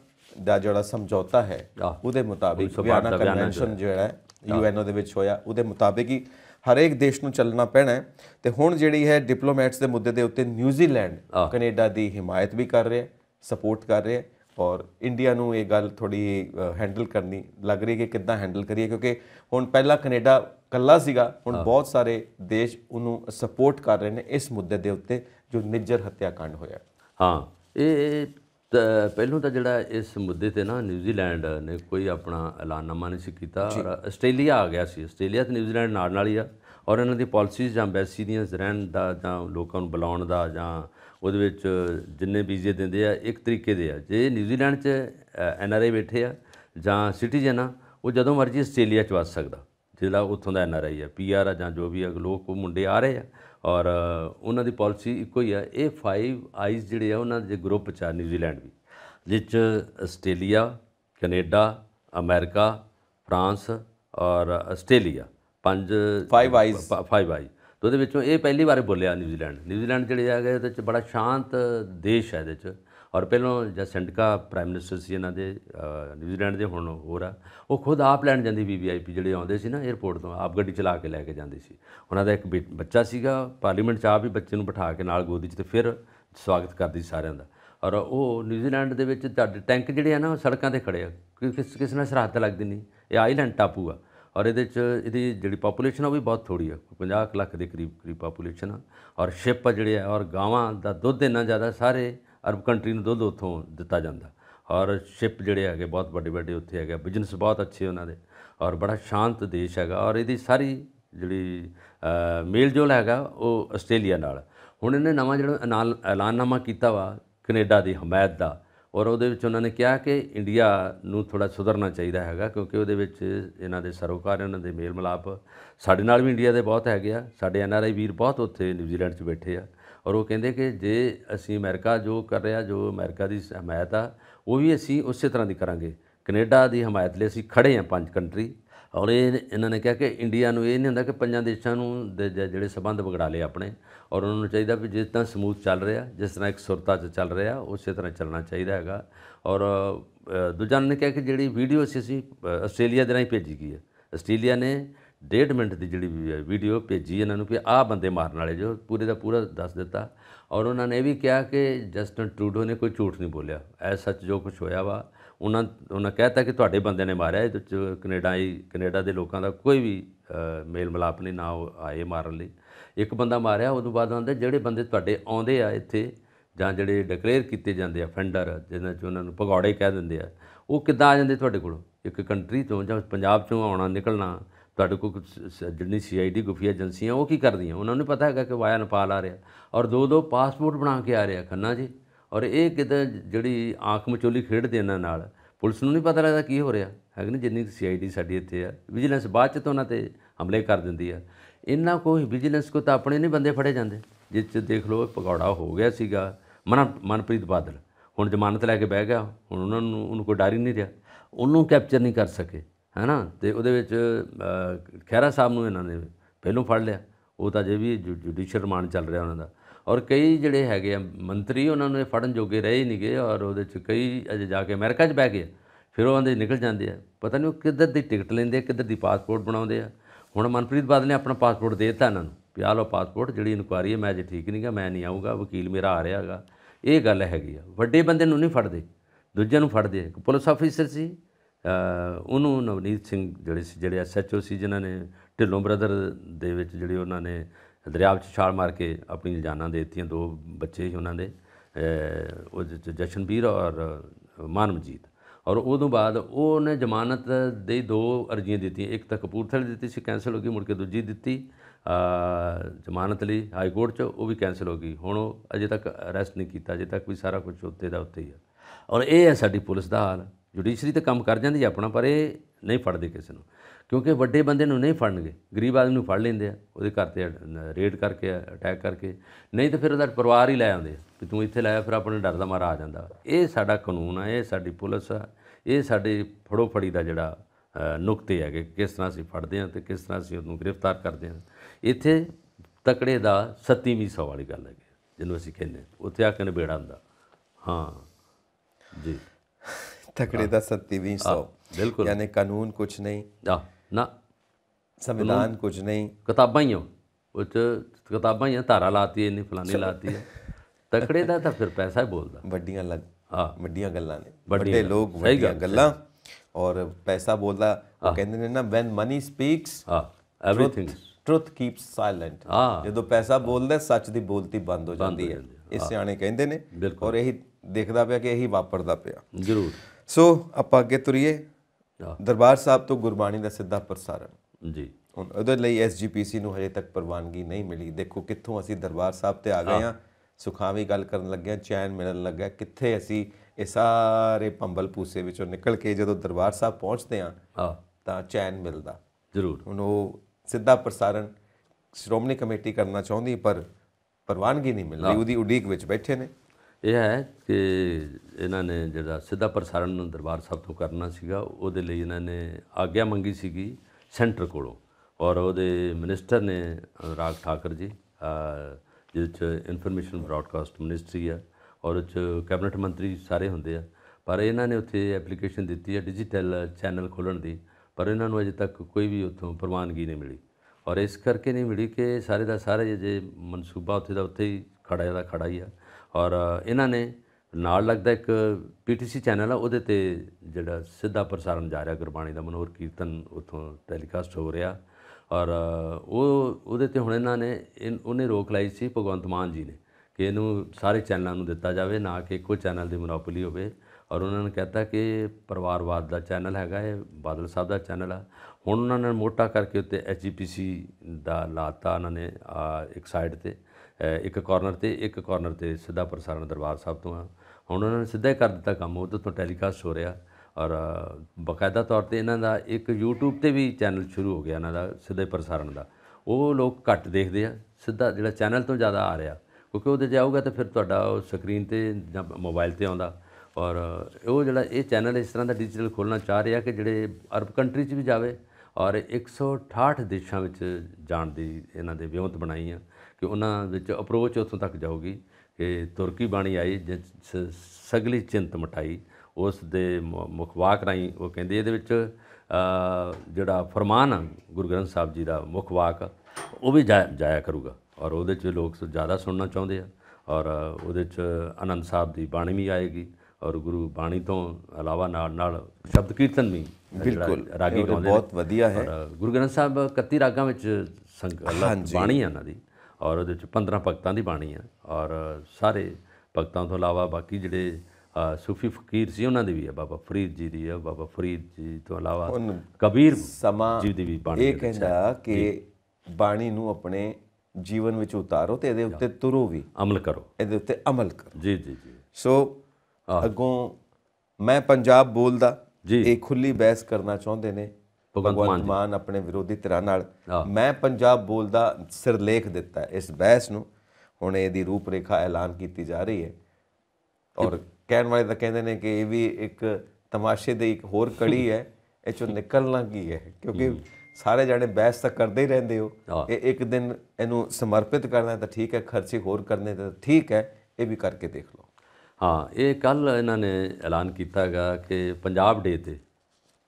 ਦਾ ਜਿਹੜਾ ਸਮਝੌਤਾ ਹੈ ਉਹਦੇ ਮੁਤਾਬਿਕ ਵਿਆਨਾ ਕਨਵੈਨਸ਼ਨ ਜਿਹੜਾ ਹੈ ਯੂਐਨਓ ਦੇ ਵਿੱਚ ਹੋਇਆ ਉਹਦੇ ਮੁਤਾਬਿਕ ਹੀ ਹਰੇਕ ਦੇਸ਼ ਨੂੰ ਚੱਲਣਾ ਪੈਣਾ ਹੈ ਤੇ ਹੁਣ ਜਿਹੜੀ ਹੈ ਡਿਪਲੋਮੈਟਸ ਦੇ ਮੁੱਦੇ ਦੇ ਉੱਤੇ ਨਿਊਜ਼ੀਲੈਂਡ ਕੈਨੇਡਾ ਦੀ ਹਿਮਾਇਤ ਵੀ ਕਰ ਰਿਹਾ ਸਪੋਰਟ ਕਰ ਰਿਹਾ ਔਰ ਇੰਡੀਆ ਨੂੰ ਇਹ ਗੱਲ ਥੋੜੀ ਹੈਂਡਲ ਕਰਨੀ ਲੱਗ ਰਹੀ ਹੈ ਕਿ ਕਿੱਦਾਂ ਹੈਂਡਲ ਕਰੀਏ ਕਿਉਂਕਿ ਹੁਣ ਪਹਿਲਾਂ ਕੈਨੇਡਾ ਕੱਲਾ ਸੀਗਾ ਹੁਣ ਬਹੁਤ ਸਾਰੇ ਦੇਸ਼ ਉਹਨੂੰ ਸਪੋਰਟ ਕਰ ਰਹੇ ਨੇ ਇਸ ਮੁੱਦੇ ਦੇ ਉੱਤੇ ਜੋ ਨਿੱਜਰ ਹੱਤਿਆਕਾਂਡ ਹੋਇਆ ਹਾਂ ਇਹ ਪਹਿਲੋਂ ਤਾਂ ਜਿਹੜਾ ਇਸ ਮੁੱਦੇ ਤੇ ਨਾ ਨਿਊਜ਼ੀਲੈਂਡ ਨੇ ਕੋਈ ਆਪਣਾ ਐਲਾਨਨਾਮਾ ਨਹੀਂ ਕੀਤਾ ਔਰ ਆਸਟ੍ਰੇਲੀਆ ਆ ਗਿਆ ਸੀ ਆਸਟ੍ਰੇਲੀਆ ਤੇ ਨਿਊਜ਼ੀਲੈਂਡ ਨਾਲ ਨਾਲ ਹੀ ਆ ਔਰ ਇਹਨਾਂ ਦੀ ਪਾਲਿਸੀਜ਼ ਜਾਂ ਐਮਬੈਸੀ ਦੀਆਂ ਰਹਿਣ ਦਾ ਜਾਂ ਲੋਕਾਂ ਨੂੰ ਬੁਲਾਉਣ ਦਾ ਜਾਂ ਉਹਦੇ ਵਿੱਚ ਜਿੰਨੇ ਵੀਜ਼ੇ ਦਿੰਦੇ ਆ ਇੱਕ ਤਰੀਕੇ ਦੇ ਆ ਜੇ ਨਿਊਜ਼ੀਲੈਂਡ 'ਚ ਐਨ ਆਰ ਆਈ ਬੈਠੇ ਆ ਜਾਂ ਸਿਟੀਜ਼ਨ ਆ ਉਹ ਜਦੋਂ ਮਰਜ਼ੀ ਆਸਟ੍ਰੇਲੀਆ 'ਚ ਵਸ ਸਕਦਾ ਜਿਹੜਾ ਉੱਥੋਂ ਦਾ ਐਨ ਆਰ ਆਈ ਆ ਪੀ ਆਰ ਆ ਜਾਂ ਜੋ ਵੀ ਆ ਲੋਕ ਉਹ ਮੁੰਡੇ ਆ ਰਹੇ ਆ ਔਰ ਉਹਨਾਂ ਦੀ ਪਾਲਿਸੀ ਇੱਕੋ ਹੀ ਆ ਇਹ 5 ਆਈਜ਼ ਜਿਹੜੇ ਆ ਉਹਨਾਂ ਦੇ ਗਰੁੱਪ ਚ ਆ ਨਿਊਜ਼ੀਲੈਂਡ ਵੀ ਜਿੱਚ ਆਸਟ੍ਰੇਲੀਆ ਕੈਨੇਡਾ ਅਮਰੀਕਾ ਫਰਾਂਸ ਔਰ ਆਸਟ੍ਰੇਲੀਆ ਪੰਜ 5 ਆਈਜ਼ 5 ਆਈਜ਼ ਤੋਂ ਉਹਦੇ ਵਿੱਚੋਂ ਇਹ ਪਹਿਲੀ ਵਾਰ ਬੋਲਿਆ ਨਿਊਜ਼ੀਲੈਂਡ ਨਿਊਜ਼ੀਲੈਂਡ ਜਿਹੜੇ ਆ ਗਏ ਤੇ ਚ ਬੜਾ ਸ਼ਾਂਤ ਦੇਸ਼ ਹੈ ਇਹਦੇ ਚ ਔਰ ਪਹਿਲਾਂ ਜਦ ਸੰਡਕਾ ਪ੍ਰਾਈਮ ਮਿਨਿਸਟਰ ਸੀ ਇਹਨਾਂ ਦੇ ਨਿਊਜ਼ੀਲੈਂਡ ਦੇ ਹੁਣ ਹੋਰ ਆ ਉਹ ਖੁਦ ਆਪ ਲੈਣ ਜਾਂਦੀ ਵੀਵੀਆਈਪੀ ਜਿਹੜੇ ਆਉਂਦੇ ਸੀ ਨਾ 에ਰਪੋਰਟ ਤੋਂ ਆਪ ਗੱਡੀ ਚਲਾ ਕੇ ਲੈ ਕੇ ਜਾਂਦੀ ਸੀ ਉਹਨਾਂ ਦਾ ਇੱਕ ਬੱਚਾ ਸੀਗਾ ਪਾਰਲੀਮੈਂਟ 'ਚ ਆਪ ਹੀ ਬੱਚੇ ਨੂੰ ਬਿਠਾ ਕੇ ਨਾਲ ਗੋਦੀ 'ਚ ਤੇ ਫਿਰ ਸਵਾਗਤ ਕਰਦੀ ਸਾਰਿਆਂ ਦਾ ਔਰ ਉਹ ਨਿਊਜ਼ੀਲੈਂਡ ਦੇ ਵਿੱਚ ਤੁਹਾਡੇ ਟੈਂਕ ਜਿਹੜੇ ਆ ਨਾ ਸੜਕਾਂ ਤੇ ਖੜੇ ਆ ਕਿਸ ਕਿਸ ਨਾਲ ਸਰਹੱਦ ਲੱਗਦੀ ਨਹੀਂ ਇਹ ਆਈਲੈਂਡ ਟਾਪੂ ਆ ਔਰ ਇਹਦੇ ਚ ਇਹਦੀ ਜਿਹੜੀ ਪੋਪੂਲੇਸ਼ਨ ਆ ਉਹ ਵੀ ਬਹੁਤ ਥੋੜੀ ਆ 50 ਲੱਖ ਦੇ ਕਰੀਬ ਕਰੀਬ ਪੋਪੂਲੇਸ਼ਨ ਆ ਔਰ ਸ਼ਿਪ ਆ ਜਿਹੜੇ ਆ ਔਰ ਗਾਵਾਂ ਦਾ ਦੁੱਧ ਇੰਨਾ ਜ਼ਿਆਦਾ ਸਾਰੇ ਅਰਬ ਕੰਟਰੀ ਨੂੰ ਦੁੱਧ ਉੱਥੋਂ ਦਿੱਤਾ ਜਾਂਦਾ ਔਰ ਸ਼ਿਪ ਜਿਹੜੇ ਹੈਗੇ ਬਹੁਤ ਵੱਡੇ ਵੱਡੇ ਉੱਥੇ ਹੈਗੇ ਬਿਜ਼ਨਸ ਬਹੁਤ ਅੱਛੇ ਉਹਨਾਂ ਦੇ ਔਰ ਬੜਾ ਸ਼ਾਂਤ ਦੇਸ਼ ਹੈਗਾ ਔਰ ਇਹਦੀ ਸਾਰੀ ਜਿਹੜੀ ਮੇਲ ਜੋਲ ਹੈਗਾ ਉਹ ਆਸਟ੍ਰੇਲੀਆ ਨਾਲ ਹੁਣ ਇਹਨੇ ਨਵਾਂ ਜਿਹੜਾ ਐਲਾਨਨਾਮਾ ਕੀਤਾ ਵਾ ਕੈਨੇਡਾ ਦੀ ਹਮਾਇਤ ਦਾ ਔਰ ਉਹਦੇ ਵਿੱਚ ਉਹਨਾਂ ਨੇ ਕਿਹਾ ਕਿ ਇੰਡੀਆ ਨੂੰ ਥੋੜਾ ਸੁਧਰਨਾ ਚਾਹੀਦਾ ਹੈਗਾ ਕਿਉਂਕਿ ਉਹਦੇ ਵਿੱਚ ਇਹਨਾਂ ਦੇ ਸਰੋਕਾਰ ਇਹਨਾਂ ਦੇ ਮੇਲ ਮਲਾਪ ਸਾਡੇ ਨਾਲ ਵੀ ਇੰਡੀਆ ਦੇ ਬਹੁਤ ਹੈਗੇ ਆ ਸਾਡੇ ਐਨਆਰਆਈ ਵੀਰ ਬਹੁਤ ਉੱਥੇ ਨਿਊਜ਼ੀਲੈਂਡ 'ਚ ਬੈਠੇ ਆ ਔਰ ਉਹ ਕਹਿੰਦੇ ਕਿ ਜੇ ਅਸੀਂ ਅਮਰੀਕਾ ਜੋ ਕਰ ਰਿਹਾ ਜੋ ਅਮਰੀਕਾ ਦੀ ਹਮਾਇਤ ਆ ਉਹ ਵੀ ਅਸੀਂ ਉਸੇ ਤਰ੍ਹਾਂ ਦੀ ਕਰਾਂਗੇ ਕੈਨੇਡਾ ਦੀ ਹਮਾਇਤ ਲਈ ਅਸੀਂ ਖੜੇ ਆ ਪੰਜ ਕੰਟਰੀ ਔਰ ਇਹ ਇਹਨਾਂ ਨੇ ਕਿਹਾ ਕਿ ਇੰਡੀਆ ਨੂੰ ਇਹ ਨਹੀਂ ਹੁੰਦਾ ਕਿ ਪੰਜਾਂ ਦੇਸ਼ਾਂ ਨੂੰ ਜਿਹੜੇ ਸਬੰਧ ਵਿਗੜਾ ਲਏ ਆਪਣੇ ਔਰ ਉਹਨਾਂ ਨੂੰ ਚਾਹੀਦਾ ਵੀ ਜਿਸ ਤਰ੍ਹਾਂ ਸਮੂਥ ਚੱਲ ਰਿਹਾ ਜਿਸ ਤਰ੍ਹਾਂ ਇੱਕ ਸੁਰਤਾ 'ਚ ਚੱਲ ਰਿਹਾ ਉਸੇ ਤਰ੍ਹਾਂ ਚੱਲਣਾ ਚਾਹੀਦਾ ਹੈਗਾ ਔਰ ਦੂਜਾ ਨੇ ਕਿਹਾ ਕਿ ਜਿਹੜੀ ਵੀਡੀਓ ਸੀ ਅਸੀਂ ਆਸਟ੍ਰੇਲੀਆ ਦੇ ਰਾਹੀਂ ਭੇਜੀ ਗਈ ਹੈ ਆਸਟ੍ਰੇਲੀਆ ਨੇ ਡੇਢ ਮਿੰਟ ਦੀ ਜਿਹੜੀ ਵੀਡੀਓ ਭੇਜੀ ਇਹਨਾਂ ਨੂੰ ਕਿ ਆਹ ਬੰਦੇ ਮਾਰਨ ਵਾਲੇ ਜੋ ਪੂਰੇ ਦਾ ਪੂਰਾ ਦੱਸ ਦਿੱਤਾ ਔਰ ਉਹਨਾਂ ਨੇ ਇਹ ਵੀ ਕਿਹਾ ਕਿ ਜਸਟਨ ਟਰੂਡੋ ਨੇ ਕੋਈ ਝੂਠ ਨਹੀਂ ਬੋਲਿਆ ਐ ਸੱਚ ਜੋ ਕੁਝ ਹੋਇਆ ਵਾ ਉਹਨਾਂ ਉਹਨਾਂ ਕਹਿਤਾ ਕਿ ਤੁਹਾਡੇ ਬੰਦੇ ਨੇ ਮਾਰਿਆ ਇਹ ਚ ਕੈਨੇਡਾਈ ਕੈਨੇਡਾ ਦੇ ਲੋਕਾਂ ਦਾ ਕੋਈ ਵੀ ਮੇਲ ਮਲਾਪ ਨਹੀਂ ਨਾ ਆਏ ਮਾਰਨ ਲਈ ਇੱਕ ਬੰਦਾ ਮਾਰਿਆ ਉਸ ਤੋਂ ਬਾਅਦ ਆਉਂਦੇ ਜਿਹੜੇ ਬੰਦੇ ਤੁਹਾਡੇ ਆਉਂਦੇ ਆ ਇੱਥੇ ਜਾਂ ਜਿਹੜੇ ਡਿਕਲੇਅਰ ਕੀਤੇ ਜਾਂਦੇ ਆ ਫੈਂਡਰ ਜਿਹਨਾਂ ਚ ਉਹਨਾਂ ਨੂੰ ਭਗੌੜੇ ਕਹਿ ਦਿੰਦੇ ਆ ਉਹ ਕਿੱਦਾਂ ਆ ਜਾਂਦੇ ਤੁਹਾਡੇ ਕੋਲ ਇੱਕ ਕੰਟਰੀ ਤੋਂ ਜਾਂ ਪੰਜਾਬ ਚੋਂ ਆਉਣਾ ਨਿਕਲਣਾ ਤੁਹਾਡੇ ਕੋਲ ਜਿੰਨੀ ਸੀਆਈਡੀ ਗੁਫੀਆ ਏਜੰਸੀਆਂ ਉਹ ਕੀ ਕਰਦੀਆਂ ਉਹਨਾਂ ਨੂੰ ਪਤਾ ਹੈਗਾ ਕਿ ਵਾਇਆ ਨੇਪਾਲ ਆ ਰਿਹਾ ਔਰ ਦੋ ਦੋ ਪਾਸਪੋਰਟ ਬਣਾ ਕੇ ਆ ਰਿਹਾ ਖੰਨਾ ਜੀ ਔਰ ਇਹ ਕਿਤੇ ਜਿਹੜੀ ਆਂਖ ਮਚੋਲੀ ਖੇਡਦੇ ਇਹਨਾਂ ਨਾਲ ਪੁਲਿਸ ਨੂੰ ਨਹੀਂ ਪਤਾ ਲੱਗਦਾ ਕੀ ਹੋ ਰਿਹਾ ਹੈ ਕਿ ਨਹੀਂ ਜਿੰਨੀ ਸੀਆਈਡੀ ਸਾਡੀ ਇੱਥੇ ਆ ਵਿਜੀਲੈਂਸ ਬਾਅਦ ਚ ਤੋਂ ਉਹਨਾਂ ਤੇ ਹਮਲੇ ਕਰ ਦਿੰਦੀ ਆ ਇਹਨਾਂ ਕੋਈ ਵਿਜੀਲੈਂਸ ਕੋ ਤਾਂ ਆਪਣੇ ਨਹੀਂ ਬੰਦੇ ਫੜੇ ਜਾਂਦੇ ਜਿਸ ਚ ਦੇਖ ਲਓ ਪਕੌੜਾ ਹੋ ਗਿਆ ਸੀਗਾ ਮਨ ਮਨਪ੍ਰੀਤ ਬਾਦਲ ਹੁਣ ਜ਼ਮਾਨਤ ਲੈ ਕੇ ਬਹਿ ਗਿਆ ਹੁਣ ਉਹਨਾਂ ਨੂੰ ਉਹਨੂੰ ਕੋਈ ਡਰ ਹੀ ਨਹੀਂ ਰਿਹਾ ਉਹਨੂੰ ਕੈਪਚਰ ਨਹੀਂ ਕਰ ਸਕੇ ਹੈ ਨਾ ਤੇ ਉਹਦੇ ਵਿੱਚ ਖੈਰਾ ਸਾਹਿਬ ਨੂੰ ਇਹਨਾਂ ਨੇ ਪਹਿਲੋਂ ਫੜ ਲਿਆ ਉਹ ਤਾਂ ਜੇ ਵੀ ਜੁਡੀਸ਼ੀਅਲ ਮਾਨ ਚੱਲ ਰਿਹਾ ਉਹਨਾਂ ਦਾ ਔਰ ਕਈ ਜਿਹੜੇ ਹੈਗੇ ਆ ਮੰਤਰੀ ਉਹਨਾਂ ਨੂੰ ਇਹ ਫੜਨ ਜੋਗੇ ਰਹੇ ਗਏ ਔਰ ਉਹਦੇ ਚ ਕਈ ਅਜੇ ਜਾ ਕੇ ਅਮਰੀਕਾ 'ਚ ਬਹਿ ਗਏ ਫਿਰ ਉਹ ਆਂਦੇ ਨਿਕਲ ਜਾਂਦੇ ਆ ਪਤਾ ਨਹੀਂ ਉਹ ਕਿੱਧਰ ਦੀ ਟਿਕਟ ਲੈਂਦੇ ਆ ਕਿੱਧਰ ਦੀ ਪਾਸਪੋਰਟ ਬਣਾਉਂਦੇ ਆ ਹੁਣ ਮਨਪ੍ਰੀਤ ਬਾਦਲ ਨੇ ਆਪਣਾ ਪਾਸਪੋਰਟ ਦੇ ਦਿੱਤਾ ਇਹਨਾਂ ਨੂੰ ਵੀ ਆ ਲਓ ਪਾਸਪੋਰਟ ਜਿਹੜੀ ਇਨਕੁਆਰੀ ਹੈ ਮੈਂ ਅਜੇ ਠੀਕ ਨਹੀਂਗਾ ਮੈਂ ਨਹੀਂ ਆਊਗਾ ਵਕੀਲ ਮੇਰਾ ਆ ਰਿਹਾਗਾ ਇਹ ਗੱਲ ਹੈਗੀ ਆ ਵੱਡੇ ਬੰਦੇ ਨੂੰ ਨਹੀਂ ਫੜਦੇ ਦੂਜਿਆਂ ਨੂੰ ਫੜਦੇ ਪੁਲਿਸ ਆਫੀਸਰ ਸੀ ਉਹਨੂੰ ਨਵਨੀਤ ਸਿੰਘ ਜਿਹੜੇ ਸੀ ਜਿਹੜੇ ਐਸਐਚਓ ਸੀ ਜਿਨ੍ਹਾਂ ਨੇ ਢਿੱਲੋਂ ਬ੍ਰਦਰ ਦੇ ਵਿੱਚ ਜਿਹੜੇ ਉਹਨਾਂ ਨੇ ਦਰਿਆ ਵਿੱਚ ਛਾਲ ਮਾਰ ਕੇ ਆਪਣੀ ਜਾਨਾਂ ਦੇ ਦਿੱਤੀਆਂ ਦੋ ਬੱਚੇ ਸੀ ਉਹਨਾਂ ਦੇ ਉਹ ਜਸ਼ਨਵੀਰ ਔਰ ਮਾਨਮਜੀਤ ਔਰ ਉਦੋਂ ਬਾਅਦ ਉਹਨੇ ਜ਼ਮਾਨਤ ਦੇ ਦੋ ਅਰਜ਼ੀਆਂ ਦਿੱਤੀਆਂ ਇੱਕ ਤਾਂ ਕਪੂਰਥਲੇ ਦਿੱਤੀ ਸੀ ਕੈਨਸਲ ਹੋ ਗਈ ਮੁੜ ਕੇ ਦੂਜੀ ਦਿੱਤੀ ਜ਼ਮਾਨਤ ਲਈ ਹਾਈ ਕੋਰਟ 'ਚ ਉਹ ਵੀ ਕੈਨਸਲ ਹੋ ਗਈ ਹੁਣ ਉਹ ਅਜੇ ਤੱਕ ਅਰੈਸਟ ਨਹੀਂ ਕੀਤਾ ਅਜੇ ਤੱਕ ਵੀ ਸਾਰਾ ਕੁਝ ਉੱਤੇ ਦਾ ਉੱਤੇ ਹੀ ਹੈ ਔਰ ਇਹ ਹੈ ਸਾਡੀ ਪੁਲਿਸ ਦਾ ਹਾਲ ਜੁਡੀਸ਼ਰੀ ਤਾਂ ਕੰਮ ਕਰ ਜਾਂਦੀ ਆਪਣਾ ਪਰ ਇਹ ਨਹੀਂ ਫੜਦੇ ਕਿਸੇ ਨੂੰ ਕਿਉਂਕਿ ਵੱਡੇ ਬੰਦੇ ਨੂੰ ਨਹੀਂ ਫੜਨਗੇ ਗਰੀਬ ਆਦਮੀ ਨੂੰ ਫੜ ਲੈਂਦੇ ਆ ਉਹਦੇ ਘਰ ਤੇ ਰੇਡ ਕਰਕੇ ਅਟੈਕ ਕਰਕੇ ਨਹੀਂ ਤਾਂ ਫਿਰ ਉਹਦਾ ਪਰਿਵਾਰ ਹੀ ਲੈ ਆਉਂਦੇ ਕਿ ਤੂੰ ਇੱਥੇ ਲਾਇਆ ਫਿਰ ਆਪਣੇ ਡਰ ਦਾ ਮਾਰਾ ਆ ਜਾਂਦਾ ਇਹ ਸਾਡਾ ਕਾਨੂੰਨ ਆ ਇਹ ਸਾਡੀ ਪੁਲਿਸ ਆ ਇਹ ਸਾਡੇ ਫੜੋ ਫੜੀ ਦਾ ਜਿਹੜਾ ਨੁਕਤੇ ਕਿ ਕਿਸ ਤਰ੍ਹਾਂ ਅਸੀਂ ਫੜਦੇ ਆ ਤੇ ਕਿਸ ਤਰ੍ਹਾਂ ਅਸੀਂ ਉਹਨੂੰ ਗ੍ਰਿਫਤਾਰ ਕਰਦੇ ਆ ਇੱਥੇ ਤਕੜੇ ਦਾ 37ਵੀਂ ਸੌ ਵਾਲੀ ਗੱਲ ਹੈ ਜਿਹਨੂੰ ਅਸੀਂ ਕਹਿੰਦੇ ਉੱਥੇ ਆ ਕੇ ਨਿਬੇੜਾ ਹੁੰਦਾ ਹਾਂ ਜੀ तकरीदा सत्तीवीं सौ ਬਿਲਕੁਲ ਯਾਨੀ ਕਾਨੂੰਨ ਕੁਝ ਨਹੀਂ ਨਾ ਨਾ ਸੰਵਿਧਾਨ ਕੁਝ ਨਹੀਂ ਕਿਤਾਬਾਂ ਹੀ ਹੋ ਉਹ ਕਿਤਾਬਾਂ ਹੀ ਧਾਰਾ ਲਾਤੀ ਇਹਨੇ ਫਲਾਣੇ ਲਾਤੀ ਹੈ ਤਕੜੇ ਦਾ ਤਾਂ ਫਿਰ ਪੈਸਾ ਹੀ ਬੋਲਦਾ ਵੱਡੀਆਂ ਲੱਗ ਹਾਂ ਵੱਡੀਆਂ ਗੱਲਾਂ ਨੇ ਵੱਡੇ ਲੋਕ ਵੱਡੀਆਂ ਗੱਲਾਂ ਔਰ ਪੈਸਾ ਬੋਲਦਾ ਉਹ ਕਹਿੰਦੇ ਨੇ ਨਾ ਵੈਨ ਮਨੀ ਸਪੀਕਸ ਹਾਂ ਐਵਰੀਥਿੰਗ ਟਰੁੱਥ ਕੀਪਸ ਸਾਇਲੈਂਟ ਜਦੋਂ ਪੈਸਾ ਬੋਲਦਾ ਸੱਚ ਦੀ ਬੋਲਤੀ ਬੰਦ ਹੋ ਜਾਂਦੀ ਹੈ ਇਹ ਸਿਆਣੇ ਕਹਿੰਦੇ ਨੇ ਔਰ ਇਹੀ ਦੇਖਦਾ ਪਿਆ ਕਿ ਇਹੀ ਵਾਪਰਦਾ ਪਿਆ ਜ਼ਰੂਰ ਸੋ ਆਪਾਂ ਅੱਗੇ ਤੁਰੀਏ ਦਰਬਾਰ ਸਾਹਿਬ ਤੋਂ ਗੁਰਬਾਣੀ ਦਾ ਸਿੱਧਾ ਪ੍ਰਸਾਰਣ ਜੀ ਹੁਣ ਉਹਦੇ ਲਈ ਐਸਜੀਪੀਸੀ ਨੂੰ ਹਜੇ ਤੱਕ ਪ੍ਰਵਾਨਗੀ ਨਹੀਂ ਮਿਲੀ ਦੇਖੋ ਕਿੱਥੋਂ ਅਸੀਂ ਦਰਬਾਰ ਸਾਹਿਬ ਤੇ ਆ ਗਏ ਆ ਸੁਖਾਵੀ ਗੱਲ ਕਰਨ ਲੱਗਿਆ ਚੈਨ ਮਿਲਣ ਲੱਗਾ ਕਿੱਥੇ ਅਸੀਂ ਇਹ ਸਾਰੇ ਪੰਬਲ ਪੂਸੇ ਵਿੱਚੋਂ ਨਿਕਲ ਕੇ ਜਦੋਂ ਦਰਬਾਰ ਸਾਹਿਬ ਪਹੁੰਚਦੇ ਆ ਤਾਂ ਚੈਨ ਮਿਲਦਾ ਜ਼ਰੂਰ ਹੁਣ ਉਹ ਸਿੱਧਾ ਪ੍ਰਸਾਰਣ ਸ਼੍ਰੋਮਣੀ ਕਮੇਟੀ ਕਰਨਾ ਚਾਹੁੰਦੀ ਪਰ ਪ੍ਰਵਾਨਗੀ ਨਹੀਂ ਮਿਲ ਰਹੀ ਉਹਦੀ ਉਡੀਕ ਵਿੱਚ ਬੈਠੇ ਨੇ ਇਹ ਹੈ ਕਿ ਇਹਨਾਂ ਨੇ ਜਿਹੜਾ ਸਿੱਧਾ ਪ੍ਰਸਾਰਣ ਨੂੰ ਦਰਬਾਰ ਸਾਹਿਬ ਤੋਂ ਕਰਨਾ ਸੀਗਾ ਉਹਦੇ ਲਈ ਇਹਨਾਂ ਨੇ ਆਗਿਆ ਮੰਗੀ ਸੀਗੀ ਸੈਂਟਰ ਕੋਲੋਂ ਔਰ ਉਹਦੇ ਮਿਨਿਸਟਰ ਨੇ ਰਾਗ ਠਾਕਰ ਜੀ ਜਿਸ ਚ ਇਨਫੋਰਮੇਸ਼ਨ ਬ੍ਰਾਡਕਾਸਟ ਮਿਨਿਸਟਰੀ ਹੈ ਔਰ ਉਹ ਚ ਕੈਬਨਿਟ ਮੰਤਰੀ ਸਾਰੇ ਹੁੰਦੇ ਆ ਪਰ ਇਹਨਾਂ ਨੇ ਉੱਥੇ ਐਪਲੀਕੇਸ਼ਨ ਦਿੱਤੀ ਹੈ ਡਿਜੀਟਲ ਚੈਨਲ ਖੋਲਣ ਦੀ ਪਰ ਇਹਨਾਂ ਨੂੰ ਅਜੇ ਤੱਕ ਕੋਈ ਵੀ ਉੱਥੋਂ ਪ੍ਰਵਾਨਗੀ ਨਹੀਂ ਮਿਲੀ ਔਰ ਇਸ ਕਰਕੇ ਨਹੀਂ ਮਿਲੀ ਕਿ ਸਾਰੇ ਦਾ ਸਾਰੇ ਜੇ ਮਨਸੂਬਾ ਉੱਥੇ ਦਾ ਉੱਥੇ ਹੀ ਖੜਾ ਦਾ ਖੜਾ ਹੀ ਆ ਔਰ ਇਹਨਾਂ ਨੇ ਨਾਲ ਲੱਗਦਾ ਇੱਕ ਪੀਟੀਸੀ ਚੈਨਲ ਆ ਉਹਦੇ ਤੇ ਜਿਹੜਾ ਸਿੱਧਾ ਪ੍ਰਸਾਰਣ ਜਾ ਰਿਹਾ ਗੁਰਬਾਣੀ ਦਾ ਮਨੋਰ ਕੀਰਤਨ ਉਥੋਂ ਟੈਲੀਕਾਸਟ ਹੋ ਰਿਹਾ ਔਰ ਉਹ ਉਹਦੇ ਤੇ ਹੁਣ ਇਹਨਾਂ ਨੇ ਉਹਨੇ ਰੋਕ ਲਾਈ ਸੀ ਭਗਵੰਤ ਮਾਨ ਜੀ ਨੇ ਕਿ ਇਹਨੂੰ ਸਾਰੇ ਚੈਨਲਾਂ ਨੂੰ ਦਿੱਤਾ ਜਾਵੇ ਨਾ ਕਿ ਇੱਕੋ ਚੈਨਲ ਦੀ ਮੋਨੋਪੋਲੀ ਹੋਵੇ ਔਰ ਉਹਨਾਂ ਨੇ ਕਹਿਤਾ ਕਿ ਪਰਿਵਾਰਵਾਦ ਦਾ ਚੈਨਲ ਹੈਗਾ ਇਹ ਬਾਦਲ ਸਾਹਿਬ ਦਾ ਚੈਨਲ ਆ ਹੁਣ ਉਹਨਾਂ ਨੇ ਮੋਟਾ ਕਰਕੇ ਉੱਤੇ ਐਚਜੀਪੀਸੀ ਦਾ ਲਾਤਾ ਉਹਨਾਂ ਨੇ ਇੱਕ ਸਾਈਡ ਤੇ ਇੱਕ ਕਾਰਨਰ ਤੇ ਇੱਕ ਕਾਰਨਰ ਤੇ ਸਿੱਧਾ ਪ੍ਰਸਾਰਣ ਦਰਬਾਰ ਸਾਹਿਬ ਤੋਂ ਆ ਹੁਣ ਉਹਨਾਂ ਨੇ ਸਿੱਧਾ ਹੀ ਕਰ ਦਿੱਤਾ ਕੰਮ ਉਹ ਤੋਂ ਟੈਲੀਕਾਸਟ ਹੋ ਰਿਹਾ ਔਰ ਬਕਾਇਦਾ ਤੌਰ ਤੇ ਇਹਨਾਂ ਦਾ ਇੱਕ YouTube ਤੇ ਵੀ ਚੈਨਲ ਸ਼ੁਰੂ ਹੋ ਗਿਆ ਇਹਨਾਂ ਦਾ ਸਿੱਧੇ ਪ੍ਰਸਾਰਣ ਦਾ ਉਹ ਲੋਕ ਘੱਟ ਦੇਖਦੇ ਆ ਸਿੱਧਾ ਜਿਹੜਾ ਚੈਨਲ ਤੋਂ ਜ਼ਿਆਦਾ ਆ ਰਿਹਾ ਕਿਉਂਕਿ ਉਹਦੇ ਜਾਊਗਾ ਤਾਂ ਫਿਰ ਤੁਹਾਡਾ ਉਹ ਸਕਰੀਨ ਤੇ ਜਾਂ ਮੋਬਾਈਲ ਤੇ ਆਉਂਦਾ ਔਰ ਉਹ ਜਿਹੜਾ ਇਹ ਚੈਨਲ ਇਸ ਤਰ੍ਹਾਂ ਦਾ ਡਿਜੀਟਲ ਖੋਲਣਾ ਚਾਹ ਰਿਹਾ ਕਿ ਜਿਹੜੇ ਅਰਬ ਕੰਟਰੀ 'ਚ ਵੀ ਜਾਵੇ ਔਰ 168 ਦੇਸ਼ਾਂ ਵਿੱਚ ਜਾਣ ਦੀ ਇਹਨਾਂ ਦੇ ਵਿਉਂਤ ਬਣਾਈ ਆ ਕਿ ਉਹਨਾਂ ਵਿੱਚ ਅਪਰੋਚ ਉੱਥੋਂ ਤੱਕ ਜਾਊਗੀ ਕਿ ਤੁਰਕੀ ਬਾਣੀ ਆਈ ਜਿਸ ਸਗਲੀ ਚਿੰਤ ਮਟਾਈ ਉਸ ਦੇ ਮੁਖਵਾਕ ਰਾਈ ਉਹ ਕਹਿੰਦੇ ਇਹਦੇ ਵਿੱਚ ਜਿਹੜਾ ਫਰਮਾਨ ਗੁਰੂ ਗ੍ਰੰਥ ਸਾਹਿਬ ਜੀ ਦਾ ਮੁਖਵਾਕ ਉਹ ਵੀ ਜਾਇਆ ਕਰੂਗਾ ਔਰ ਉਹਦੇ ਚ ਲੋਕ ਜ਼ਿਆਦਾ ਸੁਣਨਾ ਚਾਹੁੰਦੇ ਆ ਔਰ ਉਹਦੇ ਚ ਆਨੰਦ ਸਾਹਿਬ ਦੀ ਬਾਣੀ ਵੀ ਆਏਗੀ ਔਰ ਗੁਰੂ ਬਾਣੀ ਤੋਂ ਇਲਾਵਾ ਨਾਲ ਨਾਲ ਸ਼ਬਦ ਕੀਰਤਨ ਵੀ ਬਿਲਕੁਲ ਰਾਗੀ ਗਾਉਂਦੇ ਬਹੁਤ ਵਧੀਆ ਹੈ ਗੁਰੂ ਗ੍ਰੰਥ ਸਾਹਿਬ 31 ਰਾਗਾਂ ਵਿੱਚ ਅੱਲਾ ਬਾਣੀ ਆ ਉਹਨਾਂ ਦੀ ਔਰ ਉਹਦੇ ਵਿੱਚ 15 ਭਗਤਾਂ ਦੀ ਬਾਣੀ ਹੈ ਔਰ ਸਾਰੇ ਭਗਤਾਂ ਤੋਂ ਇਲਾਵਾ ਬਾਕੀ ਜਿਹੜੇ ਸੂਫੀ ਫਕੀਰ ਸੀ ਉਹਨਾਂ ਦੀ ਵੀ ਹੈ ਬਾਬਾ ਫਰੀਦ ਜੀ ਦੀ ਹੈ ਬਾਬਾ ਫਰੀਦ ਜੀ ਤੋਂ ਇਲਾਵਾ ਕਬੀਰ ਸਮਾ ਜੀ ਦੀ ਵੀ ਬਾਣੀ ਇਹ ਕਹਿੰਦਾ ਕਿ ਬਾਣੀ ਨੂੰ ਆਪਣੇ ਜੀਵਨ ਵਿੱਚ ਉਤਾਰੋ ਤੇ ਇਹਦੇ ਉੱਤੇ ਤੁਰੋ ਵੀ ਅਮਲ ਕਰੋ ਇਹਦੇ ਉੱਤੇ ਅਮਲ ਕਰੋ ਜੀ ਜੀ ਜੀ ਸੋ ਅਗੋਂ ਮੈਂ ਪੰਜਾਬ ਬੋਲਦਾ ਜੀ ਇਹ ਖੁੱਲੀ ਬਹਿਸ ਕਰਨਾ ਚਾਹੁੰਦੇ ਨੇ ਭਗਵੰਤ ਮਾਨ ਆਪਣੇ ਵਿਰੋਧੀ ਧਿਰਾਂ ਨਾਲ ਮੈਂ ਪੰਜਾਬ ਬੋਲਦਾ ਸਿਰਲੇਖ ਦਿੱਤਾ ਇਸ ਬਹਿਸ ਨੂੰ ਹੁਣ ਇਹਦੀ ਰੂਪਰੇਖਾ ਐਲਾਨ ਕੀਤੀ ਜਾ ਰਹੀ ਹੈ ਔਰ ਕਹਿਣ ਵਾਲੇ ਤਾਂ ਕਹਿੰਦੇ ਨੇ ਕਿ ਇਹ ਵੀ ਇੱਕ ਤਮਾਸ਼ੇ ਦੀ ਇੱਕ ਹੋਰ ਕੜੀ ਹੈ ਇਹ ਚੋਂ ਨਿਕਲਣਾ ਕੀ ਹੈ ਕਿਉਂਕਿ ਸਾਰੇ ਜਾਣੇ ਬਹਿਸ ਤਾਂ ਕਰਦੇ ਹੀ ਰਹਿੰਦੇ ਹੋ ਇਹ ਇੱਕ ਦਿਨ ਇਹਨੂੰ ਸਮਰਪਿਤ ਕਰਨਾ ਤਾਂ ਠੀਕ ਹੈ ਖਰਚੇ ਹੋਰ ਕਰਨੇ ਤਾਂ ਠੀਕ ਹੈ ਇਹ ਵੀ ਕਰਕੇ ਦੇਖ ਲਓ ਹਾਂ ਇਹ ਕੱਲ ਇਹਨਾਂ ਨੇ ਐਲਾਨ ਕੀਤਾਗਾ ਕਿ ਪੰਜਾਬ ਡੇ ਤੇ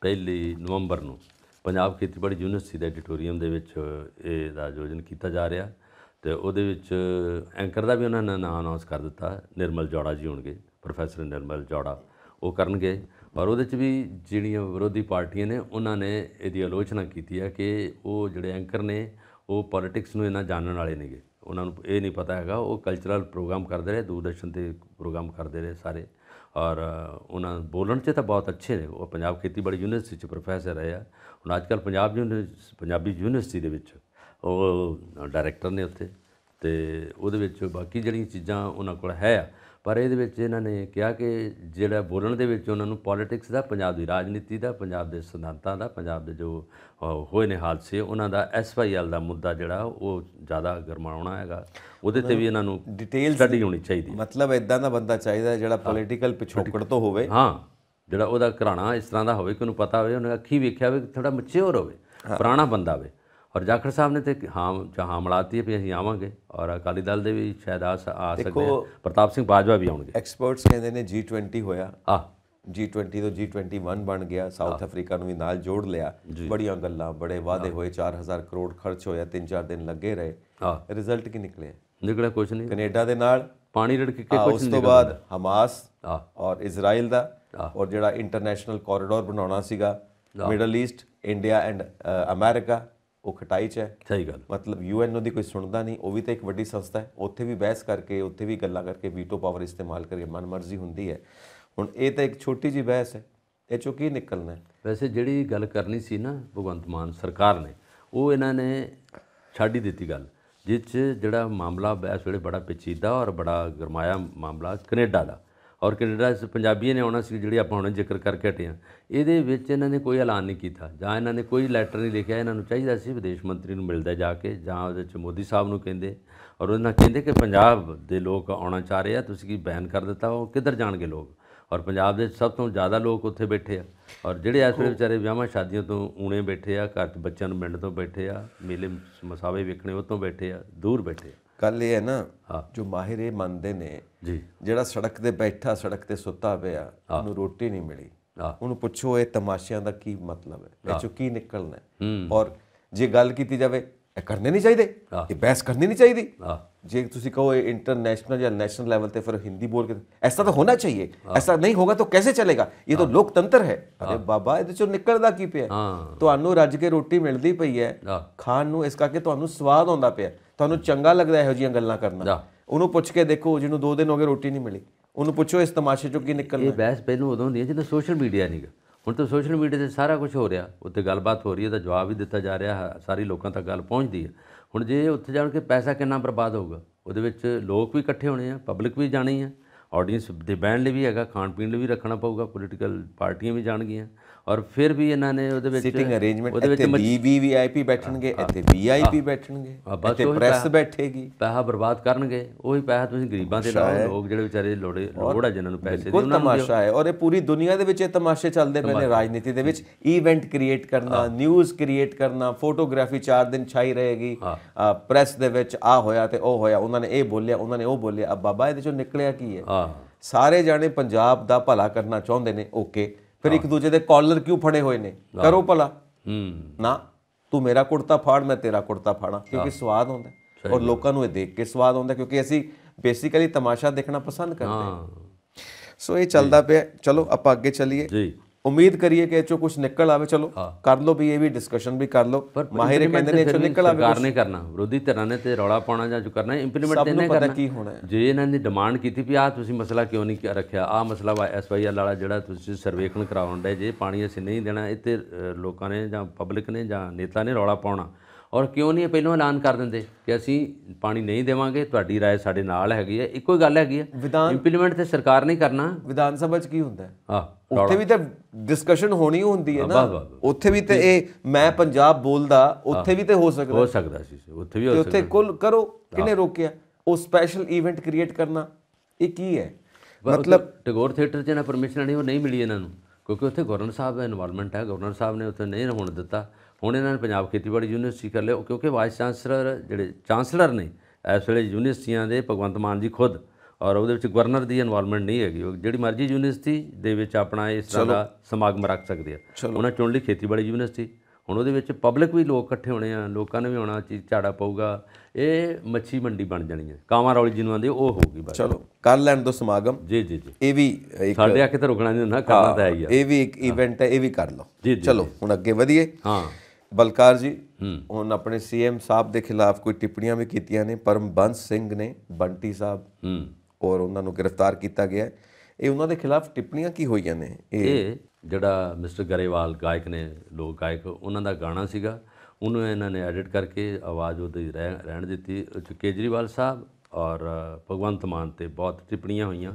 ਪਹਿਲੀ ਨਵੰਬਰ ਨੂੰ ਪੰਜਾਬ ਖੇਤੀਬਾੜੀ ਯੂਨੀਵਰਸਿਟੀ ਦੇ ਐਡੀਟੋਰੀਅਮ ਦੇ ਵਿੱਚ ਇਹ ਦਾ ਆਯੋਜਨ ਕੀਤਾ ਜਾ ਰਿਹਾ ਤੇ ਉਹਦੇ ਵਿੱਚ ਐਂਕਰ ਦਾ ਵੀ ਉਹਨਾਂ ਨੇ ਨਾਮ ਅਨਾਉਂਸ ਕਰ ਦਿੱਤਾ ਨਿਰਮਲ ਜੋੜਾ ਜੀ ਹੋਣਗੇ ਪ੍ਰੋਫੈਸਰ ਨਿਰਮਲ ਜੋੜਾ ਉਹ ਕਰਨਗੇ ਪਰ ਉਹਦੇ ਚ ਵੀ ਜਿਹੜੀਆਂ ਵਿਰੋਧੀ ਪਾਰਟੀਆਂ ਨੇ ਉਹਨਾਂ ਨੇ ਇਹਦੀ ਆਲੋਚਨਾ ਕੀਤੀ ਹੈ ਕਿ ਉਹ ਜਿਹੜੇ ਐਂਕਰ ਨੇ ਉਹ ਪੋਲਿਟਿਕਸ ਨੂੰ ਇਹਨਾਂ ਜਾਣਨ ਵਾਲੇ ਨੇਗੇ ਉਹਨਾਂ ਨੂੰ ਇਹ ਨਹੀਂ ਪਤਾ ਹੈਗਾ ਉਹ ਕਲਚਰਲ ਪ੍ਰੋਗਰਾਮ ਕਰਦੇ ਰਹੇ ਦੂਰਦਰਸ਼ਨ ਤੇ ਪ੍ਰੋਗਰਾਮ ਕਰਦੇ ਰਹੇ ਸਾਰੇ ਔਰ ਉਹਨਾਂ ਬੋਲਣ 'ਚ ਤਾਂ ਬਹੁਤ ਅੱਛੇ ਨੇ ਉਹ ਪੰਜਾਬ ਖੇਤੀਬਾੜੀ ਯੂਨੀਵਰਸਿਟੀ 'ਚ ਪ੍ਰੋਫੈਸਰ ਆਇਆ ਆ ਹੁਣ ਅੱਜਕੱਲ ਪੰਜਾਬ ਪੰਜਾਬੀ ਯੂਨੀਵਰਸਿਟੀ ਦੇ ਵਿੱਚ ਉਹ ਡਾਇਰੈਕਟਰ ਨੇ ਉੱਥੇ ਤੇ ਉਹਦੇ ਵਿੱਚ ਬਾਕੀ ਜਿਹੜੀਆਂ ਚੀਜ਼ਾਂ ਉਹਨਾਂ ਕੋਲ ਹੈ ਆ ਪਰ ਇਹਦੇ ਵਿੱਚ ਇਹਨਾਂ ਨੇ ਕਿਹਾ ਕਿ ਜਿਹੜਾ ਬੋਲਣ ਦੇ ਵਿੱਚ ਉਹਨਾਂ ਨੂੰ ਪੋਲਿਟਿਕਸ ਦਾ ਪੰਜਾਬ ਦੀ ਰਾਜਨੀਤੀ ਦਾ ਪੰਜਾਬ ਦੇ ਸਿਧਾਂਤਾਂ ਦਾ ਪੰਜਾਬ ਦੇ ਜੋ ਹੋਏ ਨੇ ਹਾਦਸੇ ਉਹਨਾਂ ਦਾ ਐਸਵਾਈਐਲ ਦਾ ਮੁੱਦਾ ਜਿਹੜਾ ਉਹ ਜ਼ਿਆਦਾ ਗਰਮਾਉਣਾ ਹੈਗਾ ਉਹਦੇ ਤੇ ਵੀ ਇਹਨਾਂ ਨੂੰ ਡਿਟੇਲ ਸਟੱਡੀ ਹੋਣੀ ਚਾਹੀਦੀ ਮਤਲਬ ਇਦਾਂ ਦਾ ਬੰਦਾ ਚਾਹੀਦਾ ਜਿਹੜਾ ਪੋਲਿਟੀਕਲ ਪਿਛੋਕੜ ਤੋਂ ਹੋਵੇ ਹਾਂ ਜਿਹੜਾ ਉਹਦਾ ਘਰਾਣਾ ਇਸ ਤਰ੍ਹਾਂ ਦਾ ਹੋਵੇ ਕਿ ਉਹਨੂੰ ਪਤਾ ਹੋਵੇ ਉਹਨੇ ਅੱਖੀ ਵੇਖਿਆ ਹੋਵੇ ਥੋੜਾ ਮਚਿਓਰ ਹੋਵੇ ਪੁਰਾਣਾ ਬੰਦਾ ਹੋਵੇ ਔਰ ਜਾਖੜ ਸਾਹਿਬ ਨੇ ਤੇ ਹਾਂ ਜਹਾਂ ਮਲਾਤੀ ਹੈ ਵੀ ਅਸੀਂ ਆਵਾਂਗੇ ਔਰ ਅਕਾਲੀ ਦਲ ਦੇ ਵੀ ਸ਼ਾਇਦ ਆ ਸਕਦੇ ਆ ਪ੍ਰਤਾਪ ਸਿੰਘ ਬਾਜਵਾ ਵੀ ਆਉਣਗੇ ਐਕਸਪਰਟਸ ਕਹਿੰਦੇ ਨੇ G20 ਹੋਇਆ ਆ G20 ਤੋਂ G21 ਬਣ ਗਿਆ ਸਾਊਥ ਅਫਰੀਕਾ ਨੂੰ ਵੀ ਨਾਲ ਜੋੜ ਲਿਆ ਬੜੀਆਂ ਗੱਲਾਂ ਬੜੇ ਵਾਅਦੇ ਹੋਏ 4000 ਕਰੋੜ ਖਰਚ ਹੋਇਆ 3-4 ਦਿਨ ਲੱਗੇ ਰਹੇ ਰਿਜ਼ਲਟ ਕੀ ਨਿਕਲੇ ਨਿਕਲੇ ਕੁਝ ਨਹੀਂ ਕੈਨੇਡਾ ਦੇ ਨਾਲ ਪਾਣੀ ਰੜਕ ਕੇ ਕੁਝ ਨਹੀਂ ਉਸ ਤੋਂ ਬਾਅਦ ਹਮਾਸ ਔਰ ਇਜ਼ਰਾਈਲ ਦਾ ਔਰ ਜਿਹੜਾ ਇੰਟਰਨੈਸ਼ਨਲ ਕੋਰੀਡੋਰ ਬਣਾਉਣਾ ਸੀਗਾ Middle East India and America ਉਹ ਖਟਾਈ 'ਚ ਹੈ ਸਹੀ ਗੱਲ ਮਤਲਬ ਯੂਐਨ ਦੀ ਕੋਈ ਸੁਣਦਾ ਨਹੀਂ ਉਹ ਵੀ ਤਾਂ ਇੱਕ ਵੱਡੀ ਸੰਸਥਾ ਹੈ ਉੱਥੇ ਵੀ ਬਹਿਸ ਕਰਕੇ ਉੱਥੇ ਵੀ ਗੱਲਾਂ ਕਰਕੇ ਵੀਟੋ ਪਾਵਰ ਇਸਤੇਮਾਲ ਕਰਕੇ ਮਨਮਰਜ਼ੀ ਹੁੰਦੀ ਹੈ ਹੁਣ ਇਹ ਤਾਂ ਇੱਕ ਛੋਟੀ ਜੀ ਬਹਿਸ ਹੈ ਇਹ ਚੋਂ ਕੀ ਨਿਕਲਣਾ ਵੈਸੇ ਜਿਹੜੀ ਗੱਲ ਕਰਨੀ ਸੀ ਨਾ ਭਗਵੰਤ ਮਾਨ ਸਰਕਾਰ ਨੇ ਉਹ ਇਹਨਾਂ ਨੇ ਛੱਡ ਹੀ ਦਿੱਤੀ ਗੱਲ ਜਿੱਚ ਜਿਹੜਾ ਮਾਮਲਾ ਇਸ ਵੇਲੇ ਬੜਾ ਪੇਚੀਦਾ ਔਰ ਬੜਾ ਗਰਮਾਇਆ ਮਾਮਲਾ ਕੈਨੇਡਾ ਦਾ ਔਰ ਕੈਨੇਡਾ ਦੇ ਪੰਜਾਬੀਆਂ ਨੇ ਆਉਣਾ ਸੀ ਜਿਹੜੇ ਆਪਾਂ ਹੁਣ ਜ਼ਿਕਰ ਕਰਕੇ ਹਟੇ ਆ ਇਹਦੇ ਵਿੱਚ ਇਹਨਾਂ ਨੇ ਕੋਈ ਐਲਾਨ ਨਹੀਂ ਕੀਤਾ ਜਾਂ ਇਹਨਾਂ ਨੇ ਕੋਈ ਲੈਟਰ ਨਹੀਂ ਲਿਖਿਆ ਇਹਨਾਂ ਨੂੰ ਚਾਹੀਦਾ ਸੀ ਵਿਦੇਸ਼ ਮੰਤਰੀ ਨੂੰ ਮਿਲਦਾ ਜਾ ਕੇ ਜਾਂ ਉਹਦੇ ਚ ਮੋਦੀ ਸਾਹਿਬ ਨੂੰ ਕਹਿੰਦੇ ਔਰ ਉਹਨਾਂ ਕਹਿੰਦੇ ਕਿ ਪੰਜਾਬ ਦੇ ਲੋਕ ਆਉਣਾ ਚਾਹ ਰਹੇ ਆ ਤੁਸੀਂ ਕੀ ਬੈਨ ਕਰ ਦਿੱਤਾ ਉਹ ਕਿੱਧਰ ਜਾਣਗੇ ਲੋਕ ਔਰ ਪੰਜਾਬ ਦੇ ਸਭ ਤੋਂ ਜ਼ਿਆਦਾ ਲੋਕ ਉੱਥੇ ਬੈਠੇ ਆ ਔਰ ਜਿਹੜੇ ਐਸੇ ਵਿਚਾਰੇ ਵਿਆਹਾਂ ਸ਼ਾਦੀਆਂ ਤੋਂ ਊਣੇ ਬੈਠੇ ਆ ਘਰ 'ਚ ਬੱਚਿਆਂ ਨੂੰ ਮਿਲਣ ਤੋਂ ਬੈਠੇ ਆ ਮੇਲੇ ਮਸਾਵੇ ਵੇਖਣੇ ਉਹ ਤੋਂ ਬੈਠੇ ਆ ਦੂਰ ਬੈਠੇ ਆ ਗੱਲ ਇਹ ਹੈ ਨਾ ਜੋ ਮਾਹਿਰ ਇਹ ਮੰਨਦੇ ਨੇ ਜੀ ਜਿਹੜਾ ਸੜਕ ਤੇ ਬੈਠਾ ਸੜਕ ਤੇ ਸੁੱਤਾ ਪਿਆ ਉਹਨੂੰ ਰੋਟੀ ਨਹੀਂ ਮਿਲੀ ਉਹਨੂੰ ਪੁੱਛੋ ਇਹ ਤਮਾਸ਼ਿਆਂ ਦਾ ਕੀ ਮਤਲਬ ਹੈ ਇਹ ਚੋਂ ਕੀ ਨਿਕਲਣਾ ਹੈ ਔਰ ਜੇ ਗੱਲ ਕੀਤੀ ਜਾਵੇ ਇਹ ਕਰਨੇ ਨਹੀਂ ਚਾਹੀਦੇ ਇਹ ਬਹਿਸ ਕਰਨੀ ਨਹੀਂ ਚਾਹੀਦੀ ਜੇ ਤੁਸੀਂ ਕਹੋ ਇਹ ਇੰਟਰਨੈਸ਼ਨਲ ਜਾਂ ਨੈਸ਼ਨਲ ਲੈਵਲ ਤੇ ਫਿਰ ਹਿੰਦੀ ਬੋਲ ਕੇ ਐਸਾ ਤਾਂ ਹੋਣਾ ਚਾਹੀਏ ਐਸਾ ਨਹੀਂ ਹੋਗਾ ਤਾਂ ਕੈਸੇ ਚਲੇਗਾ ਇਹ ਤਾਂ ਲੋਕਤੰਤਰ ਹੈ ਅਰੇ ਬਾਬਾ ਇਹਦੇ ਚੋਂ ਨਿਕਲਦਾ ਕੀ ਪਿਆ ਤੁਹਾਨੂੰ ਰੱਜ ਕੇ ਰੋਟੀ ਮਿਲਦੀ ਪਈ ਹੈ ਖਾਣ ਨੂੰ ਇਸ ਕਰਕੇ ਤੁਹਾਨੂੰ ਸਵਾਦ ਆਉਂਦਾ ਪਿਆ ਤੁਹਾਨੂੰ ਚੰਗਾ ਲੱਗਦਾ ਇਹੋ ਜੀਆਂ ਗੱਲਾਂ ਕਰਨਾ ਉਹਨੂੰ ਪੁੱਛ ਕੇ ਦੇਖੋ ਜਿਹਨੂੰ 2 ਦਿਨ ਹੋ ਗਏ ਰੋਟੀ ਨਹੀਂ ਮਿਲੀ ਉਹਨੂੰ ਪੁੱਛੋ ਇਸ ਤਮਾਸ਼ੇ ਚੋਂ ਕੀ ਨਿਕਲਣਾ ਇਹ ਬਹਿਸ ਪਹਿਲਾਂ ਉਦੋਂ ਹੁੰਦੀ ਹੈ ਜਦੋਂ ਸੋਸ਼ਲ ਮੀਡੀਆ ਨਹੀਂ ਹੁਣ ਤਾਂ ਸੋਸ਼ਲ ਮੀਡੀਆ ਤੇ ਸਾਰਾ ਕੁਝ ਹੋ ਰਿਹਾ ਉੱਤੇ ਗੱਲਬਾਤ ਹੋ ਰਹੀ ਹੈ ਤਾਂ ਜਵਾਬ ਵੀ ਦਿੱਤਾ ਜਾ ਰਿਹਾ ਸਾਰੀ ਲੋਕਾਂ ਤੱਕ ਗੱਲ ਪਹੁੰਚਦੀ ਹੈ ਹੁਣ ਜੇ ਉੱਥੇ ਜਾਣ ਕੇ ਪੈਸਾ ਕਿੰਨਾ ਬਰਬਾਦ ਹੋਊਗਾ ਉਹਦੇ ਵਿੱਚ ਲੋਕ ਵੀ ਇਕੱਠੇ ਹੋਣੇ ਆ ਪਬਲਿਕ ਵੀ ਜਾਣੀ ਆ ਆਡੀਅנס ਦੇ ਬੈਂਡ ਲਈ ਵੀ ਹੈਗਾ ਖਾਣ ਪੀਣ ਲਈ ਵੀ ਰੱਖਣਾ ਪਊਗਾ ਪੋਲੀਟੀਕਲ ਪਾਰਟੀਆਂ ਵੀ ਜਾਣਗੀਆਂ ਔਰ ਫਿਰ ਵੀ ਇਹਨਾਂ ਨੇ ਉਹਦੇ ਵਿੱਚ ਸਿਟਿੰਗ ਅਰੇਂਜਮੈਂਟ ਉਹਦੇ ਵਿੱਚ ਵੀ ਵੀਆਈਪੀ ਬੈਠਣਗੇ ਇੱਥੇ ਵੀਆਈਪੀ ਬੈਠਣਗੇ ਇੱਥੇ ਪ੍ਰੈਸ ਬੈਠੇਗੀ ਪੈਸਾ ਬਰਬਾਦ ਕਰਨਗੇ ਉਹੀ ਪੈਸਾ ਤੁਸੀਂ ਗਰੀਬਾਂ ਦੇ ਨਾਲ ਲੋਕ ਜਿਹੜੇ ਵਿਚਾਰੇ ਲੋੜੇ ਲੋੜਾ ਜਿਨ੍ਹਾਂ ਨੂੰ ਪੈਸੇ ਦੇਣਾ ਉਹਨਾਂ ਨੂੰ ਤਮਾਸ਼ਾ ਹੈ ਔਰ ਇਹ ਪੂਰੀ ਦੁਨੀਆ ਦੇ ਵਿੱਚ ਇਹ ਤਮਾਸ਼ੇ ਚੱਲਦੇ ਪਏ ਨੇ ਰਾਜਨੀਤੀ ਦੇ ਵਿੱਚ ਇਵੈਂਟ ਕ੍ਰੀਏਟ ਕਰਨਾ ਨਿਊਜ਼ ਕ੍ਰੀਏਟ ਕਰਨਾ ਫੋਟੋਗ੍ਰਾਫੀ 4 ਦਿਨ ਛਾਈ ਰਹੇਗੀ ਪ੍ਰੈਸ ਦੇ ਵਿੱਚ ਆ ਹੋਇਆ ਤੇ ਉਹ ਹੋਇਆ ਉਹਨਾਂ ਨੇ ਇਹ ਬੋਲਿਆ ਉਹਨਾਂ ਨੇ ਉਹ ਬੋਲਿਆ ਅੱਬਾ ਬਾਬਾ ਦੇ ਚੋਂ ਨਿਕਲਿਆ ਕੀ ਹੈ ਸਾਰੇ ਜਾਣੇ ਪੰਜਾਬ ਦਾ ਭਲਾ ਕਰਨਾ ਚਾਹੁੰਦੇ ਨੇ ਓਕੇ ਫਿਰ ਇੱਕ ਦੂਜੇ ਦੇ ਕਾਲਰ ਕਿਉਂ ਫੜੇ ਹੋਏ ਨੇ ਕਰੋ ਭਲਾ ਹੂੰ ਨਾ ਤੂੰ ਮੇਰਾ ਕੁੜਤਾ ਫਾੜ ਮੈਂ ਤੇਰਾ ਕੁੜਤਾ ਫਾੜਾਂ ਕਿਉਂਕਿ ਸਵਾਦ ਹੁੰਦਾ ਔਰ ਲੋਕਾਂ ਨੂੰ ਇਹ ਦੇਖ ਕੇ ਸਵਾਦ ਆਉਂਦਾ ਕਿਉਂਕਿ ਅਸੀਂ ਬੇਸਿਕਲੀ ਤਮਾਸ਼ਾ ਦੇਖਣਾ ਪਸੰਦ ਕਰਦੇ ਹਾਂ ਸੋ ਇਹ ਚੱਲਦਾ ਪਿਆ ਚਲੋ ਆਪਾਂ ਅੱਗੇ ਚੱਲੀਏ ਜੀ ਉਮੀਦ ਕਰੀਏ ਕਿ ਇਹੋ ਕੁਝ ਨਿਕਲ ਆਵੇ ਚਲੋ ਕਰ ਲਓ ਵੀ ਇਹ ਵੀ ਡਿਸਕਸ਼ਨ ਵੀ ਕਰ ਲਓ ਮਾਹਿਰ ਕਹਿੰਦੇ ਨੇ ਇਹੋ ਨਿਕਲ ਆਵੇ ਸਰਕਾਰ ਨੇ ਕਰਨਾ ਵਿਰੋਧੀ ਧਿਰਾਂ ਨੇ ਤੇ ਰੌਲਾ ਪਾਉਣਾ ਜਾਂ ਜੋ ਕਰਨਾ ਇੰਪਲੀਮੈਂਟ ਤੇ ਨਹੀਂ ਕਰਨਾ ਕੀ ਹੋਣਾ ਜੇ ਇਹਨਾਂ ਨੇ ਡਿਮਾਂਡ ਕੀਤੀ ਵੀ ਆ ਤੁਸੀਂ ਮਸਲਾ ਕਿਉਂ ਨਹੀਂ ਰੱਖਿਆ ਆ ਮਸਲਾ ਵਾ ਐਸਵਾਈਐਲ ਵਾਲਾ ਜਿਹੜਾ ਤੁਸੀਂ ਸਰਵੇਖਣ ਕਰਾਉਣ ਦੇ ਜੇ ਪਾਣੀ ਅਸੀਂ ਨਹੀਂ ਦੇਣਾ ਇੱਥੇ ਲੋਕਾਂ ਨੇ ਜਾਂ ਪਬਲਿਕ ਨੇ ਜਾਂ ਨੇਤਾ ਨੇ ਰੌਲਾ ਪਾਉਣਾ ਔਰ ਕਿਉਂ ਨਹੀਂ ਪਹਿਲਾਂ ਐਲਾਨ ਕਰ ਦਿੰਦੇ ਕਿ ਅਸੀਂ ਪਾਣੀ ਨਹੀਂ ਦੇਵਾਂਗੇ ਤੁਹਾਡੀ رائے ਸਾਡੇ ਨਾਲ ਹੈਗੀ ਹੈ ਇੱਕੋ ਹੀ ਗੱਲ ਹੈਗੀ ਹੈ ਇੰਪਲੀਮੈਂਟ ਤੇ ਸਰਕਾਰ ਨਹੀਂ ਕਰਨਾ ਵਿਧਾਨ ਸਭਾ 'ਚ ਕੀ ਹੁੰਦਾ ਹਾਂ ਉੱਥੇ ਵੀ ਤਾਂ ਡਿਸਕਸ਼ਨ ਹੋਣੀ ਹੁੰਦੀ ਹੈ ਨਾ ਉੱਥੇ ਵੀ ਤੇ ਇਹ ਮੈਂ ਪੰਜਾਬ ਬੋਲਦਾ ਉੱਥੇ ਵੀ ਤੇ ਹੋ ਸਕਦਾ ਹੋ ਸਕਦਾ ਸੀ ਉੱਥੇ ਵੀ ਹੋ ਸਕਦਾ ਉੱਥੇ ਕੁੱਲ ਕਰੋ ਕਿਨੇ ਰੋਕਿਆ ਉਹ ਸਪੈਸ਼ਲ ਇਵੈਂਟ ਕ੍ਰੀਏਟ ਕਰਨਾ ਇਹ ਕੀ ਹੈ ਮਤਲਬ ਟਗੋਰ ਥੀਏਟਰ 'ਚ ਨਾ ਪਰਮਿਸ਼ਨ ਨਹੀਂ ਉਹ ਨਹੀਂ ਮਿਲੀ ਇਹਨਾਂ ਨੂੰ ਕਿਉਂਕਿ ਉੱਥੇ ਗਵਰਨਰ ਸਾਹਿਬ ਦਾ ਇਨਵੋਲਵਮੈਂਟ ਹੈ ਗਵਰਨਰ ਸਾਹਿਬ ਨੇ ਉੱਥੇ ਨਹੀਂ ਰਹਿਣ ਦਿੱਤਾ ਹੁਣ ਇਹਨਾਂ ਨੇ ਪੰਜਾਬ ਖੇਤੀਬਾੜੀ ਯੂਨੀਵਰਸਿਟੀ ਕਰ ਲਿਆ ਕਿਉਂਕਿ ਵਾਈਸ ਚਾਂਸਲਰ ਜਿਹੜੇ ਚਾਂਸਲਰ ਨੇ ਇਸ ਵੇਲੇ ਯੂਨੀਵਰਸਿਟੀਆਂ ਦੇ ਭਗਵੰਤ ਮਾਨ ਜੀ ਖੁਦ ਔਰ ਉਹਦੇ ਵਿੱਚ ਗਵਰਨਰ ਦੀ ਇਨਵੋਲਵਮੈਂਟ ਨਹੀਂ ਹੈਗੀ ਜਿਹੜੀ ਮਰਜ਼ੀ ਯੂਨੀਵਰਸਿਟੀ ਦੇ ਵਿੱਚ ਆਪਣਾ ਇਸ ਤਰ੍ਹਾਂ ਦਾ ਸਮਾਗਮ ਰੱਖ ਸਕਦੇ ਆ ਉਹਨਾਂ ਚੁਣ ਲਈ ਖੇਤੀਬਾੜੀ ਯੂਨੀਵਰਸਿਟੀ ਹੁਣ ਉਹਦੇ ਵਿੱਚ ਪਬਲਿਕ ਵੀ ਲੋਕ ਇਕੱਠੇ ਹੋਣੇ ਆ ਲੋਕਾਂ ਨੇ ਵੀ ਆਉਣਾ ਚੀ ਝਾੜਾ ਪਊਗਾ ਇਹ ਮੱਛੀ ਮੰਡੀ ਬਣ ਜਾਣੀ ਹੈ ਕਾਵਾਂ ਰੌਲੀ ਜਿਹਨੂੰ ਆਂਦੇ ਉਹ ਹੋਊਗੀ ਬਸ ਚਲੋ ਕਰ ਲੈਣ ਦੋ ਸਮਾਗਮ ਜੀ ਜੀ ਜੀ ਇਹ ਵੀ ਇੱਕ ਸਾਡੇ ਆ ਕਿਤੇ ਰੁਕਣਾ ਨਹੀਂ ਹੁੰਦਾ ਕਰਨਾ ਤਾਂ ਹੈ ਹੀ ਆ ਇਹ ਵੀ ਇੱਕ ਇਵੈਂਟ ਹੈ ਇਹ ਵੀ ਕਰ ਲਓ ਚਲੋ ਹੁਣ ਅੱਗੇ ਵਧੀਏ ਹਾਂ ਬਲਕਾਰ ਜੀ ਹੁਣ ਆਪਣੇ ਸੀਐਮ ਸਾਹਿਬ ਦੇ ਖਿਲਾਫ ਕੋਈ ਟਿੱਪਣੀਆਂ ਵੀ ਕੀਤੀਆਂ ਨੇ ਪਰਮਬੰਸ ਸਿੰਘ ਨੇ ਬੰਟੀ ਸਾਹਿਬ ਔਰ ਉਹਨਾਂ ਨੂੰ ਗ੍ਰਿਫਤਾਰ ਕੀਤਾ ਗਿਆ ਇਹ ਉਹਨਾਂ ਦੇ ਖਿਲਾਫ ਟਿੱਪਣੀਆਂ ਕੀ ਹੋਈਆਂ ਨੇ ਇਹ ਜਿਹੜਾ ਮਿਸਟਰ ਗਰੇਵਾਲ ਗਾਇਕ ਨੇ ਲੋਕ ਗਾਇਕ ਉਹਨਾਂ ਦਾ ਗਾਣਾ ਸੀਗਾ ਉਹਨੂੰ ਇਹਨਾਂ ਨੇ ਐਡਿਟ ਕਰਕੇ ਆਵਾਜ਼ ਉਹਦੀ ਰਹਿਣ ਦਿੱਤੀ ਕੇਜਰੀਵਾਲ ਸਾਹਿਬ ਔਰ ਭਗਵੰਤ ਮਾਨ ਤੇ ਬਹੁਤ ਟਿੱਪਣੀਆਂ ਹੋਈਆਂ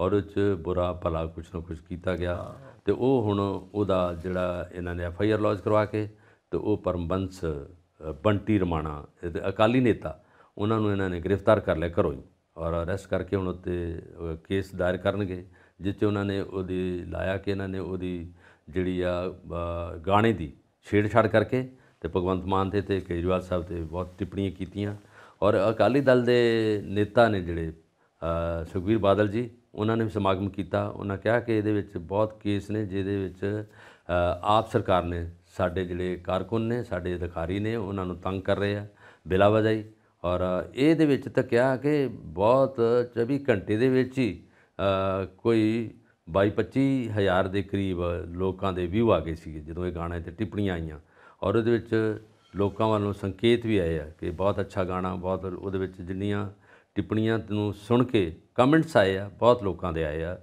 ਔਰ ਉਹ ਚ ਬੁਰਾ ਭਲਾ ਕੁਛ ਨਾ ਕੁਛ ਕੀਤਾ ਗਿਆ ਤੇ ਉਹ ਹੁਣ ਉਹਦਾ ਜਿਹੜਾ ਇਹਨਾਂ ਨੇ ਐਫ ਆਈ ਆਰ ਲੌਂਚ ਕਰਵਾ ਕੇ ਤੇ ਉਹ ਪਰਮਬੰਸ ਬੰਟੀ ਰਮਾਣਾ ਅਕਾਲੀ ਨੇਤਾ ਉਹਨਾਂ ਨੂੰ ਇਹਨਾਂ ਨੇ ਗ੍ਰਿਫਤਾਰ ਕਰ ਲਿਆ ਘਰੋਂ ਹੀ ਔਰ ਅਰੈਸਟ ਕਰਕੇ ਉਹਨਾਂ ਉੱਤੇ ਕੇਸ ਦਾਇਰ ਕਰਨਗੇ ਜਿਸ ਉਹਨਾਂ ਨੇ ਉਹਦੀ ਲਾਇਆ ਕਿ ਇਹਨਾਂ ਨੇ ਉਹਦੀ ਜਿਹੜੀ ਆ ਗਾਣੇ ਦੀ ਛੇੜਛਾੜ ਕਰਕੇ ਤੇ ਭਗਵੰਤ ਮਾਨ ਦੇ ਤੇ ਕੇਜਵਾਲ ਸਾਹਿਬ ਤੇ ਬਹੁਤ ਟਿੱਪਣੀਆਂ ਕੀਤੀਆਂ ਔਰ ਅਕਾਲੀ ਦਲ ਦੇ ਨੇਤਾ ਨੇ ਜਿਹੜੇ ਸੁਖਵੀਰ ਬਾਦਲ ਜੀ ਉਹਨਾਂ ਨੇ ਵੀ ਸਮਾਗਮ ਕੀਤਾ ਉਹਨਾਂ ਕਿਹਾ ਕਿ ਇਹਦੇ ਵਿੱਚ ਬਹੁਤ ਕੇਸ ਨੇ ਜਿਹਦੇ ਵਿੱਚ ਆਪ ਸਰਕਾਰ ਨੇ ਸਾਡੇ ਜਿਹੜੇ ਕਾਰਕੁਨ ਨੇ ਸਾਡੇ ਅਧਿਕਾਰੀ ਨੇ ਉਹਨਾਂ ਨੂੰ ਤੰਗ ਕਰ ਰਹੇ ਆ ਬਿਲਾਵਜਾਈ ਔਰ ਇਹਦੇ ਵਿੱਚ ਤਾਂ ਕਿਹਾ ਕਿ ਬਹੁਤ 24 ਘੰਟੇ ਦੇ ਵਿੱਚ ਹੀ ਕੋਈ 22 25 ਹਜ਼ਾਰ ਦੇ ਕਰੀਬ ਲੋਕਾਂ ਦੇ ਵਿਊ ਆ ਗਏ ਸੀ ਜਦੋਂ ਇਹ ਗਾਣੇ ਤੇ ਟਿੱਪਣੀਆਂ ਆਈਆਂ ਔਰ ਉਹਦੇ ਵਿੱਚ ਲੋਕਾਂ ਵੱਲੋਂ ਸੰਕੇਤ ਵੀ ਆਏ ਆ ਕਿ ਬਹੁਤ ਅੱਛਾ ਗਾਣਾ ਬਹੁਤ ਉਹਦੇ ਵਿੱਚ ਜਿੰਨੀਆਂ ਟਿੱਪਣੀਆਂ ਨੂੰ ਸੁਣ ਕੇ ਕਮੈਂਟਸ ਆਏ ਆ ਬਹੁਤ ਲੋਕਾਂ ਦੇ ਆਏ ਆ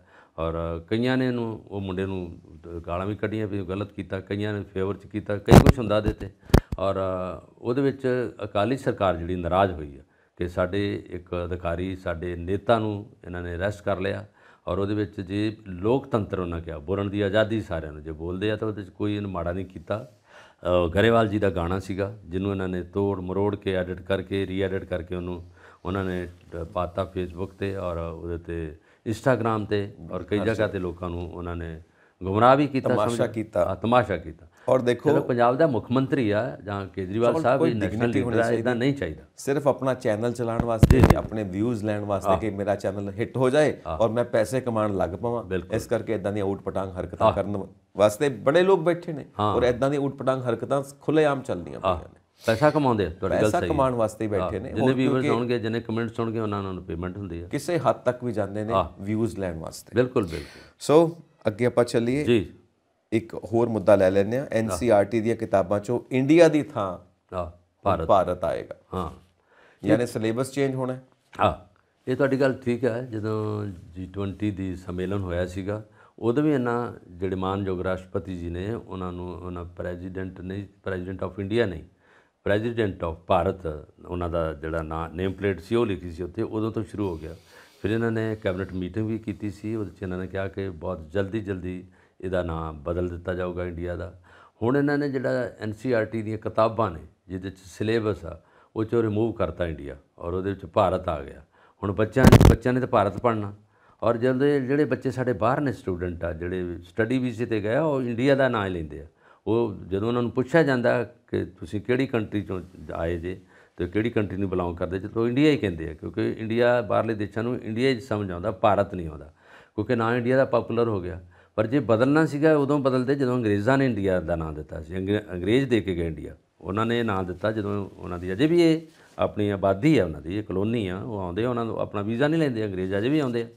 ਔਰ ਕਈਆਂ ਨੇ ਇਹਨੂੰ ਉਹ ਮੁੰਡੇ ਨੂੰ ਗਾਲਾਂ ਵੀ ਕੱਢੀਆਂ ਵੀ ਗਲਤ ਕੀਤਾ ਕਈਆਂ ਨੇ ਫੇਵਰ ਚ ਕੀਤਾ ਕਈ ਕੁਝ ਹੁੰਦਾ ਦਿੱਤੇ ਔਰ ਉਹਦੇ ਵਿੱਚ ਅਕਾਲੀ ਸਰਕਾਰ ਜਿਹੜੀ ਨਾਰਾਜ਼ ਹੋਈ ਹੈ ਕਿ ਸਾਡੇ ਇੱਕ ਅਧਿਕਾਰੀ ਸਾਡੇ ਨੇਤਾ ਨੂੰ ਇਹਨਾਂ ਨੇ ਅਰੈਸਟ ਕਰ ਲਿਆ ਔਰ ਉਹਦੇ ਵਿੱਚ ਜੇ ਲੋਕਤੰਤਰ ਉਹਨਾਂ ਕਿਹਾ ਬੋਲਣ ਦੀ ਆਜ਼ਾਦੀ ਸਾਰਿਆਂ ਨੂੰ ਜੇ ਬੋਲਦੇ ਆ ਤਾਂ ਉਹਦੇ ਵਿੱਚ ਕੋਈ ਇਹਨਾਂ ਮਾੜਾ ਨਹੀਂ ਕੀਤਾ ਗਰੇਵਾਲ ਜੀ ਦਾ ਗਾਣਾ ਸੀਗਾ ਜਿਹਨੂੰ ਇਹਨਾਂ ਨੇ ਤੋੜ ਮਰੋੜ ਕੇ ਐਡਿਟ ਕਰਕੇ ਰੀਐਡਿਟ ਕਰਕੇ ਉਹਨੂੰ ਉਹਨਾਂ ਨੇ ਪਾਤਾ ਫੇਸਬੁੱਕ ਤੇ ਔਰ ਉਹਦੇ ਤੇ ਇੰਸਟਾਗ੍ਰam ਤੇ ਔਰ ਕਈ ਜਗ੍ਹਾ ਤੇ ਲੋਕਾਂ ਨੂੰ ਉਹਨਾਂ ਨੇ ਗੁੰਮਰਾਹ ਵੀ ਕੀਤਾ ਤਮਾਸ਼ਾ ਕੀਤਾ ਤਮਾਸ਼ਾ ਕੀਤਾ ਔਰ ਦੇਖੋ ਪੰਜਾਬ ਦਾ ਮੁੱਖ ਮੰਤਰੀ ਆ ਜਾਂ ਕੇਜਰੀਵਾਲ ਸਾਹਿਬ ਵੀ ਨੈਸ਼ਨਲ ਲੀਡਰ ਆ ਇਦਾਂ ਨਹੀਂ ਚਾਹੀਦਾ ਸਿਰਫ ਆਪਣਾ ਚੈਨਲ ਚਲਾਉਣ ਵਾਸਤੇ ਆਪਣੇ ਵਿਊਜ਼ ਲੈਣ ਵਾਸਤੇ ਕਿ ਮੇਰਾ ਚੈਨਲ ਹਿੱਟ ਹੋ ਜਾਏ ਔਰ ਮੈਂ ਪੈਸੇ ਕਮਾਉਣ ਲੱਗ ਪਾਵਾਂ ਇਸ ਕਰਕੇ ਇਦਾਂ ਦੀਆਂ ਉਟਪਟਾਂਗ ਹਰਕਤਾਂ ਕਰਨ ਵਾਸਤੇ ਬੜੇ ਲੋਕ ਬੈਠੇ ਨੇ ਔਰ ਇਦਾਂ ਦੀਆਂ ਉਟਪਟਾਂਗ ਹਰਕਤਾਂ ਖੁੱਲ੍ਹੇਆਮ ਚੱਲਦੀਆਂ ਪਈਆਂ ਨੇ ਪੈਸਾ ਕਮਾਉਂਦੇ ਤੁਹਾਡੀ ਗੱਲ ਸਹੀ ਪੈਸਾ ਕਮਾਉਣ ਵਾਸਤੇ ਹੀ ਬੈਠੇ ਨੇ ਜਿਹਨੇ ਵੀਵਰਸ ਹੋਣਗੇ ਜਿਹਨੇ ਕਮੈਂਟਸ ਹੋਣਗੇ ਉਹਨਾਂ ਨੂੰ ਪੇਮੈਂਟ ਹੁੰਦੀ ਹੈ ਕਿਸੇ ਹੱਦ ਤੱਕ ਵੀ ਜਾਂਦੇ ਨੇ ਵਿਊਜ਼ ਲੈਣ ਵਾਸਤੇ ਬਿਲਕੁਲ ਬਿਲਕੁਲ ਸੋ ਅੱਗੇ ਆਪਾਂ ਚੱਲੀਏ ਜੀ ਇੱਕ ਹੋਰ ਮੁੱਦਾ ਲੈ ਲੈਂਦੇ ਆ ਐਨਸੀਆਰਟੀ e ਦੀਆਂ ਕਿਤਾਬਾਂ ਚੋਂ ਇੰਡੀਆ ਦੀ ਥਾਂ ਹਾਂ ਭਾਰਤ ਭਾਰਤ ਆਏਗਾ ਹਾਂ ਯਾਨੀ ਸਿਲੇਬਸ ਚੇਂਜ ਹੋਣਾ ਹਾਂ ਇਹ ਤੁਹਾਡੀ ਗੱਲ ਠੀਕ ਹੈ ਜਦੋਂ G20 ਦੀ ਸੰਮੇਲਨ ਹੋਇਆ ਸੀਗਾ ਉਦੋਂ ਵੀ ਇਹਨਾਂ ਜਿਹੜੇ ਮਾਨਯੋਗ ਰਾਸ਼ਟਰਪਤੀ ਜੀ ਨੇ ਉਹਨਾਂ ਨੂੰ ਉਹਨਾਂ ਪ੍ਰੈਜ਼ੀਡੈਂਟ ਨਹੀਂ ਪ੍ਰੈਜ਼ੀਡੈਂਟ ਆਫ ਇੰਡੀਆ ਨਹੀਂ ਪ੍ਰੈਜ਼ੀਡੈਂਟ ਆਫ ਭਾਰਤ ਉਹਨਾਂ ਦਾ ਜਿਹੜਾ ਨਾਮ ਨੇਮ ਪਲੇਟ ਸੀ ਉਹ ਲਿਖੀ ਸੀ ਉੱਥੇ ਉਦੋਂ ਤੋਂ ਸ਼ੁਰੂ ਹੋ ਗਿਆ ਫਿਰ ਇਹਨਾਂ ਨੇ ਕੈਬਨਿਟ ਮੀਟਿੰਗ ਵੀ ਕੀਤੀ ਸੀ ਉਹਦੇ 'ਚ ਇਹਨਾਂ ਨੇ ਕਿਹਾ ਕਿ ਬਹੁਤ ਜਲਦੀ ਜਲਦੀ ਇਹਦਾ ਨਾਮ ਬਦਲ ਦਿੱਤਾ ਜਾਊਗਾ ਇੰਡੀਆ ਦਾ ਹੁਣ ਇਹਨਾਂ ਨੇ ਜਿਹੜਾ ਐਨਸੀਆਰਟੀ e ਦੀਆਂ ਕਿਤਾਬਾਂ ਨੇ ਜਿਹਦੇ 'ਚ ਸਿਲੇਬਸ ਆ ਉਹ ਚੋਂ ਰਿਮੂਵ ਕਰਤਾ ਇੰਡੀਆ ਔਰ ਉਹਦੇ ਵਿੱਚ ਭਾਰਤ ਆ ਗਿਆ ਹੁਣ ਬੱਚਿਆਂ ਨੇ ਬੱਚਿਆਂ ਨੇ ਤਾਂ ਭਾਰਤ ਪੜਨਾ ਔਰ ਜਦੋਂ ਜਿਹੜੇ ਬੱਚੇ ਸਾਡੇ ਬਾਹਰ ਨੇ ਸਟੂਡੈਂਟ ਆ ਜਿਹੜੇ ਸਟੱਡੀ ਵੀਜ਼ੇ ਤੇ ਗਏ ਉਹ ਇੰਡੀਆ ਦਾ ਨਾਮ ਲੈਂਦੇ ਆ ਉਹ ਜਦੋਂ ਉਹਨਾਂ ਨੂੰ ਪੁੱਛਿਆ ਜਾਂਦਾ ਕਿ ਤੁਸੀਂ ਕਿਹੜੀ ਕੰਟਰੀ ਚੋਂ ਆਏ ਜੇ ਤੇ ਕਿਹੜੀ ਕੰਟਰੀ ਨੂੰ ਬਿਲੋਂਗ ਕਰਦੇ ਜੇ ਤਾਂ ਇੰਡੀਆ ਹੀ ਕਹਿੰਦੇ ਆ ਕਿਉਂਕਿ ਇੰਡੀਆ ਬਾਹਰਲੇ ਦੇਸ਼ਾਂ ਨੂੰ ਇੰਡੀਆ ਹੀ ਸਮਝ ਆਉਂਦਾ ਭਾਰਤ ਨਹੀਂ ਆਉਂਦਾ ਕਿਉਂਕਿ ਨਾਂ ਇੰਡੀਆ ਦਾ ਪਪੂਲਰ ਹੋ ਗਿਆ ਪਰ ਜੇ ਬਦਲਣਾ ਸੀਗਾ ਉਦੋਂ ਬਦਲਦੇ ਜਦੋਂ ਅੰਗਰੇਜ਼ਾਂ ਨੇ ਇੰਡੀਆ ਦਾ ਨਾਂ ਦਿੱਤਾ ਸੀ ਅੰਗਰੇਜ਼ ਦੇ ਕੇ ਗਏ ਇੰਡੀਆ ਉਹਨਾਂ ਨੇ ਇਹ ਨਾਂ ਦਿੱਤਾ ਜਦੋਂ ਉਹਨਾਂ ਦੀ ਅਜੇ ਵੀ ਇਹ ਆਪਣੀ ਆਬਾਦੀ ਹੈ ਉਹਨਾਂ ਦੀ ਇਹ ਕਲੋਨੀ ਆ ਉਹ ਆਉਂਦੇ ਉਹਨਾਂ ਨੂੰ ਆਪਣਾ ਵੀਜ਼ਾ ਨਹੀਂ ਲੈਂਦੇ ਅੰਗਰੇਜ਼ ਅਜੇ ਵੀ ਆਉਂਦੇ ਆ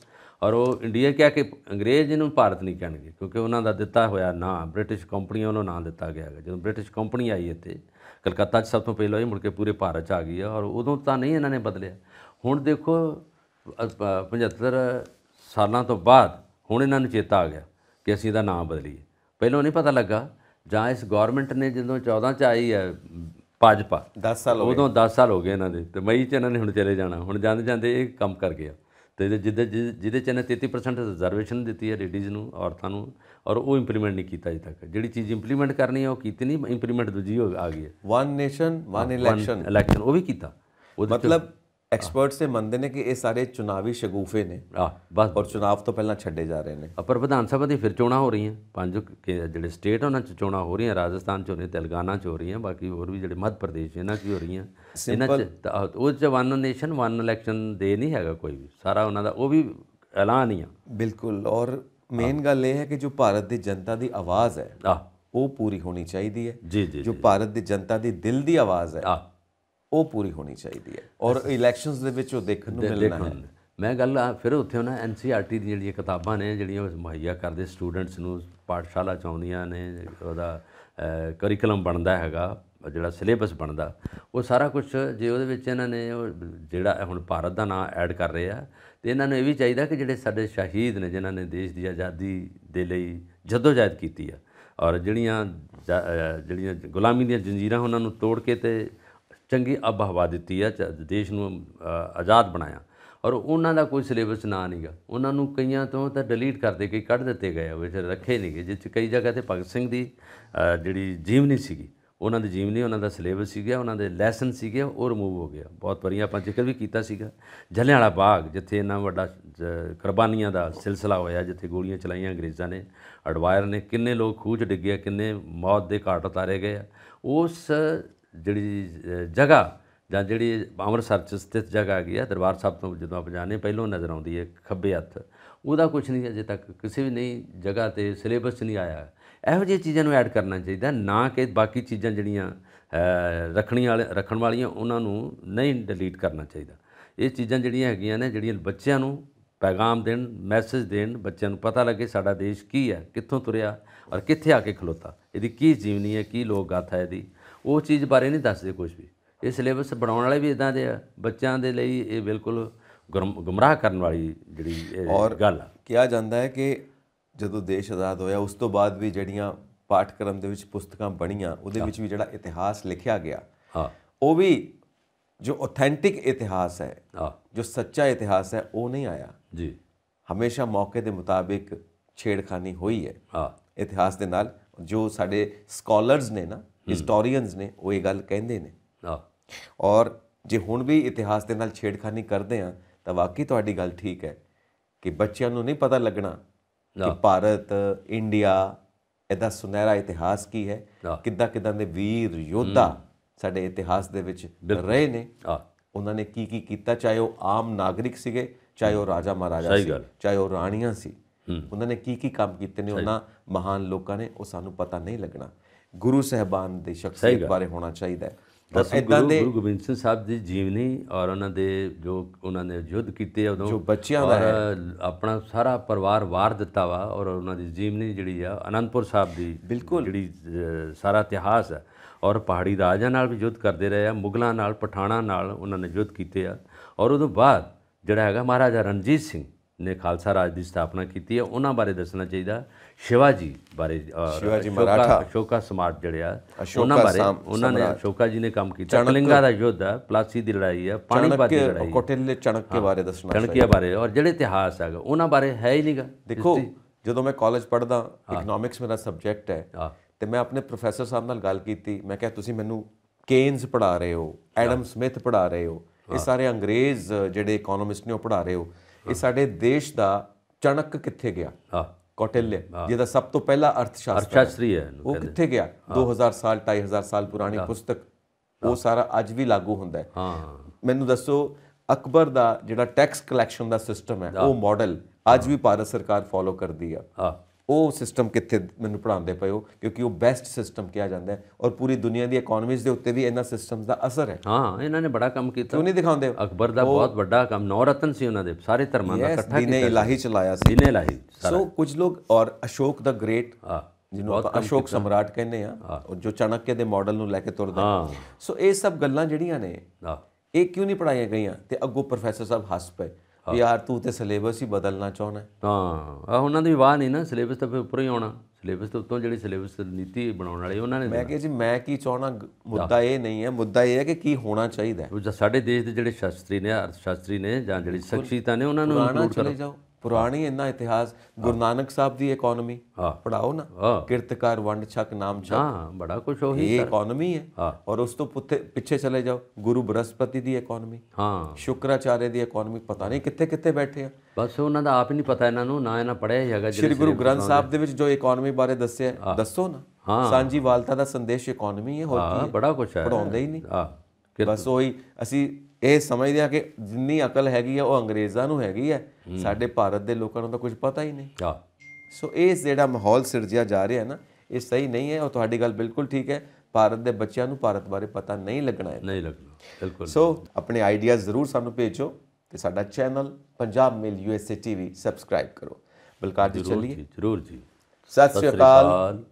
ਔਰ ਉਹ ਇੰਡੀਆ ਕਿਹਾ ਕਿ ਅੰਗਰੇਜ਼ ਇਹਨੂੰ ਭਾਰਤ ਨਹੀਂ ਕਹਿਣਗੇ ਕਿਉਂਕਿ ਉਹਨਾਂ ਦਾ ਦਿੱਤਾ ਹੋਇਆ ਨਾਂ ਬ੍ਰਿਟਿਸ਼ ਕੰਪਨੀਆਂ ਨੂੰ ਨਾਂ ਦਿੱਤਾ ਗਿਆ ਹੈ ਜਦੋਂ ਬ੍ਰਿਟਿਸ਼ ਕੰਪਨੀ ਆਈ ਇੱਥੇ ਕਲਕੱਤਾ 'ਚ ਸਭ ਤੋਂ ਪਹਿਲਾਂ ਇਹ ਮੁੜ ਕੇ ਪੂਰੇ ਭਾਰਤ 'ਚ ਆ ਗਈ ਔਰ ਉਦੋਂ ਤਾਂ ਨਹੀਂ ਇਹਨਾਂ ਨੇ ਬਦਲਿਆ ਹੁਣ ਦੇਖੋ 75 ਸਾਲਾਂ ਤੋਂ ਬਾਅਦ ਹੁਣ ਇਹਨਾਂ ਨੂੰ ਚੇਤਾ ਆ ਗਿਆ ਕਿ ਅਸੀਂ ਇਹਦਾ ਨਾਮ ਬਦਲੀਏ ਪਹਿਲਾਂ ਨਹੀਂ ਪਤਾ ਲੱਗਾ ਜਾਂ ਇਸ ਗਵਰਨਮੈਂਟ ਨੇ ਜਦੋਂ 14 ਚ ਆਈ ਹੈ ਭਾਜਪਾ 10 ਸਾਲ ਹੋ ਗਏ ਉਦੋਂ 10 ਸਾਲ ਹੋ ਗਏ ਇਹਨਾਂ ਦੇ ਤੇ ਮਈ ਚ ਇਹਨਾਂ ਨੇ ਹੁਣ ਚਲੇ ਜਾਣਾ ਹੁਣ ਜਾਂਦੇ ਜਾਂਦੇ ਇਹ ਕੰਮ ਕਰ ਗਿਆ ਤੇ ਜਿਹਦੇ ਜਿਹਦੇ ਚ 33% ਰਿਜ਼ਰਵੇਸ਼ਨ ਦਿੱਤੀ ਹੈ ਲੇਡੀਜ਼ ਨੂੰ ਔਰਤਾਂ ਨੂੰ ਔਰ ਉਹ ਇੰਪਲੀਮੈਂਟ ਨਹੀਂ ਕੀਤਾ ਅਜੇ ਤੱਕ ਜਿਹੜੀ ਚੀਜ਼ ਇੰਪਲੀਮੈਂਟ ਕਰਨੀ ਹੈ ਉਹ ਕੀਤੀ ਨਹੀਂ ਇੰਪਲੀਮੈਂਟ ਦੂਜੀ ਆ ਗਈ ਹੈ one nation one election election ਉਹ ਵੀ ਕੀਤਾ ਮਤਲਬ ਐਕਸਪਰਟਸ ਸੇ ਮੰਨਦੇ ਨੇ ਕਿ ਇਹ ਸਾਰੇ ਚੁਣਾਵੀ ਸ਼ਗੂਫੇ ਨੇ ਆ ਬਸ ਔਰ ਚੁਣਾਵ ਤੋਂ ਪਹਿਲਾਂ ਛੱਡੇ ਜਾ ਰਹੇ ਨੇ ਅਪਰ ਵਿਧਾਨ ਸਭਾ ਦੀ ਫਿਰ ਚੋਣਾਂ ਹੋ ਰਹੀਆਂ ਪੰਜ ਜਿਹੜੇ ਸਟੇਟ ਉਹਨਾਂ ਚ ਚੋਣਾਂ ਹੋ ਰਹੀਆਂ ਰਾਜਸਥਾਨ ਚ ਹੋ ਰਹੀਆਂ ਤੇਲਗਾਨਾ ਚ ਹੋ ਰਹੀਆਂ ਬਾਕੀ ਹੋਰ ਵੀ ਜਿਹੜੇ ਮੱਧ ਪ੍ਰਦੇਸ਼ ਇਹਨਾਂ ਚ ਹੋ ਰਹੀਆਂ ਇਹਨਾਂ ਚ ਉਹ ਚ ਵਨ ਨੇਸ਼ਨ ਵਨ ਇਲੈਕਸ਼ਨ ਦੇ ਨਹੀਂ ਹੈਗਾ ਕੋਈ ਵੀ ਸਾਰਾ ਉਹਨਾਂ ਦਾ ਉਹ ਵੀ ਐਲਾਨ ਹੀ ਆ ਬਿਲਕੁਲ ਔਰ ਮੇਨ ਗੱਲ ਇਹ ਹੈ ਕਿ ਜੋ ਭਾਰਤ ਦੀ ਜਨਤਾ ਦੀ ਆਵਾਜ਼ ਹੈ ਆ ਉਹ ਪੂਰੀ ਹੋਣੀ ਚਾਹੀਦੀ ਹੈ ਜੋ ਭਾਰਤ ਦੀ ਜਨਤਾ ਦੀ ਦਿਲ ਦੀ ਆਵਾਜ਼ ਹੈ ਉਹ ਪੂਰੀ ਹੋਣੀ ਚਾਹੀਦੀ ਹੈ ਔਰ ਇਲੈਕਸ਼ਨਸ ਦੇ ਵਿੱਚ ਉਹ ਦੇਖਣ ਨੂੰ ਮਿਲਣਾ ਹੈ ਮੈਂ ਗੱਲ ਫਿਰ ਉੱਥੇ ਉਹਨਾਂ ਐਨਸੀਆਰਟੀ ਦੀ ਜਿਹੜੀਆਂ ਕਿਤਾਬਾਂ ਨੇ ਜਿਹੜੀਆਂ ਉਹ ਮੁਹੱਈਆ ਕਰਦੇ ਸਟੂਡੈਂਟਸ ਨੂੰ ਪਾਠਸ਼ਾਲਾ ਚਾਉਂਦੀਆਂ ਨੇ ਉਹਦਾ ਕਰਿਕੂਲਮ ਬਣਦਾ ਹੈਗਾ ਜਿਹੜਾ ਸਿਲੇਬਸ ਬਣਦਾ ਉਹ ਸਾਰਾ ਕੁਝ ਜੇ ਉਹਦੇ ਵਿੱਚ ਇਹਨਾਂ ਨੇ ਉਹ ਜਿਹੜਾ ਹੁਣ ਭਾਰਤ ਦਾ ਨਾਮ ਐਡ ਕਰ ਰਹੇ ਆ ਤੇ ਇਹਨਾਂ ਨੂੰ ਇਹ ਵੀ ਚਾਹੀਦਾ ਕਿ ਜਿਹੜੇ ਸਾਡੇ ਸ਼ਹੀਦ ਨੇ ਜਿਨ੍ਹਾਂ ਨੇ ਦੇਸ਼ ਦੀ ਆਜ਼ਾਦੀ ਦੇ ਲਈ ਜਦੋਜਹਿਦ ਕੀਤੀ ਆ ਔਰ ਜਿਹੜੀਆਂ ਜਿਹੜੀਆਂ ਗੁਲਾਮੀ ਦੀਆਂ ਜੰਜੀਰਾਂ ਉਹਨਾਂ ਨੂੰ ਤੋੜ ਕੇ ਤੇ ਚੰਗੀ ਆਬ ਦਿੱਤੀ ਆ ਦੇਸ਼ ਨੂੰ ਆਜ਼ਾਦ ਬਣਾਇਆ ਔਰ ਉਹਨਾਂ ਦਾ ਕੋਈ ਸਿਲੇਬਸ ਨਾ ਨਹੀਂਗਾ ਉਹਨਾਂ ਨੂੰ ਕਈਆਂ ਤੋਂ ਤਾਂ ਡਿਲੀਟ ਕਰਦੇ ਕਈ ਕੱਢ ਦਿੱਤੇ ਗਏ ਉਹ ਫਿਰ ਰੱਖੇ ਨਹੀਂਗੇ ਜਿੱਥੇ ਕਈ ਜਗ੍ਹਾ ਤੇ ਭਗਤ ਸਿੰਘ ਦੀ ਜਿਹੜੀ ਜੀਵਨੀ ਸੀਗੀ ਉਹਨਾਂ ਦੀ ਜੀਵਨੀ ਉਹਨਾਂ ਦਾ ਸਿਲੇਬਸ ਸੀਗਾ ਉਹਨਾਂ ਦੇ ਲੈਸਨ ਸੀਗੇ ਉਹ ਰਿਮੂਵ ਹੋ ਗਿਆ ਬਹੁਤ ਵਾਰੀ ਆਪਾਂ ਜ਼ਿਕਰ ਵੀ ਕੀਤਾ ਸੀਗਾ ਵਾਲਾ ਬਾਗ ਜਿੱਥੇ ਇੰਨਾ ਵੱਡਾ ਕੁਰਬਾਨੀਆਂ ਦਾ ਸਿਲਸਿਲਾ ਹੋਇਆ ਜਿੱਥੇ ਗੋਲੀਆਂ ਚਲਾਈਆਂ ਅੰਗਰੇਜ਼ਾਂ ਨੇ ਅਡਵਾਇਰ ਨੇ ਕਿੰਨੇ ਲੋਕ ਖੂਜ ਡਿੱਗੇ ਕਿੰਨੇ ਮੌਤ ਦੇ ਘਾਟ ਉਤਾਰੇ ਗਏ ਉਸ ਜਿਹੜੀ ਜਗ੍ਹਾ ਜਾਂ ਜਿਹੜੀ ਅੰਮ੍ਰਿਤਸਰ ਚ ਸਥਿਤ ਜਗ੍ਹਾ ਹੈਗੀ ਆ ਦਰਬਾਰ ਸਾਹਿਬ ਤੋਂ ਜਦੋਂ ਆਪ ਜਾਣੇ ਪਹਿਲੋਂ ਨਜ਼ਰ ਆਉਂਦੀ ਹੈ ਖੱਬੇ ਹੱਥ ਉਹਦਾ ਕੁਝ ਨਹੀਂ ਅਜੇ ਤੱਕ ਕਿਸੇ ਵੀ ਨਹੀਂ ਜਗ੍ਹਾ ਤੇ ਸਿਲੇਬਸ 'ਚ ਨਹੀਂ ਆਇਆ ਇਹੋ ਜਿਹੀ ਚੀਜ਼ਾਂ ਨੂੰ ਐਡ ਕਰਨਾ ਚਾਹੀਦਾ ਨਾ ਕਿ ਬਾਕੀ ਚੀਜ਼ਾਂ ਜਿਹੜੀਆਂ ਰੱਖਣੀ ਵਾਲੇ ਰੱਖਣ ਵਾਲੀਆਂ ਉਹਨਾਂ ਨੂੰ ਨਹੀਂ ਡਿਲੀਟ ਕਰਨਾ ਚਾਹੀਦਾ ਇਹ ਚੀਜ਼ਾਂ ਜਿਹੜੀਆਂ ਹੈਗੀਆਂ ਨੇ ਜਿਹੜੀਆਂ ਬੱਚਿਆਂ ਨੂੰ ਪੈਗਾਮ ਦੇਣ ਮੈਸੇਜ ਦੇਣ ਬੱਚਿਆਂ ਨੂੰ ਪਤਾ ਲੱਗੇ ਸਾਡਾ ਦੇਸ਼ ਕੀ ਹੈ ਕਿੱਥੋਂ ਤੁਰਿਆ ਔਰ ਕਿੱਥੇ ਆ ਕੇ ਖਲੋਤਾ ਇਹਦੀ ਕੀ ਜੀਵਨੀ ਹੈ ਕੀ ਲੋਕ ਗਾਥਾ ਹੈ ਇਹਦੀ ਉਹ ਚੀਜ਼ ਬਾਰੇ ਨਹੀਂ ਦੱਸਦੇ ਕੁਝ ਵੀ ਇਹ ਸਿਲੇਬਸ ਬਣਾਉਣ ਵਾਲੇ ਵੀ ਇਦਾਂ ਦੇ ਆ ਬੱਚਿਆਂ ਦੇ ਲਈ ਇਹ ਬਿਲਕੁਲ ਗੁੰਮਰਾਹ ਕਰਨ ਵਾਲੀ ਜਿਹੜੀ ਗੱਲ ਆ ਕਿਹਾ ਜਾਂਦਾ ਹੈ ਕਿ ਜਦੋਂ ਦੇਸ਼ ਆਜ਼ਾਦ ਹੋਇਆ ਉਸ ਤੋਂ ਬਾਅਦ ਵੀ ਜਿਹੜੀਆਂ ਪਾਠਕ੍ਰਮ ਦੇ ਵਿੱਚ ਪੁਸਤਕਾਂ ਬਣੀਆਂ ਉਹਦੇ ਵਿੱਚ ਵੀ ਜਿਹੜਾ ਇਤਿਹਾਸ ਲਿਖਿਆ ਗਿਆ ਹਾਂ ਉਹ ਵੀ ਜੋ ਆਥੈਂਟਿਕ ਇਤਿਹਾਸ ਹੈ ਹਾਂ ਜੋ ਸੱਚਾ ਇਤਿਹਾਸ ਹੈ ਉਹ ਨਹੀਂ ਆਇਆ ਜੀ ਹਮੇਸ਼ਾ ਮੌਕੇ ਦੇ ਮੁਤਾਬਿਕ ਛੇੜਖਾਨੀ ਹੋਈ ਹੈ ਹਾਂ ਇਤਿਹਾਸ ਦੇ ਨਾਲ ਜੋ ਸਾਡੇ ਸਕਾਲਰਸ ਨੇ ਨਾ ਹਿਸਟੋਰੀਅਨਸ ਨੇ ਉਹ ਇਹ ਗੱਲ ਕਹਿੰਦੇ ਨੇ ਆ ਔਰ ਜੇ ਹੁਣ ਵੀ ਇਤਿਹਾਸ ਦੇ ਨਾਲ ਛੇੜਖਾਨੀ ਕਰਦੇ ਆ ਤਾਂ ਵਾਕਈ ਤੁਹਾਡੀ ਗੱਲ ਠੀਕ ਹੈ ਕਿ ਬੱਚਿਆਂ ਨੂੰ ਨਹੀਂ ਪਤਾ ਲੱਗਣਾ ਕਿ ਭਾਰਤ ਇੰਡੀਆ ਇਹਦਾ ਸੁਨਹਿਰਾ ਇਤਿਹਾਸ ਕੀ ਹੈ ਕਿੱਦਾਂ ਕਿੱਦਾਂ ਦੇ ਵੀਰ ਯੋਧਾ ਸਾਡੇ ਇਤਿਹਾਸ ਦੇ ਵਿੱਚ ਰਹੇ ਨੇ ਉਹਨਾਂ ਨੇ ਕੀ ਕੀ ਕੀਤਾ ਚਾਹੇ ਉਹ ਆਮ ਨਾਗਰਿਕ ਸੀਗੇ ਚਾਹੇ ਉਹ ਰਾਜਾ ਮਹਾਰਾਜਾ ਸੀ ਚਾਹੇ ਉਹ ਰਾਣੀਆਂ ਸੀ ਉਹਨਾਂ ਨੇ ਕੀ ਕੀ ਕੰਮ ਕੀਤੇ ਨੇ ਉਹਨਾਂ ਮਹਾਨ ਲੋਕਾਂ ਨੇ ਉਹ ਸਾਨੂੰ ਪਤਾ ਨਹੀਂ ਲੱਗਣਾ ਗੁਰੂ ਸਹਿਬਾਨ ਦੇ ਸ਼ਖਸੀਅਤ ਬਾਰੇ ਹੋਣਾ ਚਾਹੀਦਾ ਹੈ ਇਦਾਂ ਦੇ ਗੁਰੂ ਗੋਬਿੰਦ ਸਿੰਘ ਸਾਹਿਬ ਦੀ ਜੀਵਨੀ ਔਰ ਉਹਨਾਂ ਦੇ ਜੋ ਉਹਨਾਂ ਨੇ ਯੁੱਧ ਕੀਤੇ ਉਦੋਂ ਜੋ ਬੱਚਿਆਂ ਦਾ ਆਪਣਾ ਸਾਰਾ ਪਰਿਵਾਰ ਵਾਰ ਦਿੱਤਾ ਵਾ ਔਰ ਉਹਨਾਂ ਦੀ ਜੀਵਨੀ ਜਿਹੜੀ ਆ ਅਨੰਦਪੁਰ ਸਾਹਿਬ ਦੀ ਜਿਹੜੀ ਸਾਰਾ ਇਤਿਹਾਸ ਹੈ ਔਰ ਪਹਾੜੀ ਰਾਜਾਂ ਨਾਲ ਵੀ ਯੁੱਧ ਕਰਦੇ ਰਹੇ ਆ ਮੁਗਲਾਂ ਨਾਲ ਪਠਾਣਾ ਨਾਲ ਉਹਨਾਂ ਨੇ ਯੁੱਧ ਕੀਤੇ ਆ ਔਰ ਉਦੋਂ ਬਾਅਦ ਜਿਹੜਾ ਹੈਗਾ ਮਹਾਰਾਜਾ ਰਣਜੀਤ ਸਿੰਘ ਨੇ ਖਾਲਸਾ ਰਾਜ ਦੀ ਸਥਾਪਨਾ ਕੀਤੀ ਹੈ ਉਹਨਾਂ ਬਾਰੇ ਦੱਸਣਾ ਚਾਹੀਦਾ ਸ਼ਿਵਾਜੀ ਬਾਰੇ ਸ਼ਿਵਾਜੀ ਮਰਾਠਾ ਅਸ਼ੋਕਾ ਸਮਾਰਟ ਜਿਹੜੇ ਆ ਉਹਨਾਂ ਬਾਰੇ ਉਹਨਾਂ ਨੇ ਅਸ਼ੋਕਾ ਜੀ ਨੇ ਕੰਮ ਕੀਤਾ ਕਲਿੰਗਾ ਦਾ ਯੁੱਧ ਆ ਪਲਾਸੀ ਦੀ ਲੜਾਈ ਆ ਪਾਣੀਪਤ ਦੀ ਲੜਾਈ ਕੋਟਿਲੇ ਚਣਕ ਦੇ ਬਾਰੇ ਦੱਸਣਾ ਚਣਕੀਆ ਬਾਰੇ ਔਰ ਜਿਹੜੇ ਇਤਿਹਾਸ ਹੈਗਾ ਉਹਨਾਂ ਬਾਰੇ ਹੈ ਹੀ ਨਹੀਂਗਾ ਦੇਖੋ ਜਦੋਂ ਮੈਂ ਕਾਲਜ ਪੜਦਾ ਇਕਨੋਮਿਕਸ ਮੇਰਾ ਸਬਜੈਕਟ ਹੈ ਤੇ ਮੈਂ ਆਪਣੇ ਪ੍ਰੋਫੈਸਰ ਸਾਹਿਬ ਨਾਲ ਗੱਲ ਕੀਤੀ ਮੈਂ ਕਿਹਾ ਤੁਸੀਂ ਮੈਨੂੰ ਕੇਨਸ ਪੜਾ ਰਹੇ ਹੋ ਐਡਮ ਸਮਿਥ ਪੜਾ ਰਹੇ ਹੋ ਇਹ ਸਾਰੇ ਅੰਗਰੇਜ਼ ਜਿਹੜੇ ਇਕਨੋਮਿਸਟ ਨੇ ਉਹ ਪੜਾ ਰਹੇ ਹੋ ਇਹ ਸਾਡੇ ਦੇਸ਼ ਦਾ ਚਣਕ ਕਿੱਥੇ ਗਿਆ ਕੌਟਿਲਯ ਜਿਹਦਾ ਸਭ ਤੋਂ ਪਹਿਲਾ ਅਰਥਸ਼ਾਸਤਰ ਅਰਥਸ਼ਾਸਤਰੀ ਹੈ ਉਹ ਕਿੱਥੇ ਗਿਆ 2000 ਸਾਲ 2500 ਸਾਲ ਪੁਰਾਣੀ ਪੁਸਤਕ ਉਹ ਸਾਰਾ ਅੱਜ ਵੀ ਲਾਗੂ ਹੁੰਦਾ ਹੈ ਹਾਂ ਮੈਨੂੰ ਦੱਸੋ ਅਕਬਰ ਦਾ ਜਿਹੜਾ ਟੈਕਸ ਕਲੈਕਸ਼ਨ ਦਾ ਸਿਸਟਮ ਹੈ ਉਹ ਮਾਡਲ ਅੱਜ ਵੀ ਭਾਰਤ ਸਰਕਾਰ ਫੋਲੋ ਕਰਦੀ ਆ ਹਾਂ ਉਹ ਸਿਸਟਮ ਕਿੱਥੇ ਮੈਨੂੰ ਪੜਾਉਂਦੇ ਪਏ ਹੋ ਕਿਉਂਕਿ ਉਹ ਬੈਸਟ ਸਿਸਟਮ ਕਿਹਾ ਜਾਂਦਾ ਹੈ ਔਰ ਪੂਰੀ ਦੁਨੀਆ ਦੀ ਇਕਨੋਮੀਜ਼ ਦੇ ਉੱਤੇ ਵੀ ਇਹਨਾਂ ਸਿਸਟਮਸ ਦਾ ਅਸਰ ਹੈ ਹਾਂ ਇਹਨਾਂ ਨੇ ਬੜਾ ਕੰਮ ਕੀਤਾ ਕਿਉਂ ਨਹੀਂ ਦਿਖਾਉਂਦੇ ਅਕਬਰ ਦਾ ਬਹੁਤ ਵੱਡਾ ਕੰਮ ਨੌਰਤਨ ਸੀ ਉਹਨਾਂ ਦੇ ਸਾਰੇ ਧਰਮਾਂ ਦਾ ਇਕੱਠਾ ਕੀਤਾ ਨੇ ਇਲਾਹੀ ਚਲਾਇਆ ਸੀ ਦਿਨੇ ਇਲਾਹੀ ਸੋ ਕੁਝ ਲੋਕ ਔਰ ਅਸ਼ੋਕ ਦਾ ਗ੍ਰੇਟ ਜਿਹਨੂੰ ਆਪਾਂ ਅਸ਼ੋਕ ਸਮਰਾਟ ਕਹਿੰਦੇ ਆ ਜੋ ਚਾਣਕਿਆ ਦੇ ਮਾਡਲ ਨੂੰ ਲੈ ਕੇ ਤੁਰਦਾ ਸੋ ਇਹ ਸਭ ਗੱਲਾਂ ਜਿਹੜੀਆਂ ਨੇ ਇਹ ਕਿਉਂ ਨਹੀਂ ਪੜਾਈਆਂ ਗਈਆਂ ਤੇ ਅੱਗੋਂ ਪ੍ਰੋਫੈਸਰ ਸਾਹਿਬ ਹੱਸ ਪਏ ਵੀ ਯਾਰ ਤੂੰ ਤੇ ਸਿਲੇਬਸ ਹੀ ਬਦਲਣਾ ਚਾਹੁੰਦਾ ਹਾਂ ਆ ਉਹਨਾਂ ਦੀ ਵਾਹ ਨਹੀਂ ਨਾ ਸਿਲੇਬਸ ਤਾਂ ਫਿਰ ਉੱਪਰ ਹੀ ਆਉਣਾ ਸਿਲੇਬਸ ਤੋਂ ਉੱਤੋਂ ਜਿਹੜੀ ਸਿਲੇਬਸ ਨੀਤੀ ਬਣਾਉਣ ਵਾਲੇ ਉਹਨਾਂ ਨੇ ਮੈਂ ਕਿਹਾ ਜੀ ਮੈਂ ਕੀ ਚਾਹਣਾ ਮੁੱਦਾ ਇਹ ਨਹੀਂ ਹੈ ਮੁੱਦਾ ਇਹ ਹੈ ਕਿ ਕੀ ਹੋਣਾ ਚਾਹੀਦਾ ਸਾਡੇ ਦੇਸ਼ ਦੇ ਜਿਹੜੇ ਸ਼ਾਸਤਰੀ ਨੇ ਅਰਥ ਸ਼ਾਸਤਰੀ ਨੇ ਜਾਂ ਜਿਹੜੀ ਸਖਸ਼ੀਤਾ ਨੇ ਉਹਨਾਂ ਨੂੰ ਇਨਕਲੂਡ ਕਰੋ ਪੁਰਾਣੀ ਇੰਨਾ ਇਤਿਹਾਸ ਗੁਰੂ ਨਾਨਕ ਸਾਹਿਬ ਦੀ ਇਕਨੋਮੀ ਪੜਾਓ ਨਾ ਕਿਰਤਕਾਰ ਵੰਡ ਛਕ ਨਾਮ ਛਕ ਹਾਂ ਬੜਾ ਕੁਝ ਉਹੀ ਇਹ ਇਕਨੋਮੀ ਹੈ ਔਰ ਉਸ ਤੋਂ ਪੁੱਥੇ ਪਿੱਛੇ ਚਲੇ ਜਾਓ ਗੁਰੂ ਬ੍ਰਹਸਪਤੀ ਦੀ ਇਕਨੋਮੀ ਹਾਂ ਸ਼ੁਕਰਾਚਾਰੇ ਦੀ ਇਕਨੋਮੀ ਪਤਾ ਨਹੀਂ ਕਿੱਥੇ ਕਿੱਥੇ ਬੈਠੇ ਆ ਬਸ ਉਹਨਾਂ ਦਾ ਆਪ ਹੀ ਨਹੀਂ ਪਤਾ ਇਹਨਾਂ ਨੂੰ ਨਾ ਇਹਨਾਂ ਪੜਿਆ ਹੀ ਹੈਗਾ ਜਿਹੜੇ ਗੁਰੂ ਗ੍ਰੰਥ ਸਾਹਿਬ ਦੇ ਵਿੱਚ ਜੋ ਇਕਨੋਮੀ ਬਾਰੇ ਦੱਸਿਆ ਦੱਸੋ ਨਾ ਸਾਂਝੀ ਵਾਲਤਾ ਦਾ ਸੰਦੇਸ਼ ਇਕਨੋਮੀ ਹੈ ਹੋਰ ਕੀ ਹੈ ਬੜਾ ਕੁਝ ਹੈ ਪੜਾਉਂਦੇ ਹੀ ਨਹੀਂ ਹਾਂ ਬਸ ਉਹੀ ਅਸੀਂ ਇਹ ਸਮਝਦੇ ਆ ਕਿ ਜਿੰਨੀ ਅਕਲ ਹੈਗੀ ਆ ਉਹ ਅੰਗਰੇਜ਼ਾਂ ਨੂੰ ਹੈਗੀ ਆ ਸਾਡੇ ਭਾਰਤ ਦੇ ਲੋਕਾਂ ਨੂੰ ਤਾਂ ਕੁਝ ਪਤਾ ਹੀ ਨਹੀਂ ਹਾਂ ਸੋ ਇਹ ਜਿਹੜਾ ਮਾਹੌਲ ਸਿਰਜਿਆ ਜਾ ਰਿਹਾ ਹੈ ਨਾ ਇਹ ਸਹੀ ਨਹੀਂ ਹੈ ਉਹ ਤੁਹਾਡੀ ਗੱਲ ਬਿਲਕੁਲ ਠੀਕ ਹੈ ਭਾਰਤ ਦੇ ਬੱਚਿਆਂ ਨੂੰ ਭਾਰਤ ਬਾਰੇ ਪਤਾ ਨਹੀਂ ਲੱਗਣਾ ਹੈ ਨਹੀਂ ਲੱਗਣਾ ਬਿਲਕੁਲ ਸੋ ਆਪਣੇ ਆਈਡੀਆ ਜ਼ਰੂਰ ਸਾਨੂੰ ਭੇਜੋ ਤੇ ਸਾਡਾ channel Punjab mail USA TV subscribe ਕਰੋ ਬਲਕਾਰ ਜੀ ਚੱਲੀਏ ਜ਼ਰੂਰ ਜੀ ਸਤਿ ਸ਼੍ਰੀ ਅਕਾਲ